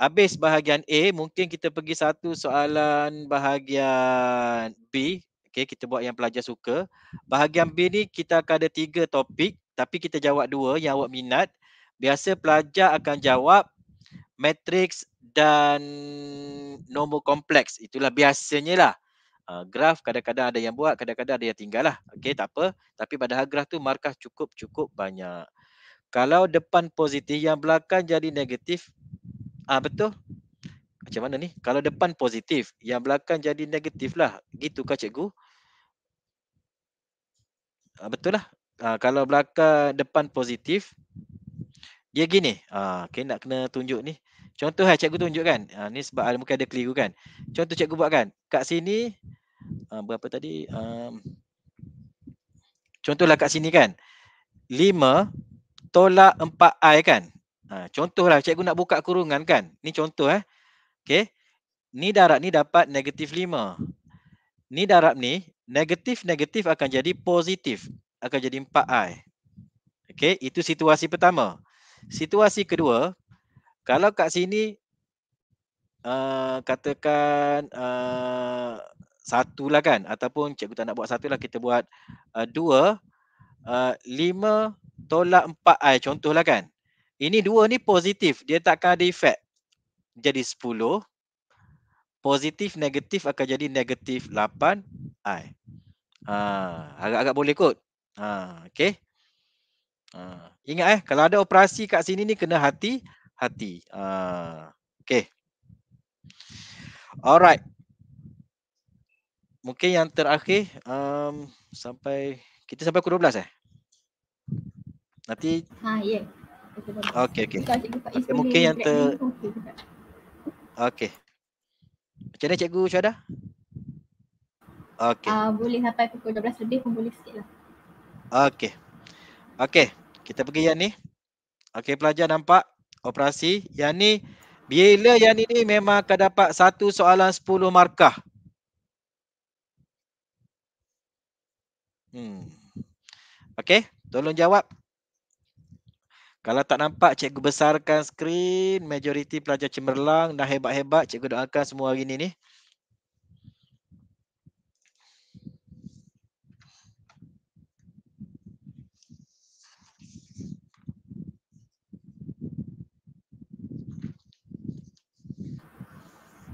Speaker 5: Habis bahagian A, mungkin kita pergi satu soalan bahagian B. Okay, kita buat yang pelajar suka. Bahagian B ni kita akan ada tiga topik tapi kita jawab dua yang awak minat. Biasa pelajar akan jawab matrix dan nombor kompleks. Itulah biasanya lah. Uh, graf kadang-kadang ada yang buat, kadang-kadang ada yang tinggal lah. Okey, tak apa. Tapi pada graf tu markah cukup-cukup banyak. Kalau depan positif, yang belakang jadi negatif. Ah uh, Betul? macam mana ni? Kalau depan positif, yang belakang jadi negatif lah. Gitu kah cikgu? Ah, betul lah. Ah, kalau belakang depan positif, dia gini. Ah, okay, nak kena tunjuk ni. Contoh lah cikgu tunjuk kan. Ni sebab mungkin ada keliru kan. Contoh cikgu buat kan. Kat sini, berapa tadi? Contohlah kat sini kan. 5 tolak 4i kan. Contohlah cikgu nak buka kurungan kan. Ni contoh eh. Okay. Ni darab ni dapat negatif 5. Ni darab ni negatif-negatif akan jadi positif. Akan jadi 4i. Okay. Itu situasi pertama. Situasi kedua. Kalau kat sini uh, katakan uh, satu lah kan. Ataupun cikgu tak nak buat satu lah. Kita buat uh, dua. Uh, lima tolak 4i contohlah kan. Ini dua ni positif. Dia takkan ada efek jadi 10. Positif negatif akan jadi negatif 8 i. Ha, agak-agak boleh kot. Ha, okay. Ha, ingat eh. Kalau ada operasi kat sini ni kena hati-hati. Ha, okay. Alright. Mungkin yang terakhir. Um, sampai Kita sampai ke 12 eh? Nanti.
Speaker 1: Ha, ya. Yeah. Okay, okay. Mungkin yang ter... Okay.
Speaker 5: Okey. Macam mana cikgu Syahda? Okey.
Speaker 1: Uh, boleh sampai pukul 12 lebih pun boleh lah.
Speaker 5: Okey. Okey, kita pergi yang ni. Okey, pelajar nampak operasi yang ni bila yang ni memang akan dapat satu soalan 10 markah. Hmm. Okey, tolong jawab kalau tak nampak, cikgu besarkan skrin. Majoriti pelajar cemerlang dah hebat-hebat. Cikgu doakan semua hari ini.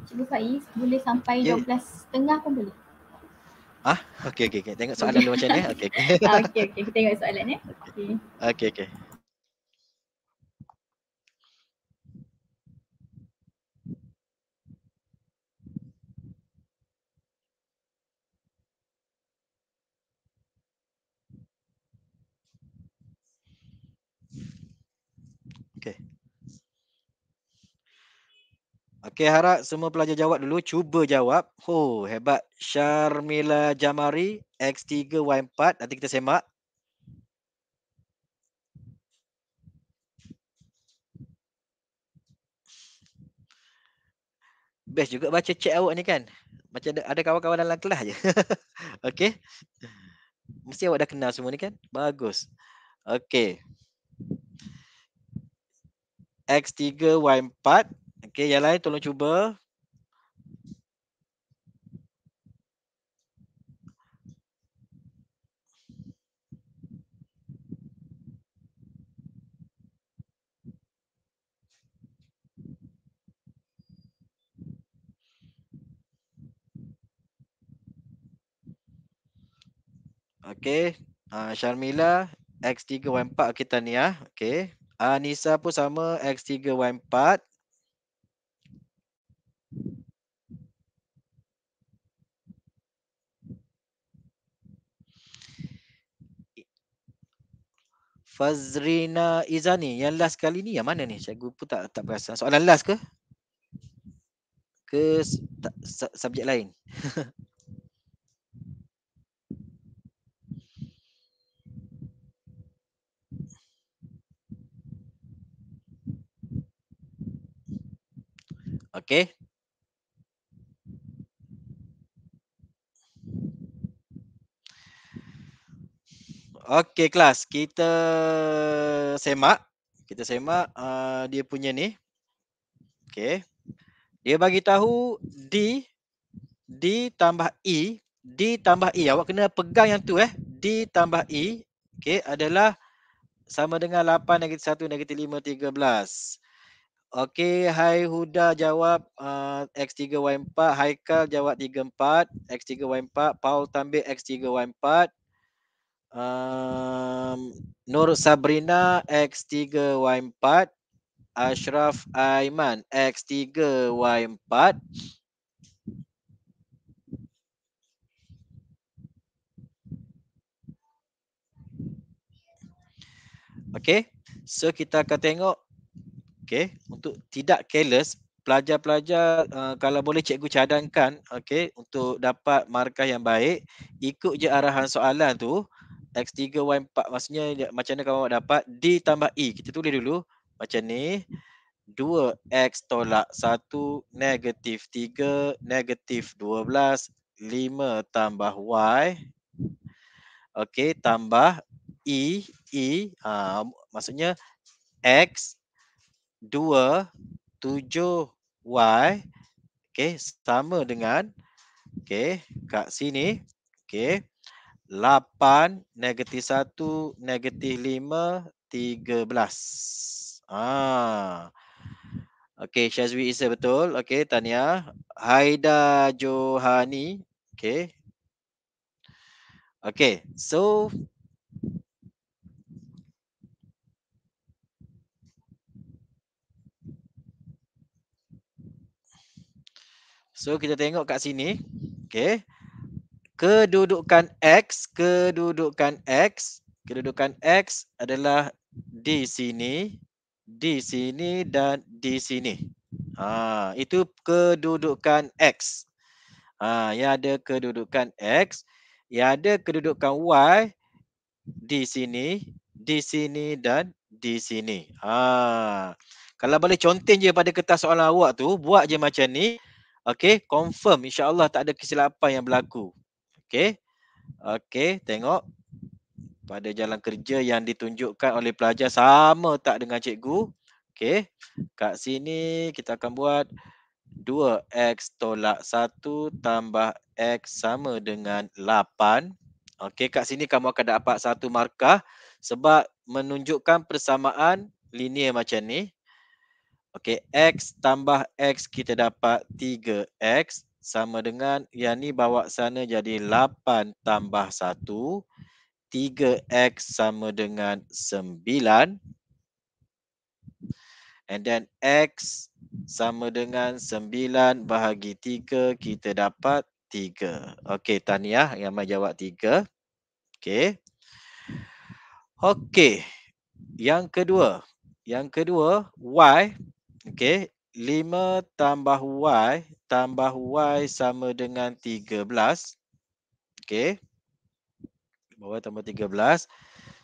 Speaker 1: Cikgu Faiz, boleh sampai yeah. 12.30 pun boleh?
Speaker 5: Ah, okey okey okey. Tengok soalan dia macam ni. Okey okey. Ah,
Speaker 1: okey okey, kita tengok
Speaker 4: soalan ni. Okey.
Speaker 5: Okey okey. Okay, harap semua pelajar jawab dulu. Cuba jawab. Oh, hebat. Sharmila Jamari, X3, Y4. Nanti kita semak. Best juga baca chat awak ni kan. Macam ada kawan-kawan dalam kelas je. okay. Mesti awak dah kenal semua ni kan. Bagus. Okay. X3, Y4. Okey, yang lain tolong cuba. Okey, uh, Sharmila X314 kita ni ya. Okey. Anisa ah, pun sama X314. Fazrina Izani. Yang last kali ni yang mana ni? Cikgu pun tak tak berasa Soalan last ke? Ke tak, subjek lain? Okay. Okey kelas, kita semak. Kita semak uh, dia punya ni. Okey. Dia bagi tahu D D tambah E D tambah E. Awak kena pegang yang tu eh. D tambah E okay, adalah sama dengan 8 negatif 1 negatif 5 13. Okey, Hai Huda jawab uh, X3 Y4. Haikal jawab 3 4. X3 Y4. Paul tambah X3 Y4.
Speaker 4: Um,
Speaker 5: Nur Sabrina X3 Y4 Ashraf Aiman X3 Y4 Okay, so kita akan tengok Okay, untuk tidak careless Pelajar-pelajar uh, kalau boleh cikgu cadangkan Okay, untuk dapat markah yang baik Ikut je arahan soalan tu X3, Y4 maksudnya macam mana kawan-kawan dapat ditambah E. Kita tulis dulu macam ni. 2X tolak 1 negatif 3 negatif 12 5 tambah Y. Okey tambah E. E uh, maksudnya X 2 7 Y. Okey sama dengan okey kat sini. Okey. 8, negatif 1, negatif 5, 13. Ah. Okey, Syazwi Isa betul. Okey, Tania. Haida Johani. Okey. Okey, so So kita tengok kat sini. Okey kedudukan x kedudukan x kedudukan x adalah di sini di sini dan di sini ha itu kedudukan x ha yang ada kedudukan x yang ada kedudukan y di sini di sini dan di sini ha kalau boleh conteng je pada kertas soalan awak tu buat je macam ni Okey, confirm insya-Allah tak ada kesilapan yang berlaku. Okey. Okey, tengok. Pada jalan kerja yang ditunjukkan oleh pelajar sama tak dengan cikgu. Okey. Kat sini kita akan buat 2x tolak 1 tambah x sama dengan 8. Okey, kat sini kamu akan dapat satu markah sebab menunjukkan persamaan linear macam ni. Okey, x tambah x kita dapat 3x sama dengan yang ni bawa sana jadi 8 tambah 1. 3x sama dengan 9. And then x sama dengan 9 bahagi 3 kita dapat 3. Okey, tahniah yang mai jawab 3. Okey. Okey. Yang kedua. Yang kedua, y. Okey. 5 tambah y tambah y sama dengan 13. Okay. Bawah tambah 13.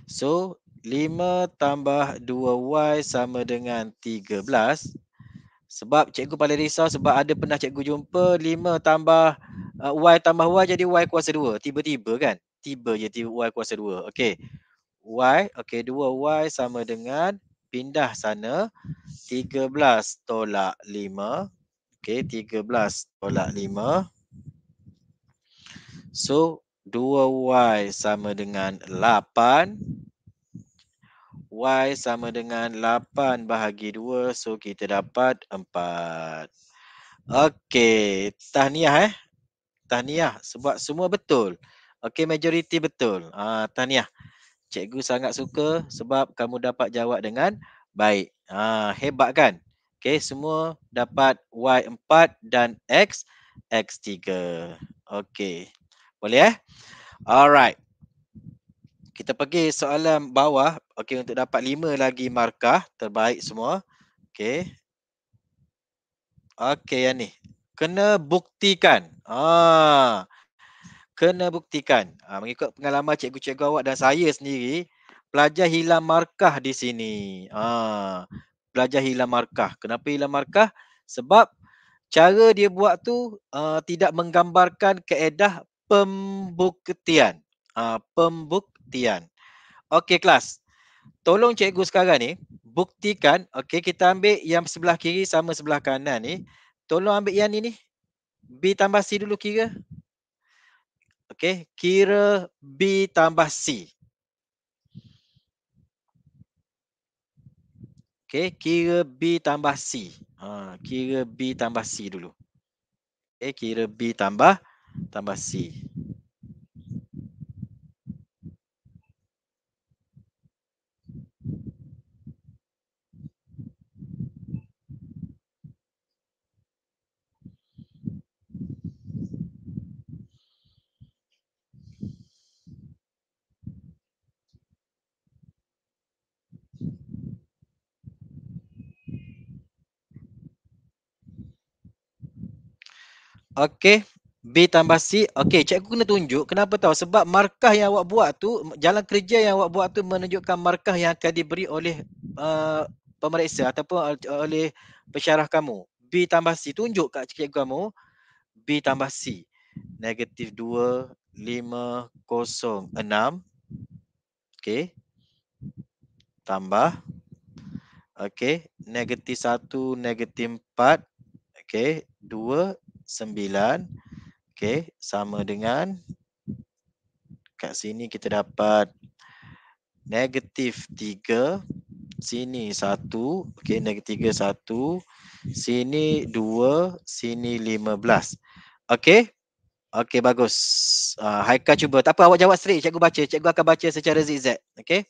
Speaker 5: So, 5 tambah 2y sama dengan 13. Sebab cikgu paling risau sebab ada pernah cikgu jumpa 5 tambah uh, y tambah y jadi y kuasa 2. Tiba-tiba kan? Tiba je tiba y kuasa 2. Okay. Y, okay 2y sama dengan pindah sana 13 tolak 5. Okey, 13 tolak 5. So, 2y sama dengan 8. Y sama dengan 8 bahagi 2. So, kita dapat 4. Okey, tahniah eh. Tahniah sebab semua betul. Okey, majoriti betul. Ah, uh, tahniah. Cikgu sangat suka sebab kamu dapat jawab dengan baik. uh, hebat kan? Okey, semua dapat Y4 dan X, X3. Okey, boleh eh? Alright. Kita pergi soalan bawah. Okey, untuk dapat 5 lagi markah. Terbaik semua. Okey. Okey, yang ni. Kena buktikan. Ah. Kena buktikan. Ah, mengikut pengalaman cikgu-cikgu awak dan saya sendiri, pelajar hilang markah di sini. Ah belajar hilang markah. Kenapa hilang markah? Sebab cara dia buat tu uh, tidak menggambarkan keedah pembuktian. Uh, pembuktian. Okey kelas. Tolong cikgu sekarang ni buktikan. Okey kita ambil yang sebelah kiri sama sebelah kanan ni. Tolong ambil yang ni ni. B tambah C dulu kira. Okey, kira B tambah C. Okey, kira B tambah C. Ha, kira B tambah C dulu. Okey, kira B tambah tambah C. Okey. B tambah C. Okey, cikgu kena tunjuk. Kenapa tahu? Sebab markah yang awak buat tu, jalan kerja yang awak buat tu menunjukkan markah yang akan diberi oleh uh, pemeriksa ataupun oleh pesyarah kamu. B tambah C. Tunjuk kat cikgu kamu. B tambah C. Negatif 2, 5, 0, 6. Okey. Tambah. Okey. Negatif 1, negatif 4. Okey. 2, 9 okey sama dengan kat sini kita dapat negatif 3 sini 1 okey negatif 3 1 sini 2 sini 15 okey okey bagus uh, ah, haika cuba tak apa awak jawab straight cikgu baca cikgu akan baca secara zigzag okey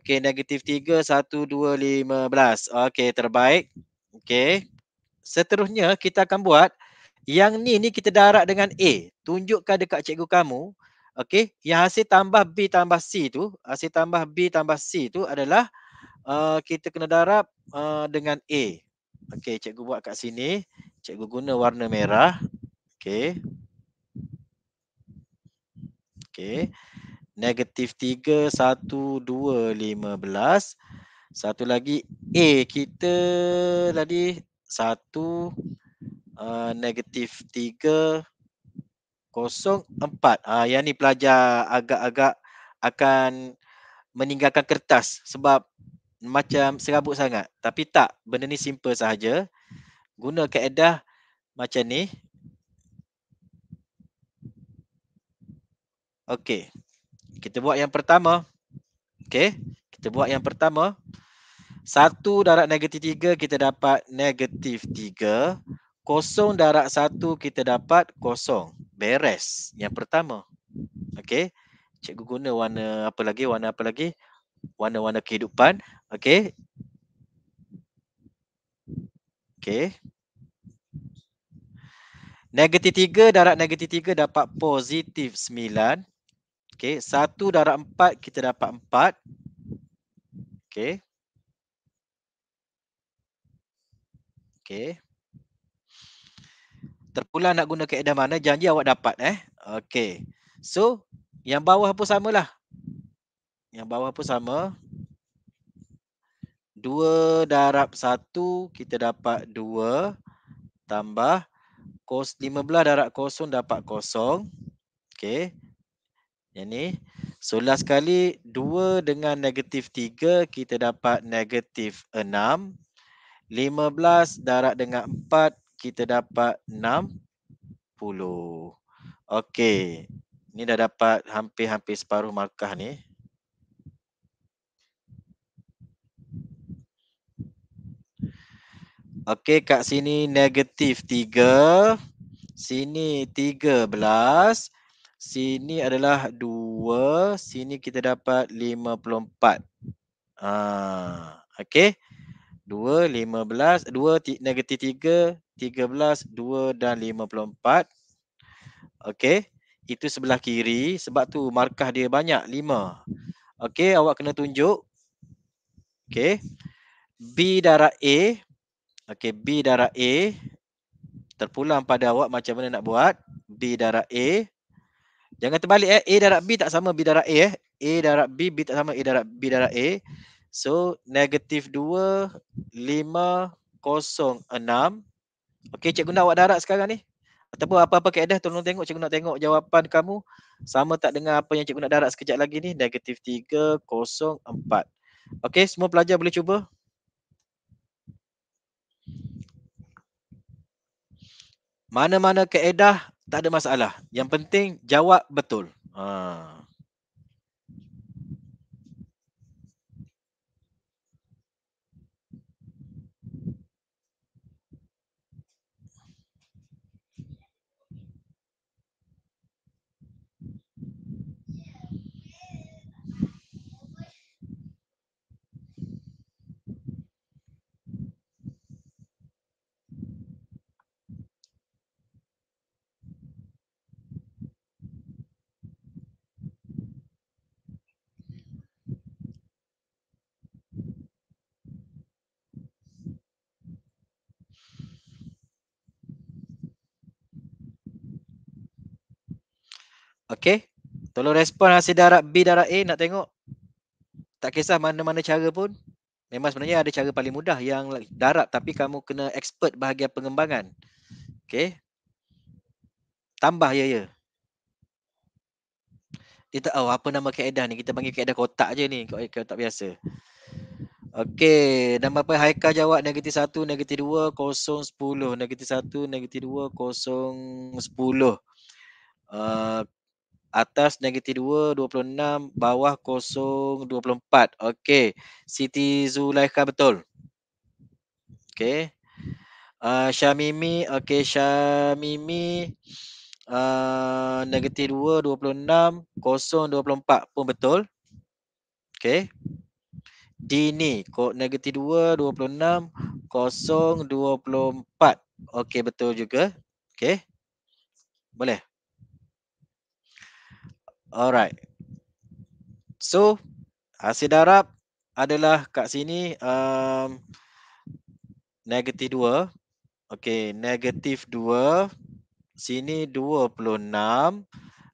Speaker 5: okey negatif 3 1 2 15 okey terbaik okey seterusnya kita akan buat yang ni ni kita darat dengan A. Tunjukkan dekat cikgu kamu. Okey, yang hasil tambah B tambah C tu, hasil tambah B tambah C tu adalah uh, kita kena darab uh, eh, dengan A. Okey, cikgu buat kat sini. Cikgu guna warna merah. Okey. Okey. Negatif 3, 1, 2, 15. Satu lagi A kita tadi satu eh, negatif tiga kosong empat. Ah, yang ni pelajar agak-agak akan meninggalkan kertas sebab macam serabut sangat. Tapi tak, benda ni simple sahaja. Guna kaedah macam ni. Okey, kita buat yang pertama. Okey, kita buat yang pertama. Satu darab negatif tiga kita dapat negatif tiga. Kosong darab satu kita dapat kosong. Beres. Yang pertama. Okey. Cikgu guna warna apa lagi? Warna apa lagi? Warna-warna kehidupan. Okey. Okey. Negatif tiga, darab negatif tiga dapat positif sembilan. Okey. Satu darab empat kita dapat empat. Okey. Okey. Terpulang nak guna kaedah mana janji awak dapat eh. Okey. So, yang bawah pun samalah. Yang bawah pun sama. 2 darab 1 kita dapat 2 tambah kos 15 darab kosong dapat kosong. Okey. Yang ni So last kali 2 dengan negatif 3 kita dapat negatif 6. 15 darab dengan 4 kita dapat 60. Okey. Ni dah dapat hampir-hampir separuh markah ni. Okey kat sini negatif 3. Sini 13. Sini adalah 2. Sini kita dapat 54. Ah, Okey. 2, 15, 2, negatif 3, 13, 2 dan 54. Okey, itu sebelah kiri sebab tu markah dia banyak, 5. Okey, awak kena tunjuk. Okey, B darah A. Okey, B darah A. Terpulang pada awak macam mana nak buat. B darah A. Jangan terbalik eh, A darah B tak sama B darah A eh. A darat B, B tak sama A darat B darat A. So negatif 2506. Okay, cikgu nak awak darat sekarang ni. Ataupun apa-apa keadaan tolong tengok cikgu nak tengok jawapan kamu sama tak dengan apa yang cikgu nak darat sekejap lagi ni negatif 304. Okay, semua pelajar boleh cuba. Mana-mana keadaan tak ada masalah. Yang penting jawab betul. Ha. Okay. Tolong respon hasil lah darab B darab A nak tengok. Tak kisah mana-mana cara pun. Memang sebenarnya ada cara paling mudah yang darab tapi kamu kena expert bahagian pengembangan. Okay. Tambah ya-ya. Kita ya. tahu oh, apa nama kaedah ni. Kita panggil kaedah kotak je ni. Kotak biasa. Okey, nama apa Haika jawab negatif 1, negatif 2, kosong 10. Negatif 1, negatif 2, kosong 10. Uh, atas negatif 2 26 bawah kosong 24 okey Siti Zulaikha betul okey uh, Syamimi okey Syamimi uh, negatif 2 26 kosong 24 pun betul okey Dini kod negatif 2 26 kosong 24 okey betul juga okey boleh Alright. So, hasil darab adalah kat sini um, negatif 2. Okay, negatif 2. Sini 26.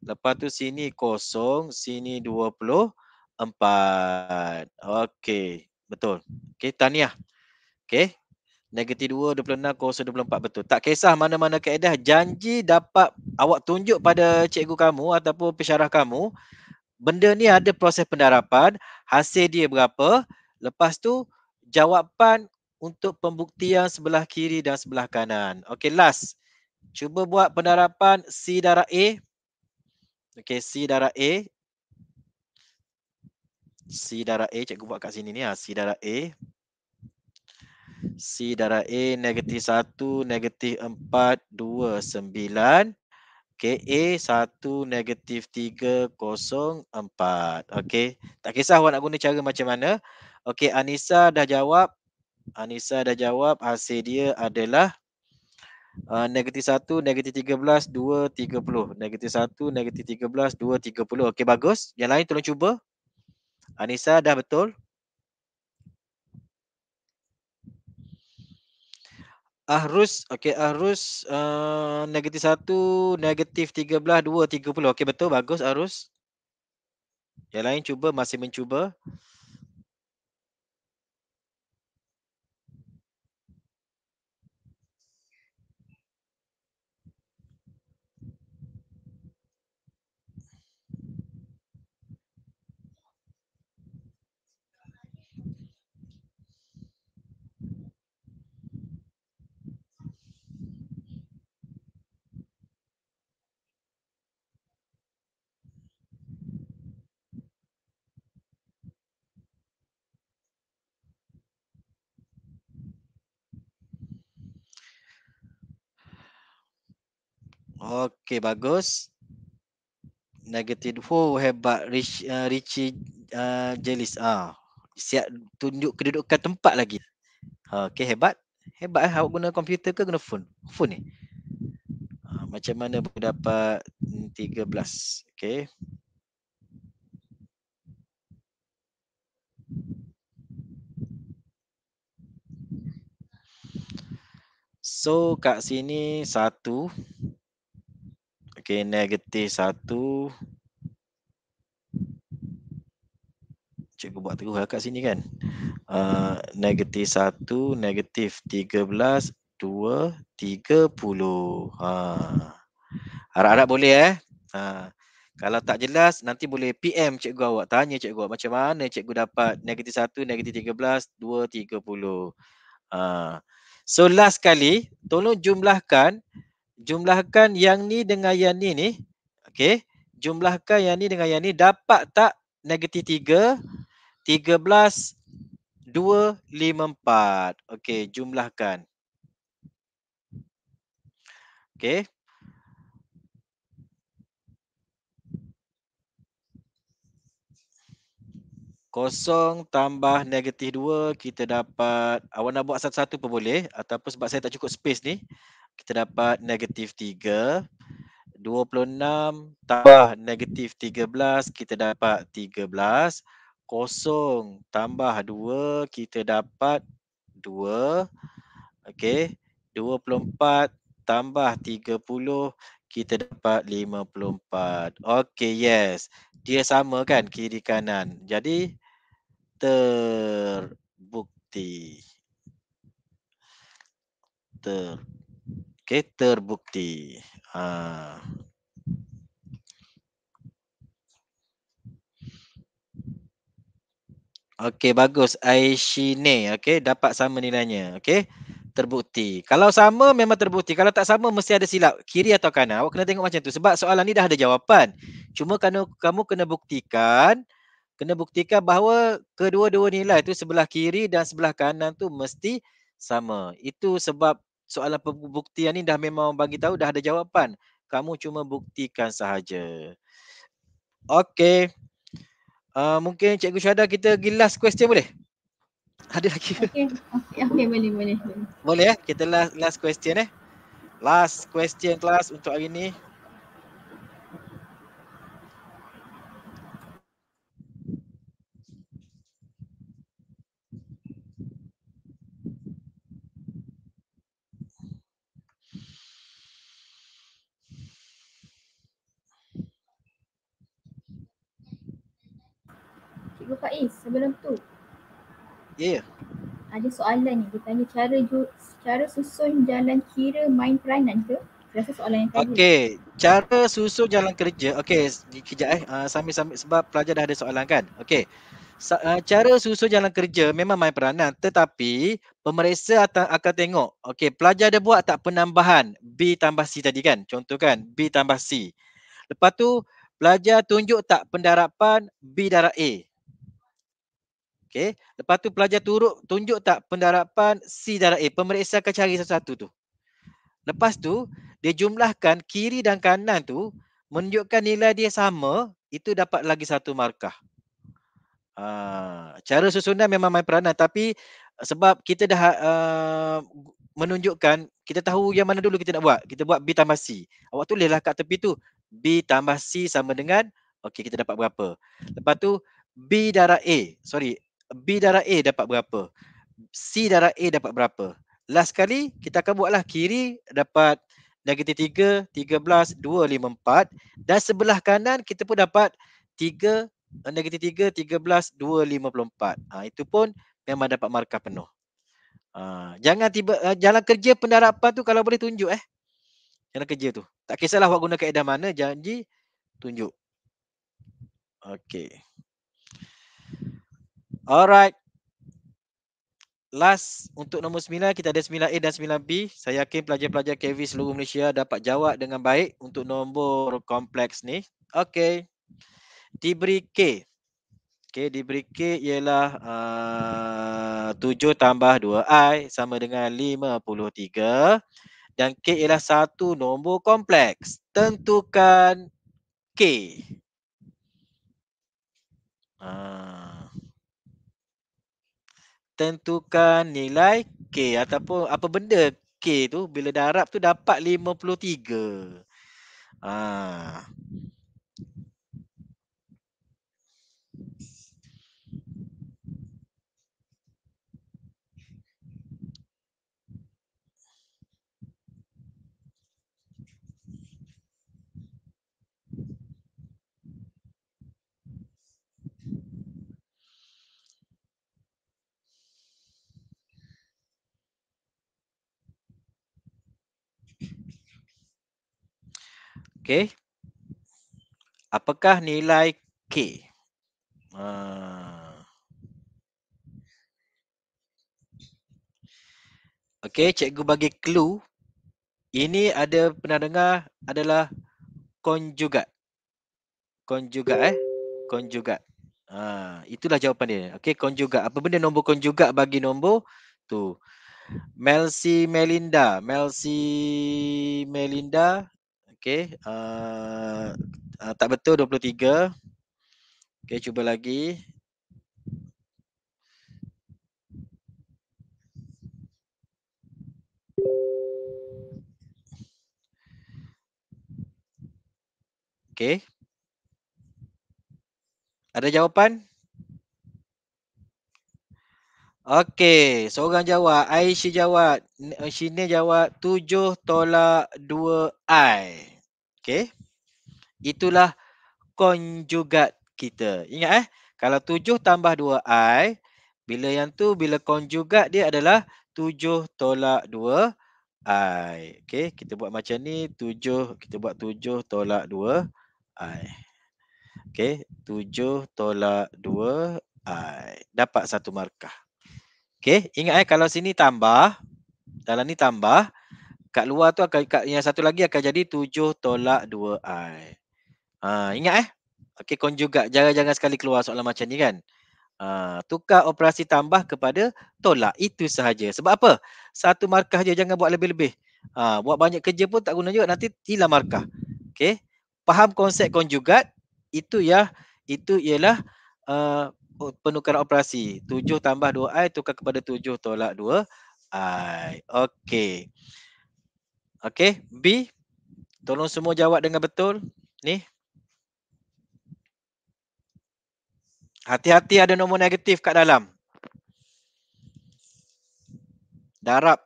Speaker 5: Lepas tu sini kosong. Sini 24. Okay, betul. Okay, tahniah. Okay. Negative 2, 26, 0, 24 betul. Tak kisah mana-mana kaedah, janji dapat awak tunjuk pada cikgu kamu ataupun pesyarah kamu, benda ni ada proses pendarapan, hasil dia berapa, lepas tu jawapan untuk pembuktian sebelah kiri dan sebelah kanan. Okey, last. Cuba buat pendarapan C darah A. Okey, C darah A. C darah A, cikgu buat kat sini ni. Ha. C darah A. C darah A negatif 1, negatif 4, 2, 9. Okay, A 1, negatif 3, 0, 4. Okey. tak kisah awak nak guna cara macam mana. Okey. Anissa dah jawab. Anissa dah jawab hasil dia adalah Uh, negatif 1, negatif 13, 2, 30. Negatif 1, negatif 13, 2, 30. Okey, bagus. Yang lain tolong cuba. Anissa dah betul. Ahrus okey Ahrus uh, eh, negatif 1 negatif 13 2 30 okey betul bagus Ahrus Yang lain cuba masih mencuba Okey, bagus. Negative. Oh, hebat. Rich, uh, Richie uh, Jelis. Ah. Siap tunjuk kedudukan tempat lagi. Okey, hebat. Hebat eh. Awak guna komputer ke guna phone? Phone ni. Eh? Ah, macam mana boleh dapat 13. Okey. So kat sini satu Okey, negatif satu. Cikgu buat terus lah kat sini kan. Uh, negatif satu, negatif tiga belas, dua, tiga puluh. Ha. Harap-harap boleh eh. Ha. Kalau tak jelas, nanti boleh PM cikgu awak. Tanya cikgu awak macam mana cikgu dapat negatif satu, negatif tiga belas, dua, tiga puluh. Ha. So last kali, tolong jumlahkan jumlahkan yang ni dengan yang ni ni. Okey. Jumlahkan yang ni dengan yang ni dapat tak negatif 3 13 2 5 4. Okey, jumlahkan. Okey. Kosong tambah negatif 2 kita dapat awak nak buat satu-satu pun boleh ataupun sebab saya tak cukup space ni kita dapat negatif 3. 26 tambah negatif 13, kita dapat 13. kosong tambah 2, kita dapat 2. Okey. 24 tambah 30, kita dapat 54. Okey, yes. Dia sama kan kiri kanan. Jadi, terbukti. Terbukti. Okey, terbukti. Ha. Okey, bagus. Aishine, okey, dapat sama nilainya. Okey, terbukti. Kalau sama, memang terbukti. Kalau tak sama, mesti ada silap. Kiri atau kanan. Awak kena tengok macam tu. Sebab soalan ni dah ada jawapan. Cuma kamu, kamu kena buktikan, kena buktikan bahawa kedua-dua nilai tu sebelah kiri dan sebelah kanan tu mesti sama. Itu sebab soalan pembuktian ni dah memang bagi tahu dah ada jawapan. Kamu cuma buktikan sahaja. Okey. Uh, eh, mungkin Cikgu Syahda kita pergi last question boleh? Ada lagi?
Speaker 1: Okey, okay, okay, boleh, boleh.
Speaker 5: Boleh eh? Kita last, last question eh? Last question kelas untuk hari ni.
Speaker 1: Faiz sebelum tu. Ya. Yeah. Ada soalan ni dia tanya cara ju- cara susun jalan kira main peranan ke? Rasa soalan yang tadi. Okey,
Speaker 5: cara susun jalan kerja. Okey, kejap eh uh, ah, sambil-sambil sebab pelajar dah ada soalan kan. Okey. Ah, cara susun jalan kerja memang main peranan tetapi pemeriksa at- akan tengok. Okey, pelajar dia buat tak penambahan B tambah C tadi kan? Contoh kan B tambah C. Lepas tu pelajar tunjuk tak pendarapan B darab A. Okey, lepas tu pelajar turut tunjuk tak pendarapan C darab A, eh, pemeriksa akan cari satu-satu tu. Lepas tu, dia jumlahkan kiri dan kanan tu menunjukkan nilai dia sama, itu dapat lagi satu markah. Uh, cara susunan memang main peranan tapi sebab kita dah uh, menunjukkan, kita tahu yang mana dulu kita nak buat. Kita buat B tambah C. Awak tulislah kat tepi tu. B tambah C sama dengan, okey kita dapat berapa. Lepas tu, B darab A, sorry, B darah A dapat berapa? C darah A dapat berapa? Last kali kita akan buatlah kiri dapat negatif 3, 13, 2, 5, 4 dan sebelah kanan kita pun dapat 3, eh, negatif 3, 13, 2, 54. Ha, itu pun memang dapat markah penuh. Ha, jangan tiba, eh, jalan kerja pendarapan tu kalau boleh tunjuk eh. Jalan kerja tu. Tak kisahlah awak guna kaedah mana, janji tunjuk. Okay. Alright. Last untuk nombor 9 kita ada 9A dan 9B. Saya yakin pelajar-pelajar KV seluruh Malaysia dapat jawab dengan baik untuk nombor kompleks ni. Okey. Diberi K. Okey, diberi K ialah a ah, uh, 7 tambah 2i sama dengan 53 dan K ialah satu nombor kompleks. Tentukan K. Ah uh tentukan nilai K ataupun apa benda K tu bila darab tu dapat 53. Ah. Okey. Apakah nilai K? Uh, Okey, cikgu bagi clue. Ini ada pernah dengar adalah konjugat. Konjugat eh? Konjugat. Uh, itulah jawapan dia. Okey, konjugat. Apa benda nombor konjugat bagi nombor tu? Melsi Melinda. Melsi Melinda. Okay. Uh, ah, uh, ah, tak betul 23. Okay, cuba lagi. Okay. Ada jawapan? 23. Okey, seorang jawab, Aisyah jawab, eh, Shina jawab tujuh tolak dua I. Okey. Itulah konjugat kita. Ingat eh, kalau tujuh tambah dua I, bila yang tu, bila konjugat dia adalah tujuh tolak dua I. Okey, kita buat macam ni, tujuh kita buat tujuh tolak dua I. Okey, tujuh tolak dua I. Dapat satu markah. Okey, ingat eh kalau sini tambah, dalam ni tambah, kat luar tu akan kat yang satu lagi akan jadi 7 tolak 2i. Ha, ingat eh. Okey, konjugat. Jangan-jangan sekali keluar soalan macam ni kan. Ha, tukar operasi tambah kepada tolak. Itu sahaja. Sebab apa? Satu markah je. Jangan buat lebih-lebih. Ha, buat banyak kerja pun tak guna juga. Nanti hilang markah. Okey. Faham konsep konjugat. Itu ya. Itu ialah uh, penukaran operasi. 7 tambah 2i tukar kepada 7 tolak 2i. Okey. Okey, B. Tolong semua jawab dengan betul. Ni. Hati-hati ada nombor negatif kat dalam. Darab.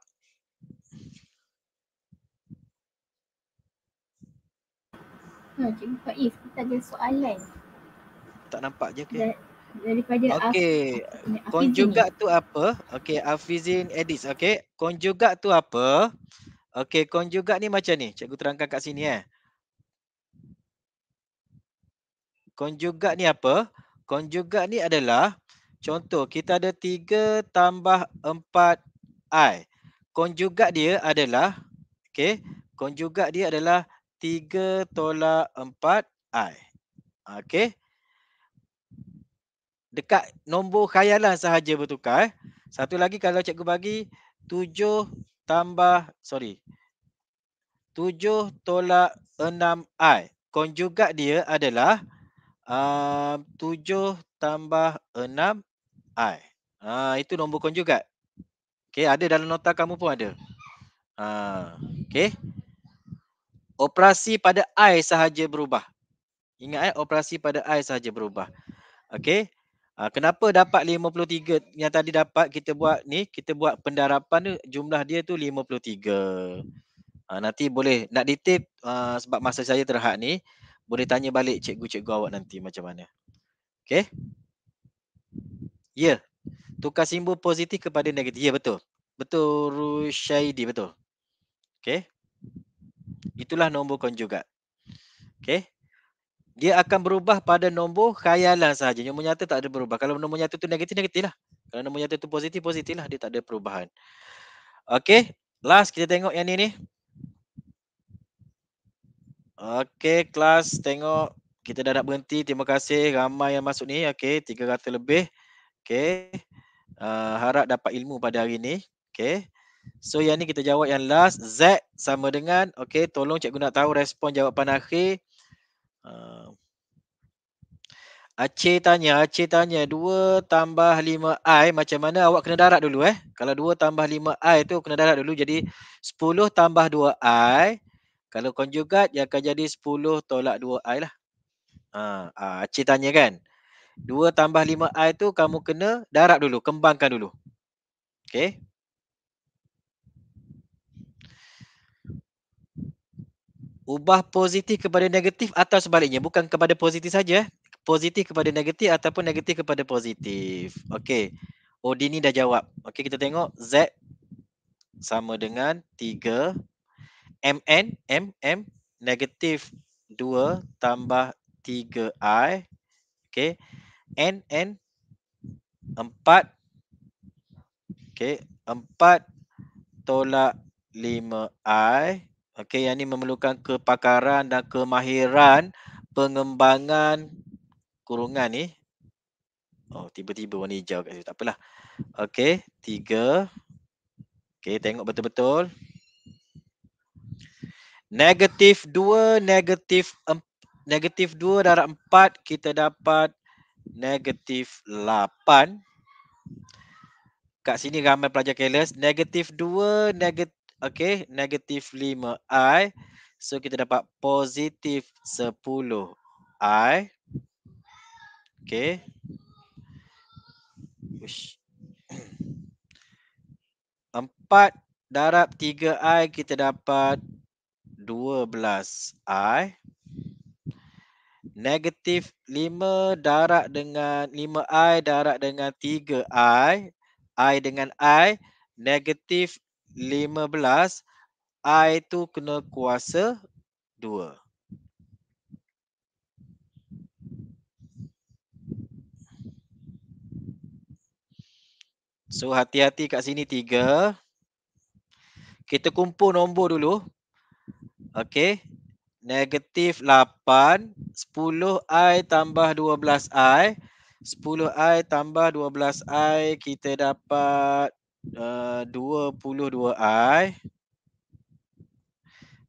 Speaker 1: Hmm, Cikgu Faiz, kita ada soalan.
Speaker 5: Tak nampak je ke? Okay?
Speaker 1: daripada okay.
Speaker 5: konjugat tu apa okey afizin edits okey konjugat tu apa okey konjugat ni macam ni cikgu terangkan kat sini eh konjugat ni apa konjugat ni adalah contoh kita ada 3 tambah 4 i konjugat dia adalah okey konjugat dia adalah 3 tolak 4 i okey dekat nombor khayalan sahaja bertukar. Eh. Satu lagi kalau cikgu bagi 7 tambah sorry. 7 tolak 6i. Konjugat dia adalah um, uh, 7 tambah 6i. Uh, ha, itu nombor konjugat. okay ada dalam nota kamu pun ada. Uh, Okey. Operasi pada i sahaja berubah. Ingat eh, operasi pada i sahaja berubah. okay Ha, kenapa dapat 53 yang tadi dapat kita buat ni kita buat pendarapan tu jumlah dia tu 53 ha, ah, nanti boleh nak detail uh, sebab masa saya terhad ni boleh tanya balik cikgu-cikgu awak nanti macam mana okey ya yeah. tukar simbol positif kepada negatif ya yeah, betul betul rusyaidi betul Okay? itulah nombor konjugat Okay? dia akan berubah pada nombor khayalan sahaja. Nombor nyata tak ada berubah. Kalau nombor nyata tu negatif, negatif lah. Kalau nombor nyata tu positif, positif lah. Dia tak ada perubahan. Okay. Last kita tengok yang ni ni. Okay, kelas tengok. Kita dah nak berhenti. Terima kasih ramai yang masuk ni. Okay, tiga kata lebih. Okay. Uh, ah, harap dapat ilmu pada hari ni. Okay. So yang ni kita jawab yang last. Z sama dengan. Okay, tolong cikgu nak tahu respon jawapan akhir. Uh. Aceh tanya, Aceh tanya 2 tambah 5i macam mana awak kena darat dulu eh? Kalau 2 tambah 5i tu kena darat dulu jadi 10 tambah 2i kalau konjugat dia akan jadi 10 tolak 2i lah. Ha, uh, uh, Aceh tanya kan. 2 tambah 5i tu kamu kena darat dulu, kembangkan dulu. Okay. ubah positif kepada negatif atau sebaliknya bukan kepada positif saja positif kepada negatif ataupun negatif kepada positif okey Odi oh, ni dah jawab okey kita tengok z sama dengan 3 mn mm negatif 2 tambah 3i okey n n 4 okey 4 tolak 5i Okey, yang ini memerlukan kepakaran dan kemahiran pengembangan kurungan ni. Oh, tiba-tiba warna hijau kat situ. Tak apalah. Okey, tiga. Okey, tengok betul-betul. Negatif dua, negatif empat. Negatif dua darab empat, kita dapat negatif lapan. Kat sini ramai pelajar careless. Negatif dua, negatif Okay, negatif 5i. So, kita dapat positif 10i. Okay. Ush. 4 darab 3i, kita dapat 12i. Negatif 5 darab dengan 5i darab dengan 3i. I dengan I. Negatif 15 I tu kena kuasa 2 So hati-hati kat sini 3 Kita kumpul nombor dulu Okay Negatif 8 10I tambah 12I 10I tambah 12I Kita dapat Eh, uh, 22i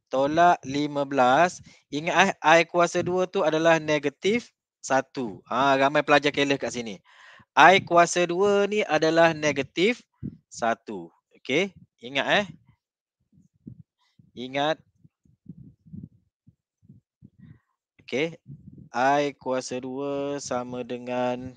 Speaker 5: tolak 15 ingat eh, i kuasa 2 tu adalah negatif 1 ha, ramai pelajar keleh kat sini i kuasa 2 ni adalah negatif 1 okey ingat eh ingat okey i kuasa 2 sama dengan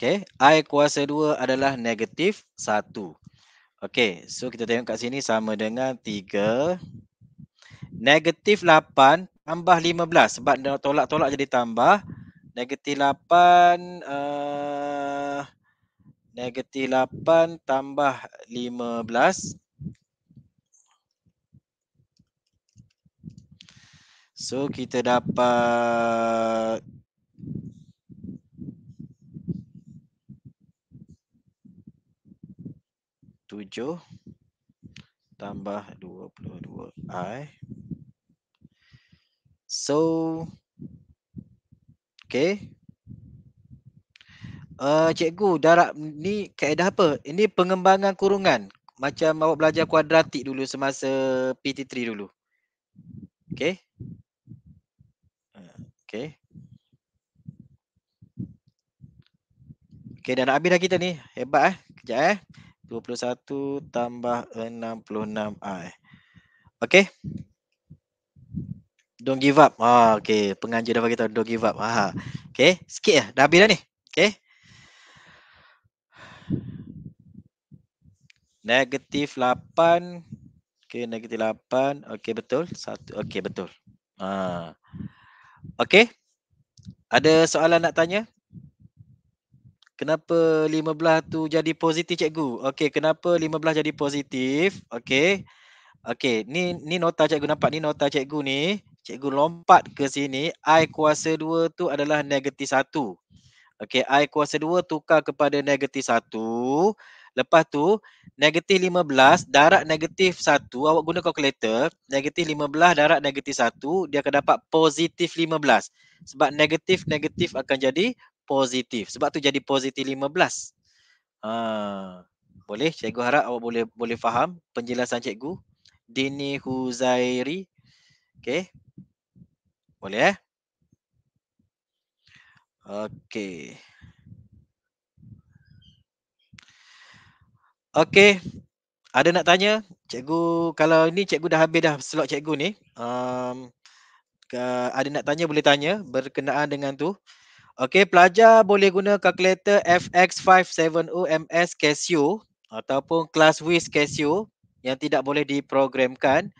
Speaker 5: Okay, I kuasa 2 adalah negatif 1. Okay, so kita tengok kat sini sama dengan 3. Negatif 8 tambah 15 sebab tolak-tolak jadi tambah. Negatif 8, uh, eh, negatif 8 tambah 15. So, kita dapat 27 tambah 22i. So, okay. Uh, cikgu, darab ni kaedah apa? Ini pengembangan kurungan. Macam awak belajar kuadratik dulu semasa PT3 dulu. Okay. Uh, okay. Okay, dah nak habis dah kita ni. Hebat eh. Kejap eh. 21 tambah 66 I. Okay. Don't give up. Ah, okay. Penganjur dah beritahu don't give up. Ah, okay. Sikit lah. Dah habis dah ni. Okay. Negatif 8. Okay. Negatif 8. Okay. Betul. Satu. Okay. Betul. Ah. Okay. Ada soalan nak tanya? Kenapa 15 tu jadi positif cikgu? Okey, kenapa 15 jadi positif? Okey. Okey, ni ni nota cikgu nampak ni nota cikgu ni. Cikgu lompat ke sini, i kuasa 2 tu adalah negatif 1. Okey, i kuasa 2 tukar kepada negatif 1. Lepas tu, negatif 15 darab negatif 1. Awak guna kalkulator, negatif 15 darab negatif 1, dia akan dapat positif 15. Sebab negatif-negatif akan jadi positif. Sebab tu jadi positif 15. Ha. Boleh? Cikgu harap awak boleh boleh faham penjelasan cikgu. Dini Huzairi. Okay. Boleh eh? Okay. Okay. Ada nak tanya? Cikgu, kalau ni cikgu dah habis dah slot cikgu ni. Um, ke, ada nak tanya boleh tanya berkenaan dengan tu. Okey, pelajar boleh guna kalkulator FX57UMS Casio ataupun kelas WIS Casio yang tidak boleh diprogramkan.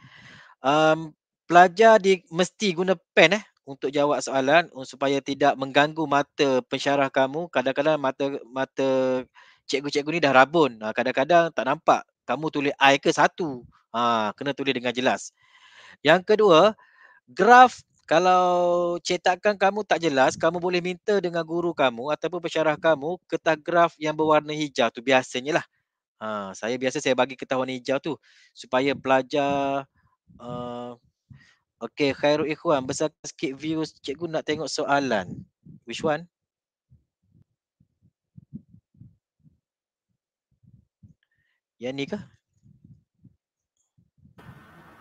Speaker 5: Um, pelajar di, mesti guna pen eh, untuk jawab soalan supaya tidak mengganggu mata pensyarah kamu. Kadang-kadang mata mata cikgu-cikgu ni dah rabun. Ha, kadang-kadang tak nampak kamu tulis I ke satu. Ha, kena tulis dengan jelas. Yang kedua, graf kalau cetakan kamu tak jelas, kamu boleh minta dengan guru kamu ataupun pesyarah kamu kertas graf yang berwarna hijau tu biasanya lah. Ha, saya biasa saya bagi kertas warna hijau tu supaya pelajar uh, eh, Okey, Khairul Ikhwan, besarkan sikit views. Cikgu nak tengok soalan. Which one? Yang ni ke?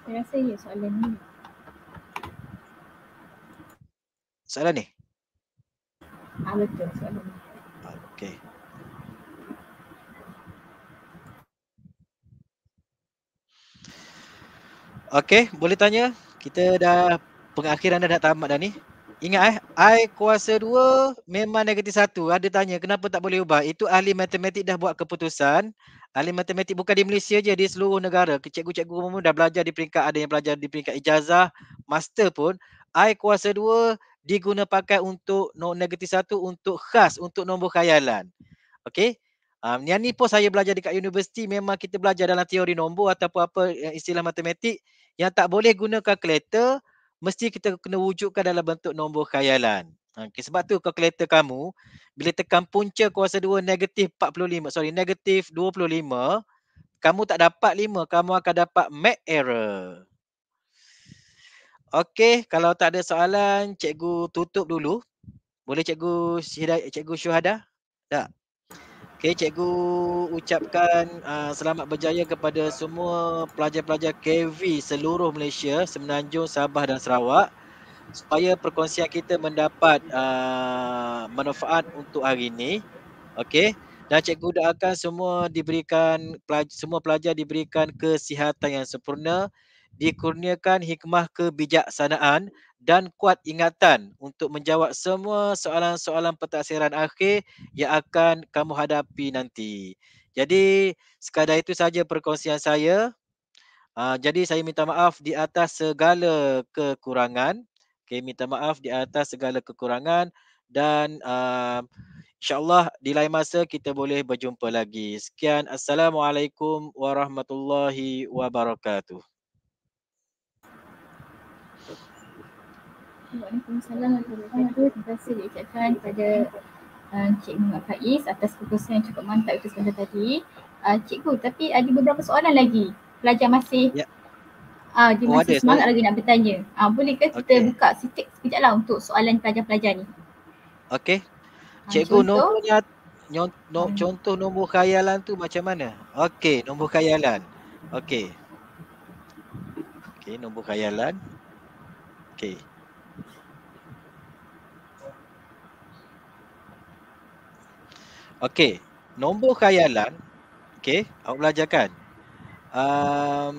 Speaker 1: Saya rasa ya soalan ni.
Speaker 5: Soalan ni? Ha, betul soalan ni. Okey. Okey, boleh tanya? Kita dah pengakhiran dah, dah tamat dah ni. Ingat eh, I kuasa 2 memang negatif 1. Ada tanya kenapa tak boleh ubah? Itu ahli matematik dah buat keputusan. Ahli matematik bukan di Malaysia je, di seluruh negara. Cikgu-cikgu pun dah belajar di peringkat, ada yang belajar di peringkat ijazah, master pun. I kuasa diguna pakai untuk no negatif satu untuk khas untuk nombor khayalan. Okey. Um, yang ni pun saya belajar dekat universiti memang kita belajar dalam teori nombor atau apa eh, istilah matematik yang tak boleh guna kalkulator mesti kita kena wujudkan dalam bentuk nombor khayalan. Okay, sebab tu kalkulator kamu bila tekan punca kuasa 2 negatif 45 sorry negatif 25 kamu tak dapat 5 kamu akan dapat math error. Okey, kalau tak ada soalan, cikgu tutup dulu. Boleh cikgu Syihda, cikgu Syuhada? Tak. Okey, cikgu ucapkan uh, selamat berjaya kepada semua pelajar-pelajar KV seluruh Malaysia, Semenanjung, Sabah dan Sarawak supaya perkongsian kita mendapat uh, manfaat untuk hari ini. Okey. Dan cikgu doakan semua diberikan semua pelajar diberikan kesihatan yang sempurna dikurniakan hikmah kebijaksanaan dan kuat ingatan untuk menjawab semua soalan-soalan pentaksiran akhir yang akan kamu hadapi nanti. Jadi sekadar itu saja perkongsian saya. Ah, jadi saya minta maaf di atas segala kekurangan. Okay, minta maaf di atas segala kekurangan dan uh, insyaAllah di lain masa kita boleh berjumpa lagi. Sekian. Assalamualaikum warahmatullahi wabarakatuh.
Speaker 1: Waalaikumsalam Terima kasih diucapkan kepada Encik uh, Muhammad Faiz atas keputusan yang cukup mantap itu sebentar tadi. Encikku, uh, tapi ada beberapa soalan lagi. Pelajar masih ya. uh, dia oh, masih semangat lagi nak bertanya. Uh, bolehkah kita okay. buka sikit sekejap lah untuk soalan pelajar-pelajar ni?
Speaker 5: Okey. Uh, Cikgu contoh. nombornya no, hmm. contoh nombor khayalan tu macam mana? Okey, nombor khayalan. Okey. Okey, nombor khayalan. Okey. Okey, nombor khayalan, okey, awak belajarkan. Um,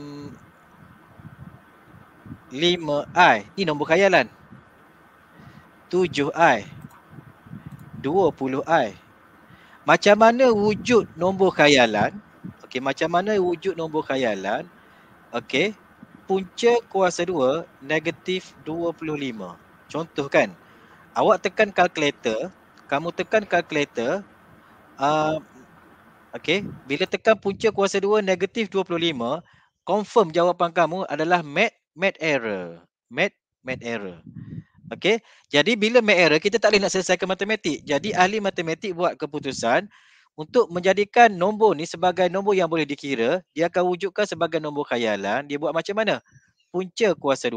Speaker 5: 5i, ni nombor khayalan. 7i, 20i. Macam mana wujud nombor khayalan? Okey, macam mana wujud nombor khayalan? Okey, punca kuasa 2, negatif 25. Contoh kan, awak tekan kalkulator, kamu tekan kalkulator, Ah, okay. Bila tekan punca kuasa 2 negatif 25, confirm jawapan kamu adalah mat mat error. Mat mat error. Okay. Jadi bila mat error, kita tak boleh nak selesaikan matematik. Jadi ahli matematik buat keputusan untuk menjadikan nombor ni sebagai nombor yang boleh dikira, dia akan wujudkan sebagai nombor khayalan. Dia buat macam mana? Punca kuasa 2,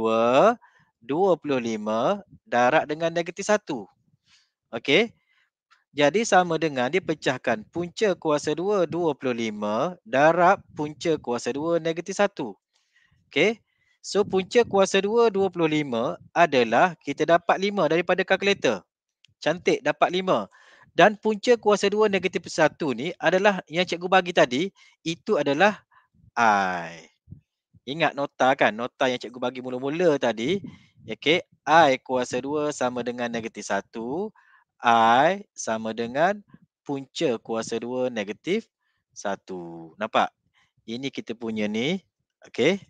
Speaker 5: 25, darab dengan negatif 1. Okay. Jadi sama dengan dia pecahkan punca kuasa 2 25 darab punca kuasa 2 negatif 1. Okey. So punca kuasa 2 25 adalah kita dapat 5 daripada kalkulator. Cantik dapat 5. Dan punca kuasa 2 negatif 1 ni adalah yang cikgu bagi tadi. Itu adalah I. Ingat nota kan? Nota yang cikgu bagi mula-mula tadi. Okey. I kuasa 2 sama dengan negatif 1. 1. I sama dengan punca kuasa 2 negatif 1. Nampak? Ini kita punya ni. Okay.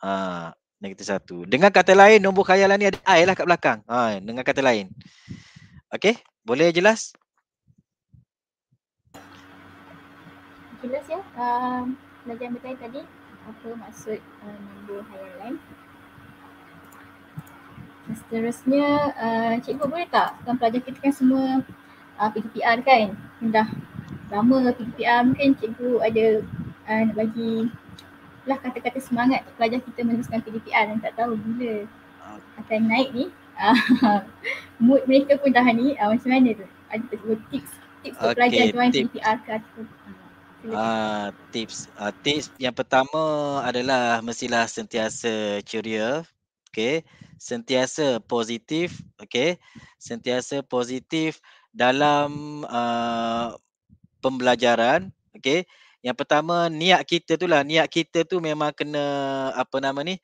Speaker 5: Ha, negatif 1. Dengan kata lain, nombor khayalan ni ada I lah kat belakang. Ha, dengan kata lain. Okay. Boleh jelas?
Speaker 1: Jelas ya. Um, belajar berkait tadi. Apa maksud um, nombor khayalan? Seterusnya, uh, cikgu boleh tak? Kan pelajar kita kan semua uh, eh, PGPR kan? Dah lama PGPR mungkin cikgu ada uh, nak bagi lah kata-kata semangat pelajar kita meneruskan PGPR dan tak tahu bila akan naik ni. mood mereka pun dah ni uh, macam mana tu? Ada tips? Tips untuk okay, pelajar join tip. ke atau
Speaker 5: Uh, ah, tips uh, tips yang pertama adalah mestilah sentiasa ceria okey sentiasa positif okey sentiasa positif dalam uh, pembelajaran okey yang pertama niat kita tu lah niat kita tu memang kena apa nama ni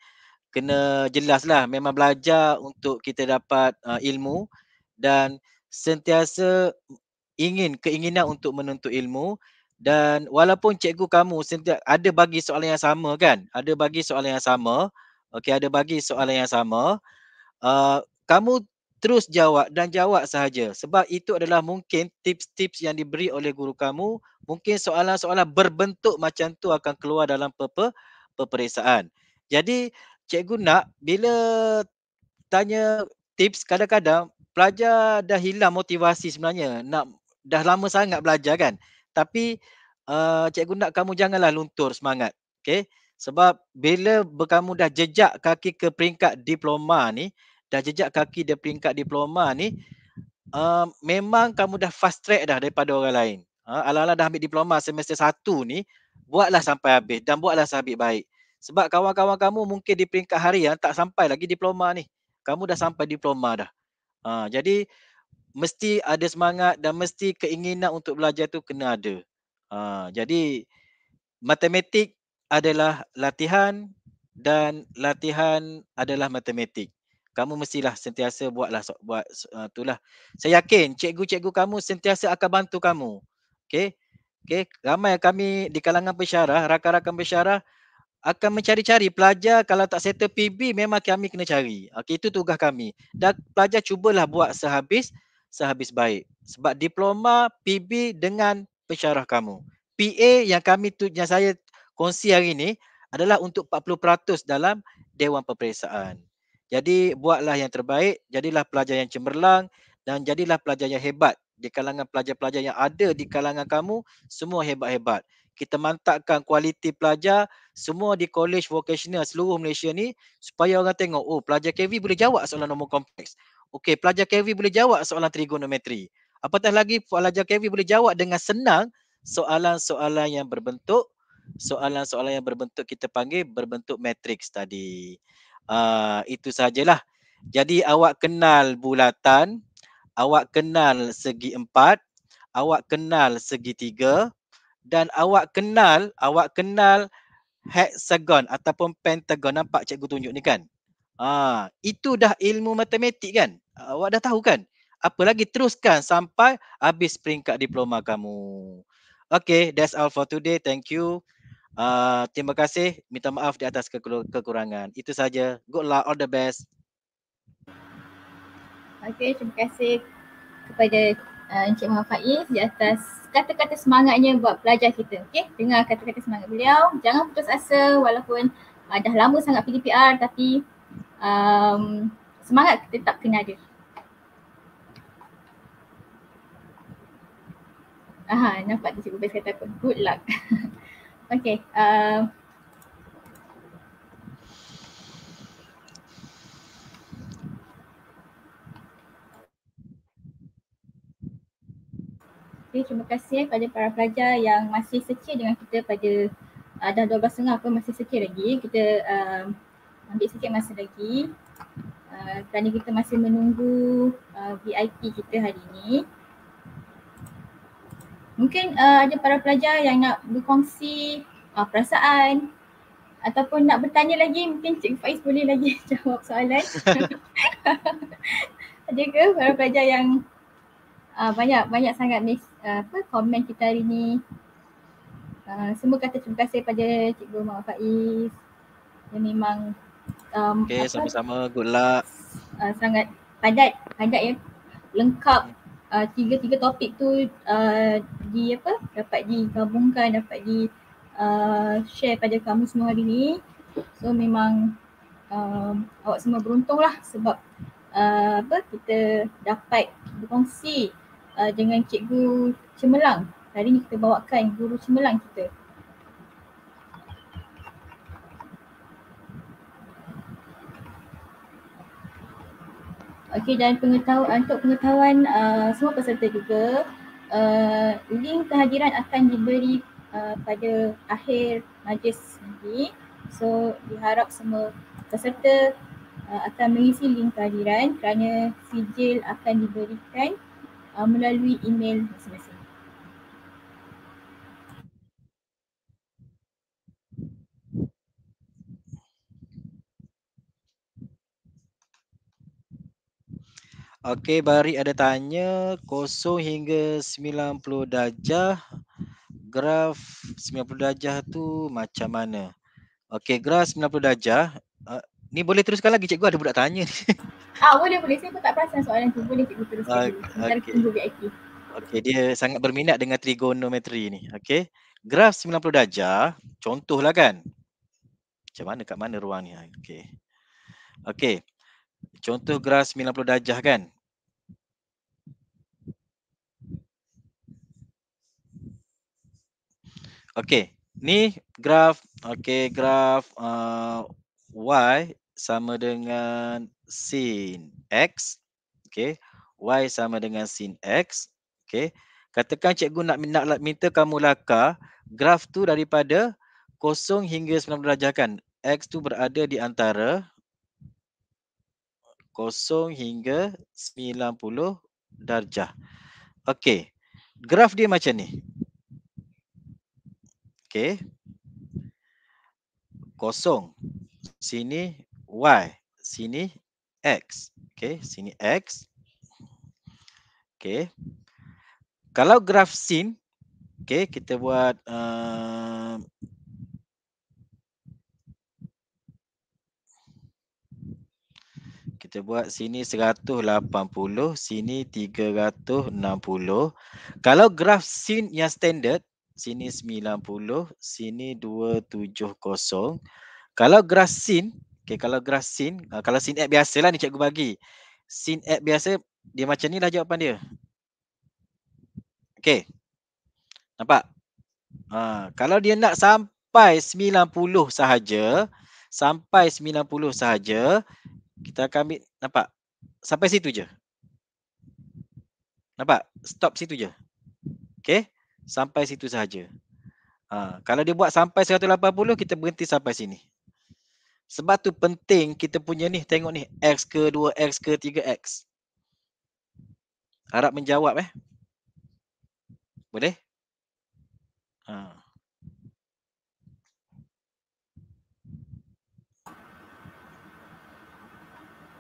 Speaker 5: kena jelas lah memang belajar untuk kita dapat uh, ilmu dan sentiasa ingin keinginan untuk menuntut ilmu dan walaupun cikgu kamu sentiasa ada bagi soalan yang sama kan ada bagi soalan yang sama Okey ada bagi soalan yang sama. Uh, kamu terus jawab dan jawab sahaja sebab itu adalah mungkin tips-tips yang diberi oleh guru kamu mungkin soalan-soalan berbentuk macam tu akan keluar dalam pepe peperiksaan. Jadi cikgu nak bila tanya tips kadang-kadang pelajar dah hilang motivasi sebenarnya nak dah lama sangat belajar kan. Tapi uh, cikgu nak kamu janganlah luntur semangat. Okey. Sebab bila kamu dah jejak kaki ke peringkat diploma ni, dah jejak kaki di peringkat diploma ni, uh, memang kamu dah fast track dah daripada orang lain. Uh, ha, Alah-alah dah ambil diploma semester satu ni, buatlah sampai habis dan buatlah sehabis baik. Sebab kawan-kawan kamu mungkin di peringkat harian tak sampai lagi diploma ni. Kamu dah sampai diploma dah. Uh, jadi mesti ada semangat dan mesti keinginan untuk belajar tu kena ada. Uh, jadi matematik adalah latihan dan latihan adalah matematik. Kamu mestilah sentiasa buatlah buat uh, itulah. Saya yakin cikgu-cikgu kamu sentiasa akan bantu kamu. Okey. Okey, ramai kami di kalangan pensyarah, rakan-rakan pensyarah akan mencari-cari pelajar kalau tak settle PB memang kami kena cari. Okey, itu tugas kami. Dan pelajar cubalah buat sehabis sehabis baik. Sebab diploma PB dengan pensyarah kamu. PA yang kami tu yang saya kongsi hari ini adalah untuk 40% dalam Dewan Peperiksaan. Jadi buatlah yang terbaik, jadilah pelajar yang cemerlang dan jadilah pelajar yang hebat di kalangan pelajar-pelajar yang ada di kalangan kamu semua hebat-hebat. Kita mantapkan kualiti pelajar semua di kolej Vocational seluruh Malaysia ni supaya orang tengok oh pelajar KV boleh jawab soalan nombor kompleks. Okey, pelajar KV boleh jawab soalan trigonometri. Apatah lagi pelajar KV boleh jawab dengan senang soalan-soalan yang berbentuk soalan-soalan yang berbentuk kita panggil berbentuk matrix tadi. Uh, itu sajalah. Jadi awak kenal bulatan, awak kenal segi empat, awak kenal segi tiga dan awak kenal, awak kenal hexagon ataupun pentagon. Nampak cikgu tunjuk ni kan? uh, itu dah ilmu matematik kan? Uh, awak dah tahu kan? Apa lagi teruskan sampai habis peringkat diploma kamu. Okay, that's all for today. Thank you. Ah, terima kasih. Minta maaf di atas kekurangan. Itu saja. Good luck. All the best.
Speaker 1: Okay, terima kasih kepada uh, Encik Muhammad Faiz di atas kata-kata semangatnya buat pelajar kita. Okay, dengar kata-kata semangat beliau. Jangan putus asa walaupun uh, dah lama sangat PDPR tapi um, semangat tetap kena ada. Aha, nampak tu Cikgu Bez kata apa. Good luck. Okay. Uh, okay, terima kasih eh, kepada para pelajar yang masih setia dengan kita pada uh, dah 12 setengah pun masih setia lagi. Kita uh, ambil sikit masa lagi uh, kerana kita masih menunggu uh, VIP kita hari ini. Mungkin uh, ada para pelajar yang nak berkongsi uh, perasaan ataupun nak bertanya lagi mungkin Cik Faiz boleh lagi jawab soalan. ada ke para pelajar yang uh, banyak banyak sangat mes, uh, apa komen kita hari ni. Uh, semua kata terima kasih pada Cikgu Mak Faiz. Dia memang um, okay, sama-sama good luck. Uh, sangat padat, padat ya. Lengkap uh, tiga-tiga topik tu uh, di apa dapat digabungkan dapat di uh, share pada kamu semua hari ni so memang uh, awak semua beruntung lah sebab uh, apa kita dapat berkongsi uh, dengan cikgu cemerlang hari ni kita bawakan guru cemerlang kita Okey dan pengetahuan ah, untuk pengetahuan uh, semua peserta juga uh, link kehadiran akan diberi uh, pada akhir majlis nanti. So diharap semua peserta uh, akan mengisi link kehadiran kerana sijil akan diberikan uh, melalui email
Speaker 4: SMS.
Speaker 5: Okey, Bari ada tanya kosong hingga 90 darjah. Graf 90 darjah tu macam mana? Okey, graf 90 darjah. Uh, ni boleh teruskan lagi cikgu ada budak tanya ni.
Speaker 1: Ah, boleh boleh. Saya pun tak perasan soalan tu. Boleh cikgu teruskan. Uh, okay.
Speaker 5: Okey, dia sangat berminat dengan trigonometri ni. Okey. Graf 90 darjah, contohlah kan. Macam mana kat mana ruang ni? Okey. Okey. Contoh graf 90 darjah kan. Okey, ni graf okey graf uh, y sama dengan sin x. Okey, y sama dengan sin x. Okey. Katakan cikgu nak, nak nak minta kamu lakar graf tu daripada kosong hingga 90 darjah kan. X tu berada di antara kosong hingga 90 darjah. Okey. Graf dia macam ni. Okay, Kosong. Sini Y. Sini X. Okay, Sini X. Okay, Kalau graf sin. okay, Kita buat. Uh, kita buat sini 180. Sini 360. Kalau graf sin yang standard sini 90, sini 270. Kalau graf sin, okay, kalau graf sin, uh, kalau sin X biasa lah ni cikgu bagi. Sin X biasa, dia macam ni lah jawapan dia. Okay. Nampak? Uh, kalau dia nak sampai 90 sahaja, sampai 90 sahaja, kita akan ambil, nampak? Sampai situ je. Nampak? Stop situ je. Okay sampai situ sahaja. Ha, kalau dia buat sampai 180, kita berhenti sampai sini. Sebab tu penting kita punya ni, tengok ni, X ke 2X ke 3X. Harap menjawab eh. Boleh?
Speaker 4: Ha.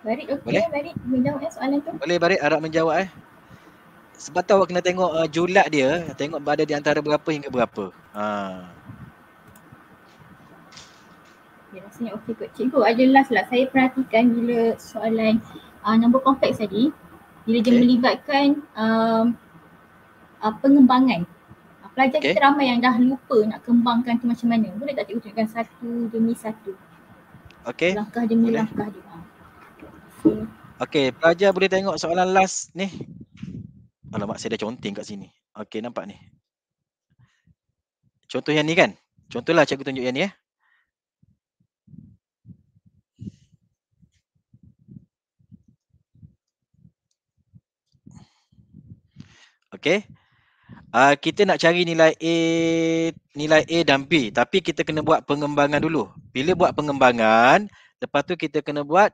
Speaker 1: Barik Boleh Barik menjawab eh, soalan tu. Boleh Barik,
Speaker 5: harap menjawab eh sebab tu awak kena tengok uh, julat dia, tengok berada di antara berapa hingga berapa. Ha.
Speaker 1: Ya, rasanya okey kot. Cikgu, ada last lah. Saya perhatikan bila soalan uh, nombor kompleks tadi, bila dia melibatkan um, uh, pengembangan. Uh, pelajar okay. kita ramai yang dah lupa nak kembangkan tu macam mana. Boleh tak cikgu satu demi satu?
Speaker 5: Okey. Langkah demi boleh. langkah dia. Ha. Okey, okay, pelajar boleh tengok soalan last ni. Alamak saya dah conteng kat sini. Okey nampak ni. Contoh yang ni kan? Contohlah cikgu tunjuk yang ni eh. Okey. Uh, kita nak cari nilai A nilai A dan B tapi kita kena buat pengembangan dulu. Bila buat pengembangan, lepas tu kita kena buat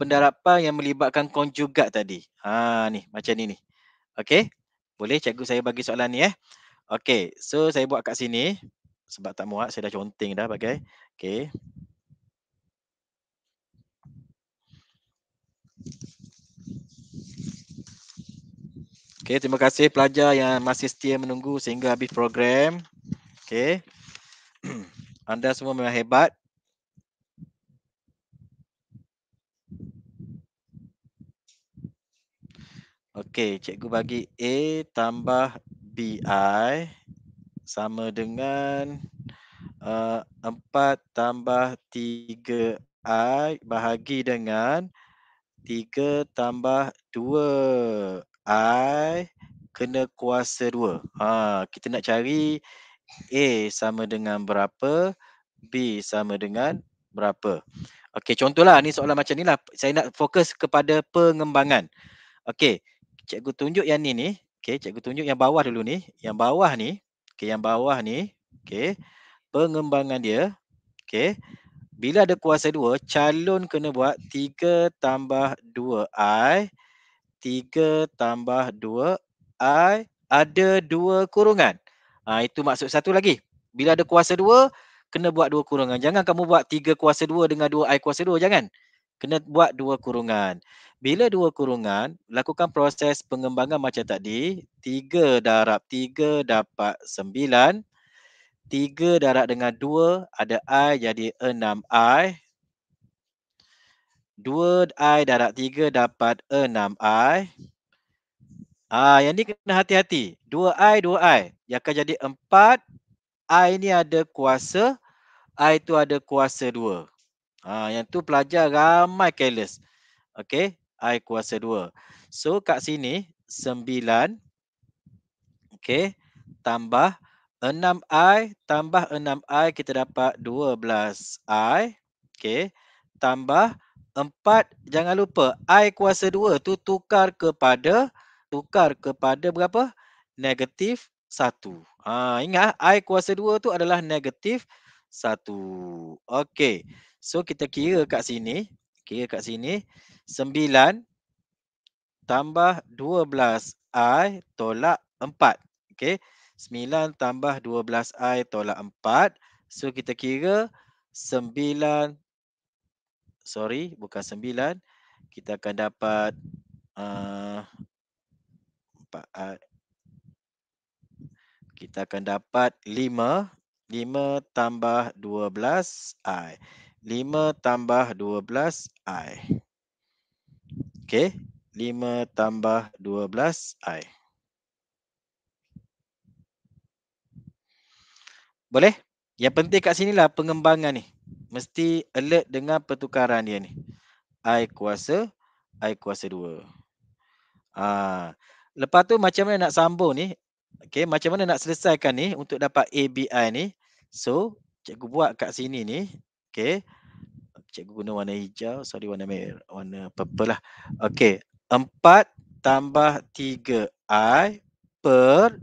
Speaker 5: pendarapan yang melibatkan konjugat tadi. Ha ni macam ni ni. Okay, Boleh cikgu saya bagi soalan ni eh. Okay, So saya buat kat sini sebab tak muat saya dah conteng dah pakai. Okay. Okay, terima kasih pelajar yang masih setia menunggu sehingga habis program. Okay, Anda semua memang hebat. Okey, cikgu bagi A tambah BI sama dengan uh, eh, 4 tambah 3I bahagi dengan 3 tambah 2I kena kuasa 2. Ha, kita nak cari A sama dengan berapa, B sama dengan berapa. Okey, contohlah ni soalan macam ni lah. Saya nak fokus kepada pengembangan. Okey cikgu tunjuk yang ni ni. Okey, cikgu tunjuk yang bawah dulu ni. Yang bawah ni, okey yang bawah ni, okey. Pengembangan dia, okey. Bila ada kuasa 2, calon kena buat 3 2i 3 tambah 2i ada dua kurungan. Ha, itu maksud satu lagi. Bila ada kuasa 2, kena buat dua kurungan. Jangan kamu buat 3 kuasa 2 dengan 2i kuasa 2, jangan kena buat dua kurungan. Bila dua kurungan, lakukan proses pengembangan macam tadi, 3 darab 3 dapat 9, 3 darab dengan 2 ada i jadi 6i. 2i darab 3 dapat 6i. Ah, yang ni kena hati-hati. 2i, 2i. Yang akan jadi 4. I ni ada kuasa. I tu ada kuasa Ha, yang tu pelajar ramai careless. Okay. I kuasa 2. So kat sini 9. Okay. Tambah 6I. Tambah 6I kita dapat 12I. Okay. Tambah 4. Jangan lupa I kuasa 2 tu tukar kepada. Tukar kepada berapa? Negatif 1. Ha, ingat I kuasa 2 tu adalah negatif 1 satu. Okey. So kita kira kat sini. Kira kat sini. Sembilan tambah dua belas I tolak empat. Okey. Sembilan tambah dua belas I tolak empat. So kita kira sembilan. Sorry. Bukan sembilan. Kita akan dapat eh, empat uh, I. Kita akan dapat lima. 5 tambah 12 I. 5 tambah 12 I. Okey. 5 tambah 12 I. Boleh? Yang penting kat sini lah pengembangan ni. Mesti alert dengan pertukaran dia ni. I kuasa, I kuasa 2. Ah, ha, Lepas tu macam mana nak sambung ni? okay, macam mana nak selesaikan ni untuk dapat ABI ni? So cikgu buat kat sini ni Okay Cikgu guna warna hijau Sorry warna merah Warna purple lah Okay Empat tambah tiga I Per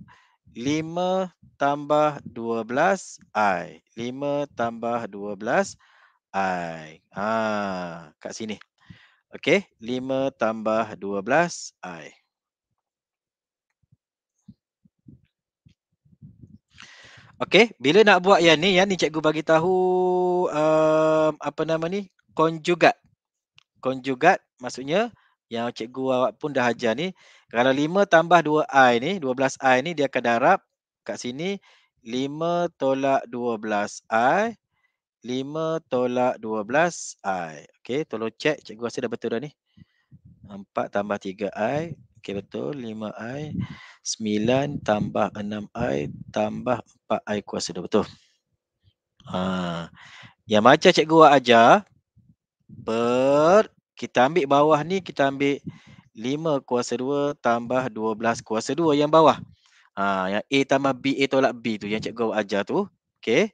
Speaker 5: Lima tambah dua belas I Lima tambah dua belas I ha, Kat sini Okay Lima tambah dua belas I Okay, bila nak buat yang ni, yang ni cikgu bagi tahu um, apa nama ni? Konjugat. Konjugat maksudnya yang cikgu awak pun dah ajar ni. Kalau 5 tambah 2i ni, 12i ni dia akan darab kat sini. 5 tolak 12i. 5 tolak 12i. Okay, tolong cek. Cikgu rasa dah betul dah ni. 4 tambah 3i. Okey betul 5i 9 tambah 6i tambah 4i kuasa 2 betul. Ha. Yang macam cikgu buat ajar per kita ambil bawah ni kita ambil 5 kuasa 2 tambah 12 kuasa 2 yang bawah. Ha, yang A tambah B, A tolak B tu yang cikgu buat ajar tu. Okey.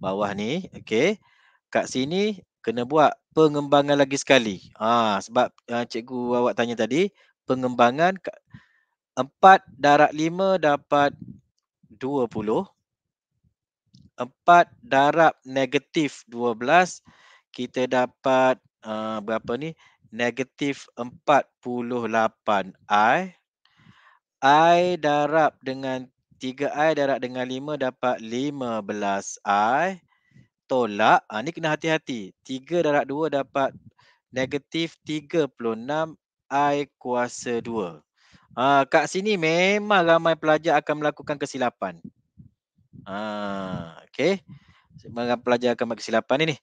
Speaker 5: Bawah ni. Okey. Kat sini kena buat pengembangan lagi sekali. Ah, sebab uh, cikgu awak tanya tadi, pengembangan 4 darat 5 dapat 20 4 darab negatif 12 kita dapat uh, berapa ni negatif 48 i i darab dengan 3 i darab dengan 5 dapat 15 i tolak ha, ni kena hati-hati 3 darab 2 dapat negatif 36 I kuasa 2. Uh, ah, kat sini memang ramai pelajar akan melakukan kesilapan. Uh, ah, okay. Memang pelajar akan melakukan kesilapan ini.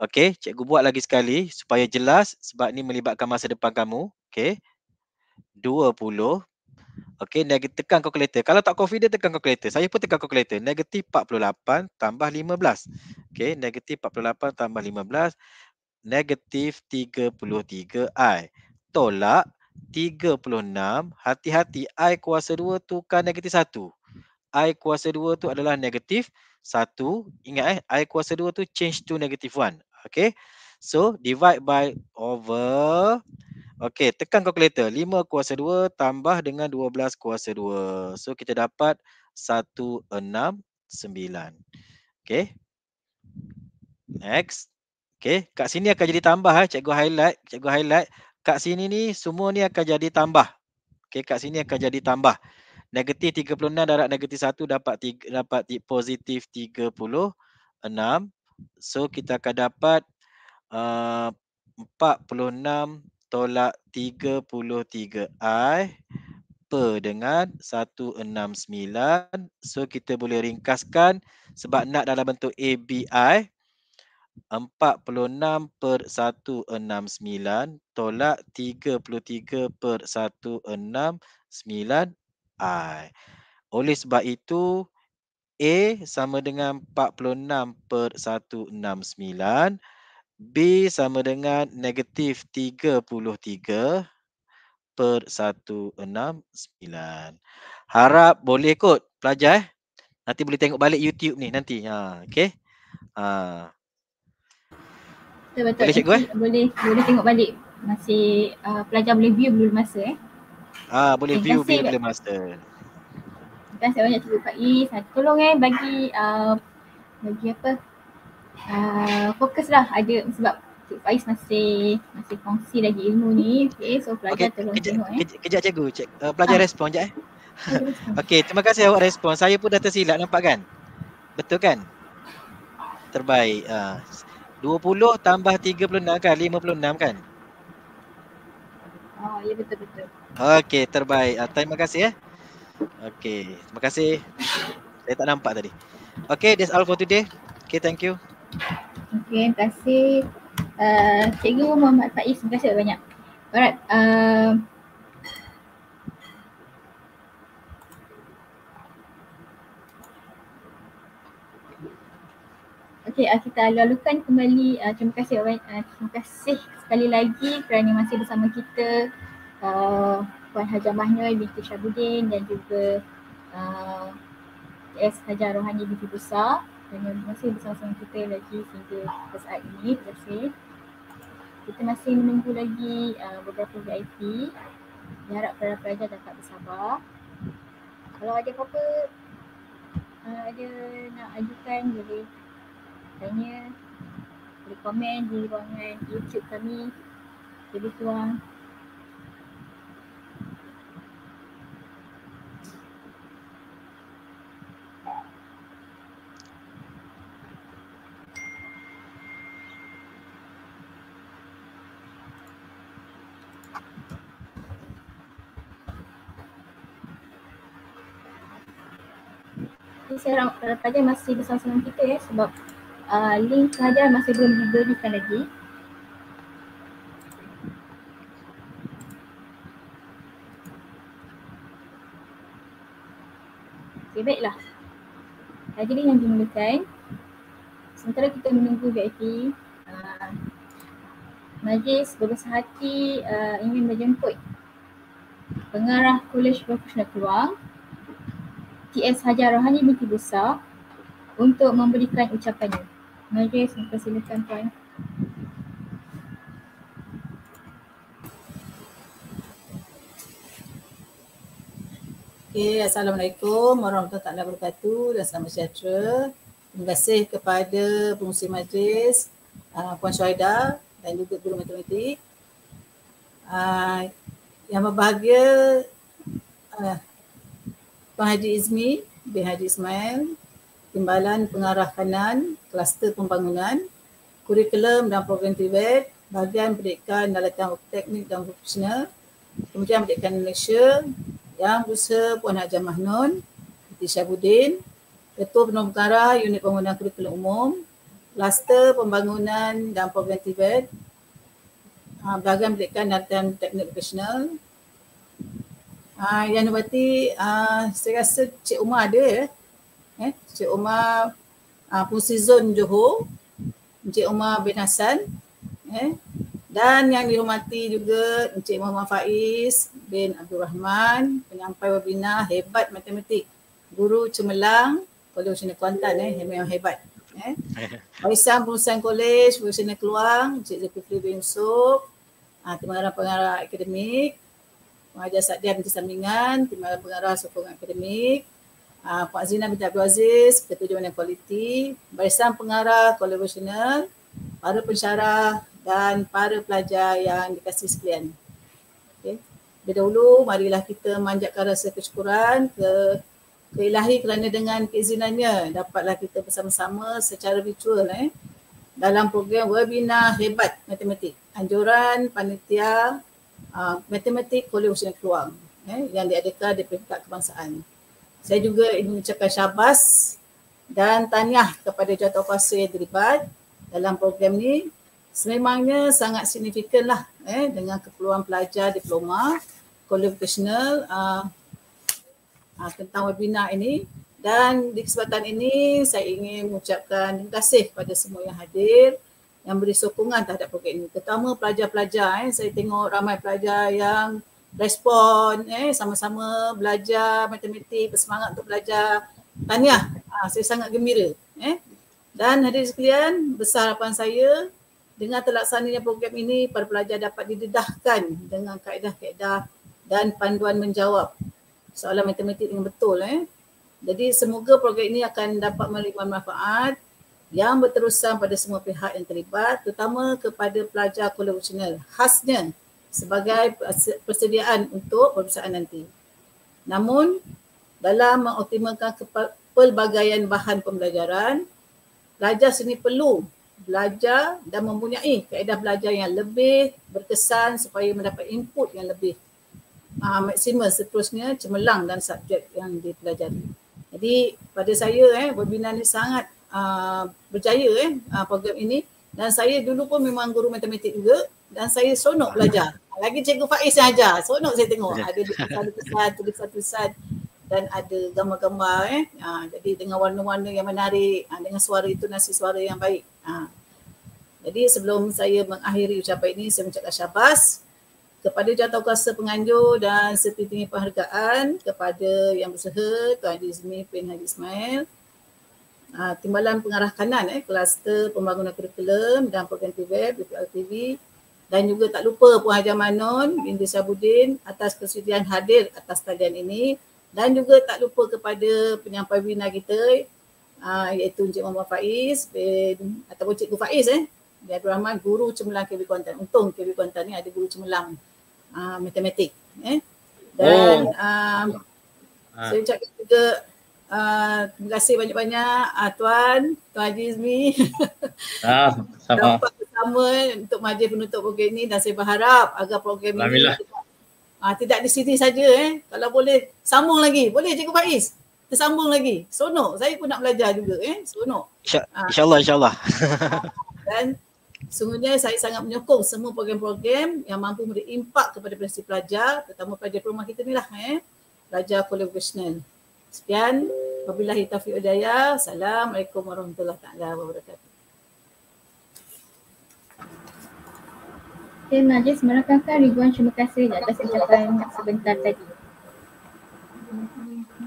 Speaker 5: Okay. Cikgu buat lagi sekali supaya jelas sebab ini melibatkan masa depan kamu. Okay. 20. Okay, negatif tekan kalkulator. Kalau tak confident, tekan kalkulator. Saya pun tekan kalkulator. Negatif 48 tambah 15. Okay, negatif 48 tambah 15. Negatif 33i tolak 36 hati-hati i kuasa 2 kan negatif 1 i kuasa 2 tu adalah negatif 1 ingat eh i kuasa 2 tu change to negatif 1 okay so divide by over okay tekan calculator 5 kuasa 2 tambah dengan 12 kuasa 2 so kita dapat 169 okay next okay kat sini akan jadi tambah eh cikgu highlight cikgu highlight kat sini ni semua ni akan jadi tambah. Okey kat sini akan jadi tambah. Negatif 36 darab negatif 1 dapat tiga, dapat positif 36. So kita akan dapat uh, 46 tolak 33i per dengan 169. So kita boleh ringkaskan sebab nak dalam bentuk ABI. Empat puluh enam per satu enam sembilan tolak tiga puluh tiga per satu enam sembilan. I. Oleh sebab itu, A sama dengan empat puluh enam per satu enam sembilan, B sama dengan negatif tiga puluh tiga per satu enam sembilan. Harap boleh kot pelajar eh. Nanti boleh tengok balik YouTube ni nanti. Ha, okay. Ha.
Speaker 1: Betul betul. Boleh cikgu eh? Boleh, boleh tengok balik. Masih uh, pelajar boleh view belum masa eh.
Speaker 5: Ah, boleh okay, view belum masa.
Speaker 4: Terima
Speaker 1: kasih banyak cikgu Pak E. Saya tolong eh bagi uh, bagi apa? Uh, ah, fokuslah ada sebab Cik masih masih kongsi lagi ilmu ni. Okay, so pelajar okay, tolong kejap, tengok eh.
Speaker 5: kejap cikgu. Cik, uh, pelajar ah. respon je eh. Okey, terima kasih awak respon. Saya pun dah tersilap nampak kan? Betul kan? Terbaik. Uh. 20 tambah 36 kan? 56 kan?
Speaker 1: Oh, ya betul-betul.
Speaker 5: Okey, terbaik. Uh, terima kasih eh. Okey, terima kasih. Saya tak nampak tadi. Okey, that's all for today. Okey, thank you.
Speaker 1: Okey, terima kasih. Uh, Cikgu Muhammad Faiz, terima kasih banyak. Alright, uh, okay, uh, ah, kita lalukan kembali. Uh, terima kasih uh, terima kasih sekali lagi kerana masih bersama kita uh, Puan Hajar Mahnoy binti Syabudin dan juga uh, S. Hajar Rohani binti Besar dan masih bersama-sama kita lagi hingga ke saat ini. Terima kasih. Kita masih menunggu lagi uh, beberapa VIP. Diharap para pelajar dapat bersabar. Kalau ada apa-apa, uh, ada nak ajukan boleh hanya boleh komen di ruangan YouTube kami lebih kurang. saya ramai eh, tanya masih bersama-sama kita ya sebab uh, link pengajaran masih belum diberikan lagi. Okay, baiklah. Lagi ni yang dimulakan. Sementara kita menunggu VIP. Uh, ah, Majlis berbesar hati uh, ingin menjemput pengarah Kolej Profesional Keluang TS Hajar Rohani Binti Besar untuk memberikan ucapannya. Mari saya persilakan tuan.
Speaker 6: Okay, Assalamualaikum warahmatullahi wabarakatuh dan selamat sejahtera. Terima kasih kepada pengurusi majlis uh, Puan Syuhaida dan juga guru matematik. Uh, yang berbahagia uh, ah, Tuan Haji Izmi bin Haji Ismail timbalan pengarah kanan, kluster pembangunan, kurikulum dan program TVET, bahagian pendidikan dan latihan teknik dan profesional, Kementerian Pendidikan Malaysia, yang berusaha Puan Haji Mahnun, Siti Syabudin, Ketua Penuh Pengara Unit Pembangunan Kurikulum Umum, Kluster Pembangunan dan Program TVET, ha, Bahagian Pendidikan dan Latihan Teknik Profesional, Uh, yang berarti uh, ha, saya rasa Cik Umar ada Eh? eh, Encik Omar uh, ah, Pusizun Johor, Cik Omar bin Hassan eh, dan yang dihormati juga Cik Muhammad Faiz bin Abdul Rahman penyampai webinar hebat matematik guru cemerlang Kolej Usina Kuantan eh, memang hebat. Eh. Faisal Perusahaan Kolej Usina Keluang, Cik Zulkifli bin Yusuf, uh, ah, Timaran Pengarah Akademik, Pengajar Satdiah Binti Sambingan, Timaran Pengarah Sokongan Akademik, uh, ah, Pak Zina bin Abdul Aziz, tujuan Jawatan Kualiti, Barisan Pengarah Kolaborasional, para pensyarah dan para pelajar yang dikasih sekalian. Okay. Lebih dahulu, marilah kita manjatkan rasa kesyukuran ke keilahi kerana dengan keizinannya dapatlah kita bersama-sama secara virtual eh, dalam program webinar hebat matematik anjuran panitia uh, matematik kolej usia keluang eh, yang diadakan di peringkat kebangsaan. Saya juga ingin mengucapkan syabas dan tahniah kepada jawatankuasa yang terlibat dalam program ini. Sememangnya sangat signifikan lah eh, dengan keperluan pelajar diploma, qualifikasional uh, ah, uh, ah, tentang webinar ini. Dan di kesempatan ini saya ingin mengucapkan terima kasih kepada semua yang hadir yang beri sokongan terhadap program ini. Terutama pelajar-pelajar. Eh. Saya tengok ramai pelajar yang respon eh sama-sama belajar matematik bersemangat untuk belajar tahniah ha, saya sangat gembira eh dan hadirin sekalian besar harapan saya dengan terlaksananya program ini para pelajar dapat didedahkan dengan kaedah-kaedah dan panduan menjawab soalan matematik dengan betul eh jadi semoga program ini akan dapat menerima manfaat yang berterusan pada semua pihak yang terlibat terutama kepada pelajar kolaborasional khasnya sebagai persediaan untuk perusahaan nanti. Namun, dalam mengoptimalkan pelbagaian bahan pembelajaran, pelajar sini perlu belajar dan mempunyai kaedah belajar yang lebih berkesan supaya mendapat input yang lebih uh, maksimal seterusnya cemerlang dan subjek yang dipelajari. Jadi pada saya eh webinar ni sangat uh, berjaya eh ah, program ini dan saya dulu pun memang guru matematik juga dan saya seronok belajar. Lagi cikgu Faiz yang ajar. Seronok saya tengok. Ya. Ada tulisan-tulisan, tulisan-tulisan dan ada gambar-gambar eh. Ha, jadi dengan warna-warna yang menarik, ha, dengan suara itu nasi suara yang baik. Ha. Jadi sebelum saya mengakhiri ucapan ini, saya mengucapkan syabas kepada jawatankuasa penganjur dan setinggi penghargaan kepada yang berseha Tuan Haji Zmi Pin Haji Ismail ha, Timbalan Pengarah Kanan eh, Kluster Pembangunan Kurikulum dan Program TV, BPRTV dan juga tak lupa Puan Haja Manon binti Sabudin atas kesediaan hadir atas talian ini dan juga tak lupa kepada penyampai bina kita ah, iaitu Encik Muhammad Faiz bin, ataupun Cikgu Faiz eh dia Rahman guru cemerlang KB Kuantan. Untung KB Kuantan ni ada guru cemerlang uh, matematik eh. Dan oh. um, saya ucapkan juga Uh, terima kasih banyak-banyak uh, Tuan, Tuan Haji Izmi
Speaker 7: ah, sama. Dapat
Speaker 6: bersama untuk majlis penutup program ini dan saya berharap agar program ini tidak, uh, tidak di sini saja eh. kalau boleh sambung lagi, boleh Cikgu Faiz? Tersambung lagi, seronok saya pun nak belajar juga, eh. seronok
Speaker 5: InsyaAllah insya, insya, insya uh,
Speaker 6: dan sungguhnya saya sangat menyokong semua program-program yang mampu memberi impak kepada prestasi pelajar terutama pelajar perumah kita ni lah eh. pelajar kolegasional Sekian. Wabillahi taufiq udaya. Assalamualaikum warahmatullahi taala
Speaker 4: wabarakatuh.
Speaker 1: Okay, Najis, merakamkan ribuan terima kasih atas ucapan sebentar tadi.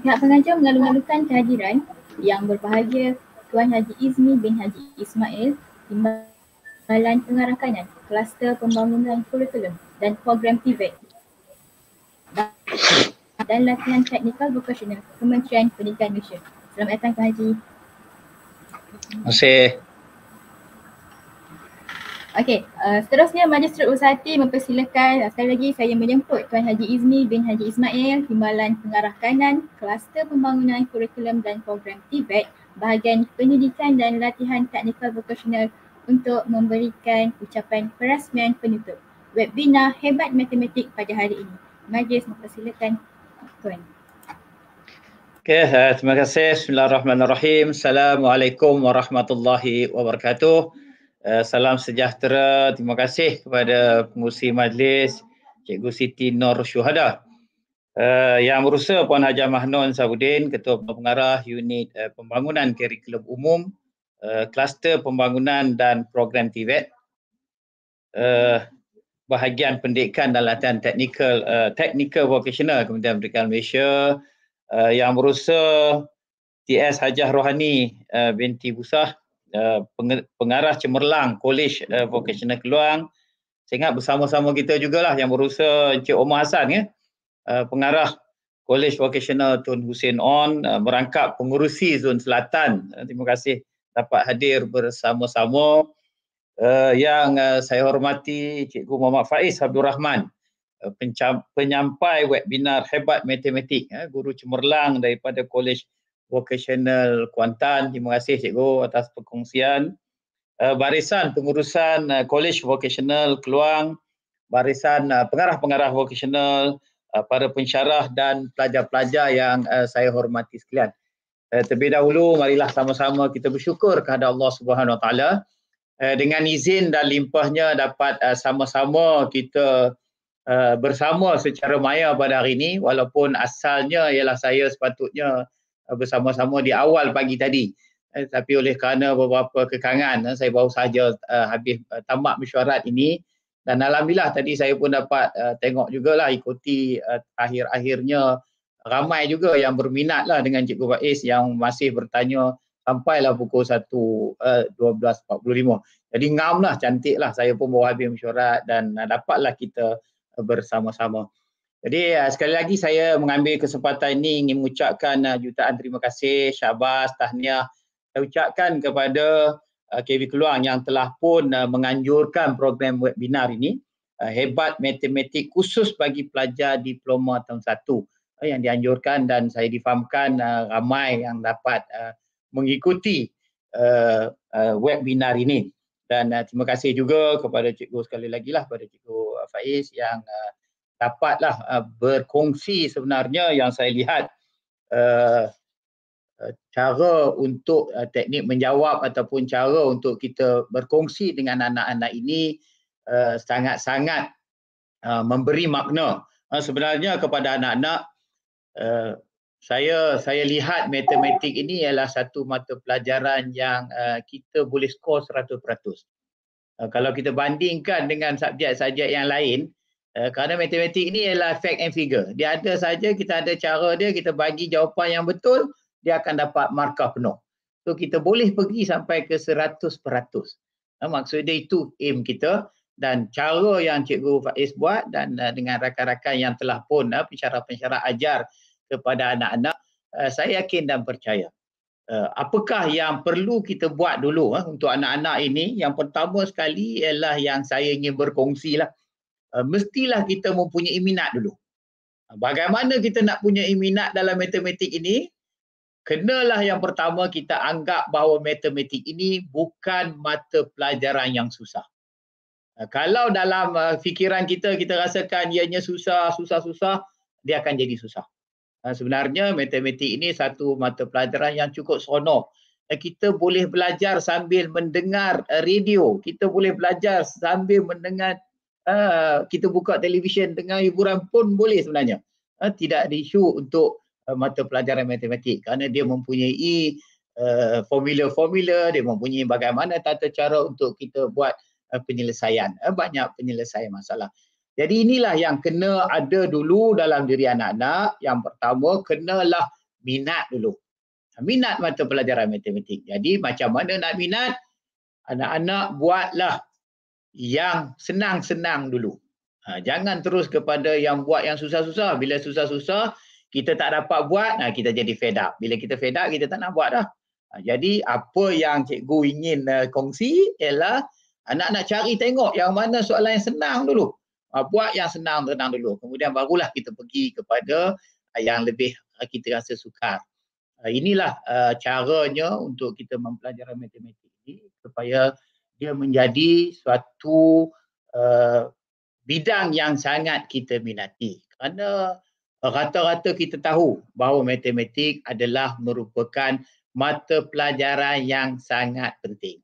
Speaker 1: Pihak pengajar mengalu-alukan kehadiran yang berbahagia Tuan Haji Izmi bin Haji Ismail di Timbalan Pengarahkanan Kluster Pembangunan Kurikulum dan Program TVET dan latihan teknikal vokasional Kementerian Pendidikan Malaysia. Selamat datang Kak Haji.
Speaker 7: Terima kasih.
Speaker 1: Okey, uh, seterusnya Majistret Usahati mempersilakan uh, sekali lagi saya menjemput Tuan Haji Izmi bin Haji Ismail, Timbalan Pengarah Kanan, Kluster Pembangunan Kurikulum dan Program TVET, Bahagian Pendidikan dan Latihan Teknikal Vokasional untuk memberikan ucapan perasmian penutup webinar Hebat Matematik pada hari ini. Majlis mempersilakan Okay,
Speaker 7: uh, eh, terima kasih. Bismillahirrahmanirrahim. Assalamualaikum warahmatullahi wabarakatuh. Uh, salam sejahtera. Terima kasih kepada pengurusi majlis Cikgu Siti Nur Syuhada. Uh, yang berusaha Puan Haji Mahnon Sabudin, Ketua Pengarah Unit uh, Pembangunan Kurikulum Umum, uh, Kluster Pembangunan dan Program TVET. Uh, bahagian pendidikan dan latihan teknikal uh, technical vocational Kementerian Pendidikan Malaysia uh, yang berusaha TS Hajah Rohani uh, binti Busah uh, pengarah cemerlang college uh, vocational Keluang saya ingat bersama-sama kita juga lah yang berusaha Encik Omar Hassan ya uh, pengarah College Vocational Tun Hussein On uh, merangkap pengurusi Zon Selatan. Uh, terima kasih dapat hadir bersama-sama uh, yang uh, saya hormati Cikgu Muhammad Faiz Abdul Rahman uh, penyampai webinar hebat matematik uh, guru cemerlang daripada College Vocational Kuantan terima kasih Cikgu atas perkongsian uh, barisan pengurusan uh, College Vocational Keluang barisan uh, pengarah-pengarah vocational uh, para pensyarah dan pelajar-pelajar yang uh, saya hormati sekalian Terlebih dahulu marilah sama-sama kita bersyukur kepada Allah Subhanahu Wa Taala Eh, dengan izin dan limpahnya dapat uh, sama-sama kita uh, bersama secara maya pada hari ini walaupun asalnya ialah saya sepatutnya uh, bersama-sama di awal pagi tadi uh, tapi oleh kerana beberapa kekangan uh, saya baru saja uh, habis uh, tamat mesyuarat ini dan alhamdulillah tadi saya pun dapat uh, tengok lah ikuti uh, akhir-akhirnya ramai juga yang berminat lah dengan Cikgu Faiz yang masih bertanya sampailah pukul 1 uh, 12.45. Jadi lah, cantik lah. saya pun bawa habis mesyuarat dan uh, dapatlah kita uh, bersama-sama. Jadi uh, sekali lagi saya mengambil kesempatan ini ingin mengucapkan uh, jutaan terima kasih, syabas, tahniah saya ucapkan kepada uh, KB Keluang yang telah pun uh, menganjurkan program webinar ini uh, hebat matematik khusus bagi pelajar diploma tahun 1 uh, yang dianjurkan dan saya difahamkan uh, ramai yang dapat uh, mengikuti uh, uh, webinar ini dan uh, terima kasih juga kepada cikgu sekali lagi lah kepada cikgu uh, Faiz yang uh, dapatlah uh, berkongsi sebenarnya yang saya lihat uh, uh, cara untuk uh, teknik menjawab ataupun cara untuk kita berkongsi dengan anak-anak ini uh, sangat-sangat uh, memberi makna uh, sebenarnya kepada anak-anak uh, saya saya lihat matematik ini ialah satu mata pelajaran yang uh, kita boleh skor 100%. Uh, eh, kalau kita bandingkan dengan subjek-subjek yang lain, uh, kerana matematik ini ialah fact and figure. Dia ada saja, kita ada cara dia, kita bagi jawapan yang betul, dia akan dapat markah penuh. So kita boleh pergi sampai ke 100%. Uh, Maksudnya itu aim kita dan cara yang Cikgu Faiz buat dan uh, dengan rakan-rakan yang telah pun uh, pencara-pencara ajar kepada anak-anak eh, saya yakin dan percaya eh, apakah yang perlu kita buat dulu eh, untuk anak-anak ini yang pertama sekali ialah yang saya ingin berkongsi berkongsilah mestilah kita mempunyai minat dulu bagaimana kita nak punya minat dalam matematik ini kenalah yang pertama kita anggap bahawa matematik ini bukan mata pelajaran yang susah kalau dalam fikiran kita kita rasakan ianya susah susah susah dia akan jadi susah Ah, sebenarnya matematik ini satu mata pelajaran yang cukup seronok. Kita boleh belajar sambil mendengar eh, radio. Kita boleh belajar sambil mendengar ah, kita buka televisyen dengan hiburan pun boleh sebenarnya. Ah, tidak ada isu untuk eh, mata pelajaran matematik kerana dia mempunyai eh, formula-formula, dia mempunyai bagaimana tata cara untuk kita buat penyelesaian. Banyak penyelesaian masalah. Jadi inilah yang kena ada dulu dalam diri anak-anak. Yang pertama, kenalah minat dulu. Minat mata pelajaran matematik. Jadi macam mana nak minat? Anak-anak buatlah yang senang-senang dulu. Ha, jangan terus kepada yang buat yang susah-susah. Bila susah-susah, kita tak dapat buat, nah kita jadi fed up. Bila kita fed up, kita tak nak buat dah. Ha, jadi apa yang cikgu ingin uh, kongsi ialah anak-anak cari tengok yang mana soalan yang senang dulu. Uh, buat yang senang-senang dulu. Kemudian barulah kita pergi kepada ah, yang lebih ah, kita rasa sukar. Uh, inilah uh, caranya untuk kita mempelajari matematik ini supaya dia menjadi suatu uh, bidang yang sangat kita minati. Kerana rata-rata kita tahu bahawa matematik adalah merupakan mata pelajaran yang sangat penting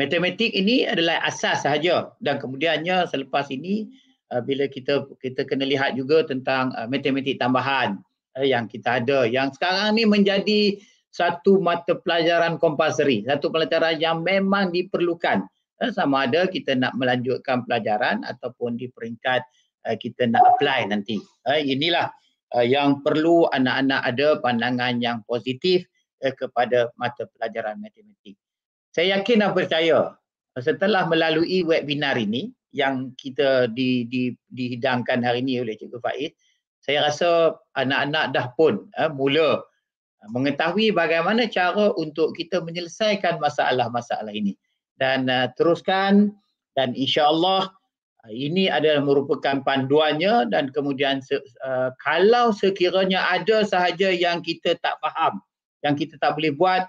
Speaker 7: matematik ini adalah asas sahaja dan kemudiannya selepas ini uh, bila kita kita kena lihat juga tentang uh, matematik tambahan uh, yang kita ada yang sekarang ni menjadi satu mata pelajaran compulsory satu pelajaran yang memang diperlukan uh, sama ada kita nak melanjutkan pelajaran ataupun di peringkat uh, kita nak apply nanti uh, inilah uh, yang perlu anak-anak ada pandangan yang positif uh, kepada mata pelajaran matematik saya yakin dan percaya setelah melalui webinar ini yang kita di, di, dihidangkan hari ini oleh Cikgu Faiz, saya rasa anak-anak dah pun eh, mula mengetahui bagaimana cara untuk kita menyelesaikan masalah-masalah ini. Dan uh, teruskan dan insya insyaAllah eh, ini adalah merupakan panduannya dan kemudian uh, kalau sekiranya ada sahaja yang kita tak faham, yang kita tak boleh buat,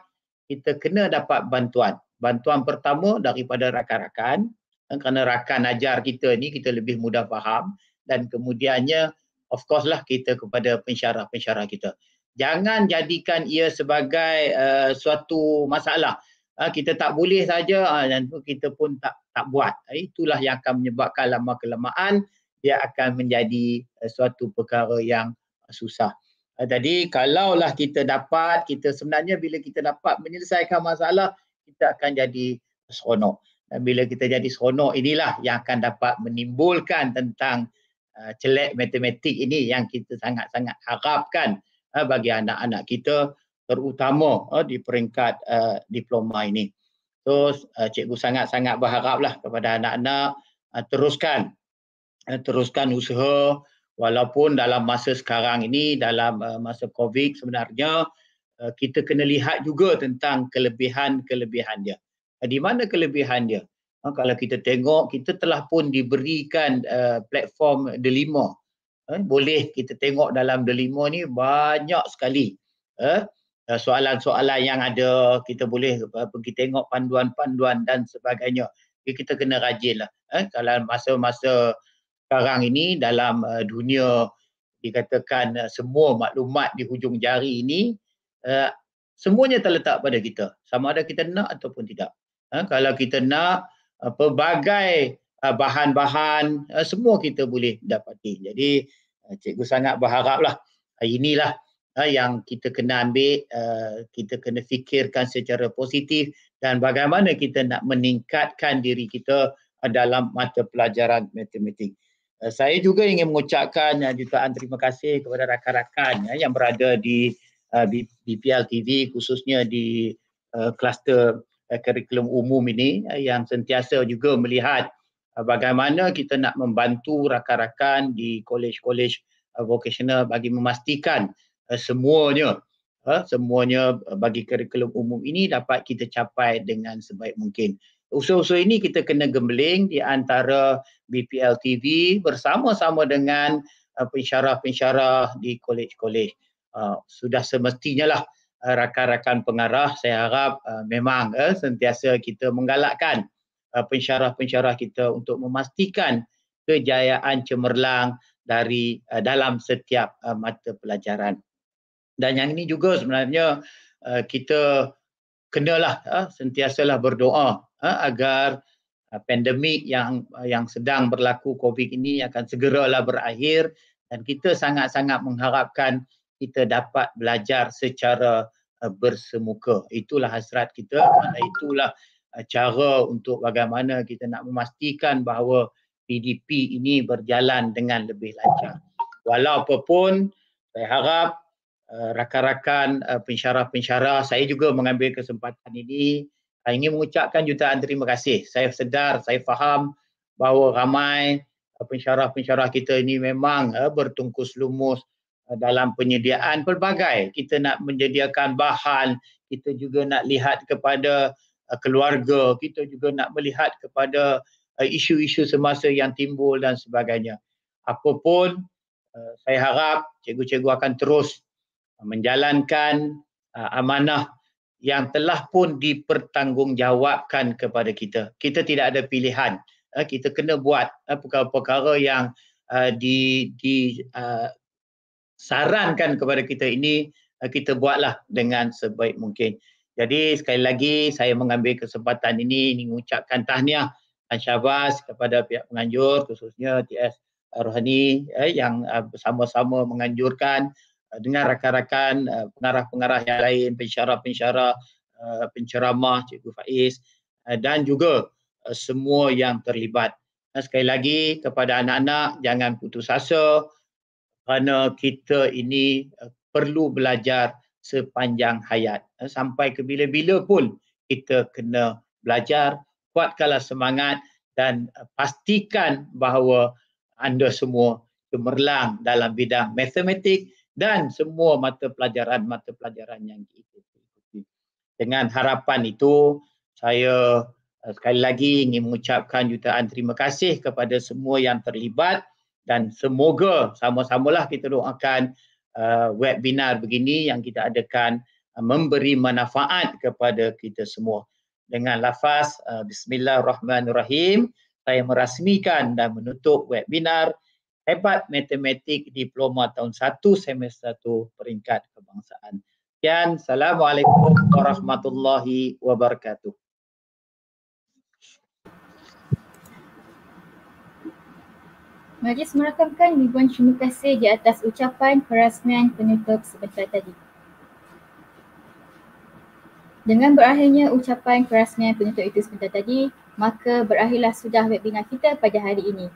Speaker 7: kita kena dapat bantuan. Bantuan pertama daripada rakan-rakan kerana rakan ajar kita ni kita lebih mudah faham dan kemudiannya of course lah kita kepada pensyarah-pensyarah kita. Jangan jadikan ia sebagai uh, suatu masalah. Uh, kita tak boleh saja uh, dan kita pun tak tak buat. Ah, itulah yang akan menyebabkan lama kelemahan dia akan menjadi uh, suatu perkara yang susah. Eh, jadi kalaulah kita dapat kita sebenarnya bila kita dapat menyelesaikan masalah kita akan jadi seronok dan bila kita jadi seronok inilah yang akan dapat menimbulkan tentang uh, eh, celek matematik ini yang kita sangat-sangat harapkan uh, bagi anak-anak kita terutama uh, di peringkat uh, diploma ini terus uh, cikgu sangat-sangat berharaplah kepada anak-anak uh, teruskan uh, teruskan usaha walaupun dalam masa sekarang ini dalam eh, masa covid sebenarnya eh, kita kena lihat juga tentang kelebihan-kelebihan dia. Eh, di mana kelebihan dia? Ha, kalau kita tengok kita telah pun diberikan platform Delima. boleh kita tengok dalam Delima ni banyak sekali soalan-soalan yang ada kita boleh pergi tengok panduan-panduan dan sebagainya. kita kena rajinlah eh kalau masa-masa sekarang ini dalam uh, dunia dikatakan uh, semua maklumat di hujung jari ini uh, semuanya terletak pada kita sama ada kita nak ataupun tidak uh, kalau kita nak uh, pelbagai uh, bahan-bahan uh, semua kita boleh dapati jadi uh, cikgu sangat berharaplah uh, inilah uh, yang kita kena ambil uh, kita kena fikirkan secara positif dan bagaimana kita nak meningkatkan diri kita dalam mata pelajaran matematik. Eh, saya juga ingin mengucapkan eh, jutaan terima kasih kepada rakan-rakan ya, yang berada di uh, BPL TV khususnya di kluster uh, kurikulum umum ini uh, yang sentiasa juga melihat uh, bagaimana kita nak membantu rakan-rakan di kolej-kolej uh, vocational bagi memastikan uh, semuanya uh, semuanya bagi kurikulum umum ini dapat kita capai dengan sebaik mungkin usul-usul ini kita kena gembeling di antara BPL TV bersama-sama dengan uh, pensyarah-pensyarah di kolej-kolej. Uh, sudah semestinya lah uh, rakan-rakan pengarah saya harap uh, memang uh, sentiasa kita menggalakkan uh, pensyarah-pensyarah kita untuk memastikan kejayaan cemerlang dari uh, dalam setiap uh, mata pelajaran. Dan yang ini juga sebenarnya uh, kita kenalah uh, sentiasalah berdoa eh, agar eh, pandemik yang uh, yang sedang berlaku COVID ini akan segeralah berakhir dan kita sangat-sangat mengharapkan kita dapat belajar secara eh, bersemuka. Itulah hasrat kita dan itulah eh, cara untuk bagaimana kita nak memastikan bahawa PDP ini berjalan dengan lebih lancar. Walaupun saya harap uh, rakan-rakan uh, pensyarah-pensyarah saya juga mengambil kesempatan ini saya ingin mengucapkan jutaan terima kasih. Saya sedar, saya faham bahawa ramai eh, pensyarah-pensyarah kita ini memang uh, bertungkus lumus uh, dalam penyediaan pelbagai. Kita nak menyediakan bahan, kita juga nak lihat kepada uh, keluarga, kita juga nak melihat kepada uh, isu-isu semasa yang timbul dan sebagainya. Apapun, uh, saya harap cikgu-cikgu akan terus uh, menjalankan uh, amanah yang telah pun dipertanggungjawabkan kepada kita. Kita tidak ada pilihan. Eh, kita kena buat eh, perkara-perkara yang disarankan eh, di kepada kita ini kita buatlah dengan sebaik mungkin. Jadi sekali lagi saya mengambil kesempatan ini mengucapkan tahniah dan syabas kepada pihak penganjur khususnya TS Rohani yang bersama-sama menganjurkan Eh, dengan rakan-rakan eh, pengarah-pengarah yang lain, pensyarah-pensyarah, eh, penceramah Cikgu Faiz dan juga semua yang terlibat. sekali lagi kepada anak-anak jangan putus asa kerana kita ini perlu belajar sepanjang hayat. Sampai ke bila-bila pun kita kena belajar, kuatkanlah semangat dan pastikan bahawa anda semua cemerlang dalam bidang matematik, dan semua mata pelajaran-mata pelajaran yang diikuti. Dengan harapan itu, saya eh, sekali lagi ingin mengucapkan jutaan terima kasih kepada semua yang terlibat dan semoga sama-samalah kita doakan uh, webinar begini yang kita adakan uh, memberi manfaat kepada kita semua. Dengan lafaz uh, bismillahirrahmanirrahim, saya merasmikan dan menutup webinar hebat matematik diploma tahun 1 semester 1 peringkat kebangsaan. Sekian, Assalamualaikum warahmatullahi wabarakatuh.
Speaker 1: Majlis merakamkan ribuan terima kasih di atas ucapan perasmian penutup sebentar tadi. Dengan berakhirnya ucapan perasmian penutup itu sebentar tadi, maka berakhirlah sudah webinar kita pada hari ini.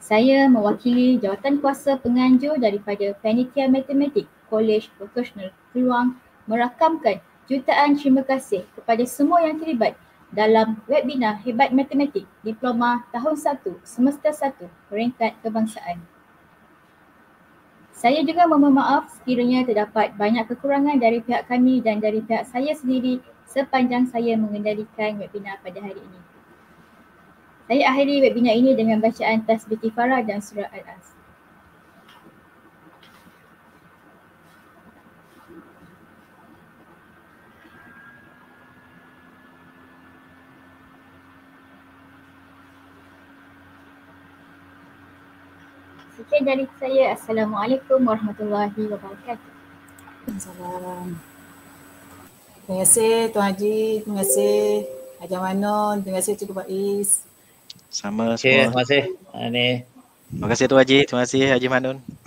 Speaker 1: Saya mewakili jawatan kuasa penganjur daripada Panitia Matematik College Professional Peluang merakamkan jutaan terima kasih kepada semua yang terlibat dalam webinar Hebat Matematik Diploma Tahun 1 Semester 1 Peringkat Kebangsaan. Saya juga memohon maaf sekiranya terdapat banyak kekurangan dari pihak kami dan dari pihak saya sendiri sepanjang saya mengendalikan webinar pada hari ini. Saya akhiri webinar ini dengan bacaan Tasbih Kifarah dan Surah al az Sekian dari saya. Assalamualaikum warahmatullahi wabarakatuh.
Speaker 6: Assalamualaikum. Terima kasih Tuan Haji, terima kasih Haji Manon, terima kasih Cikgu Faiz.
Speaker 5: Sama okay, semua. Terima kasih. Ini. Terima kasih Tuan Haji. Terima kasih Haji Manun.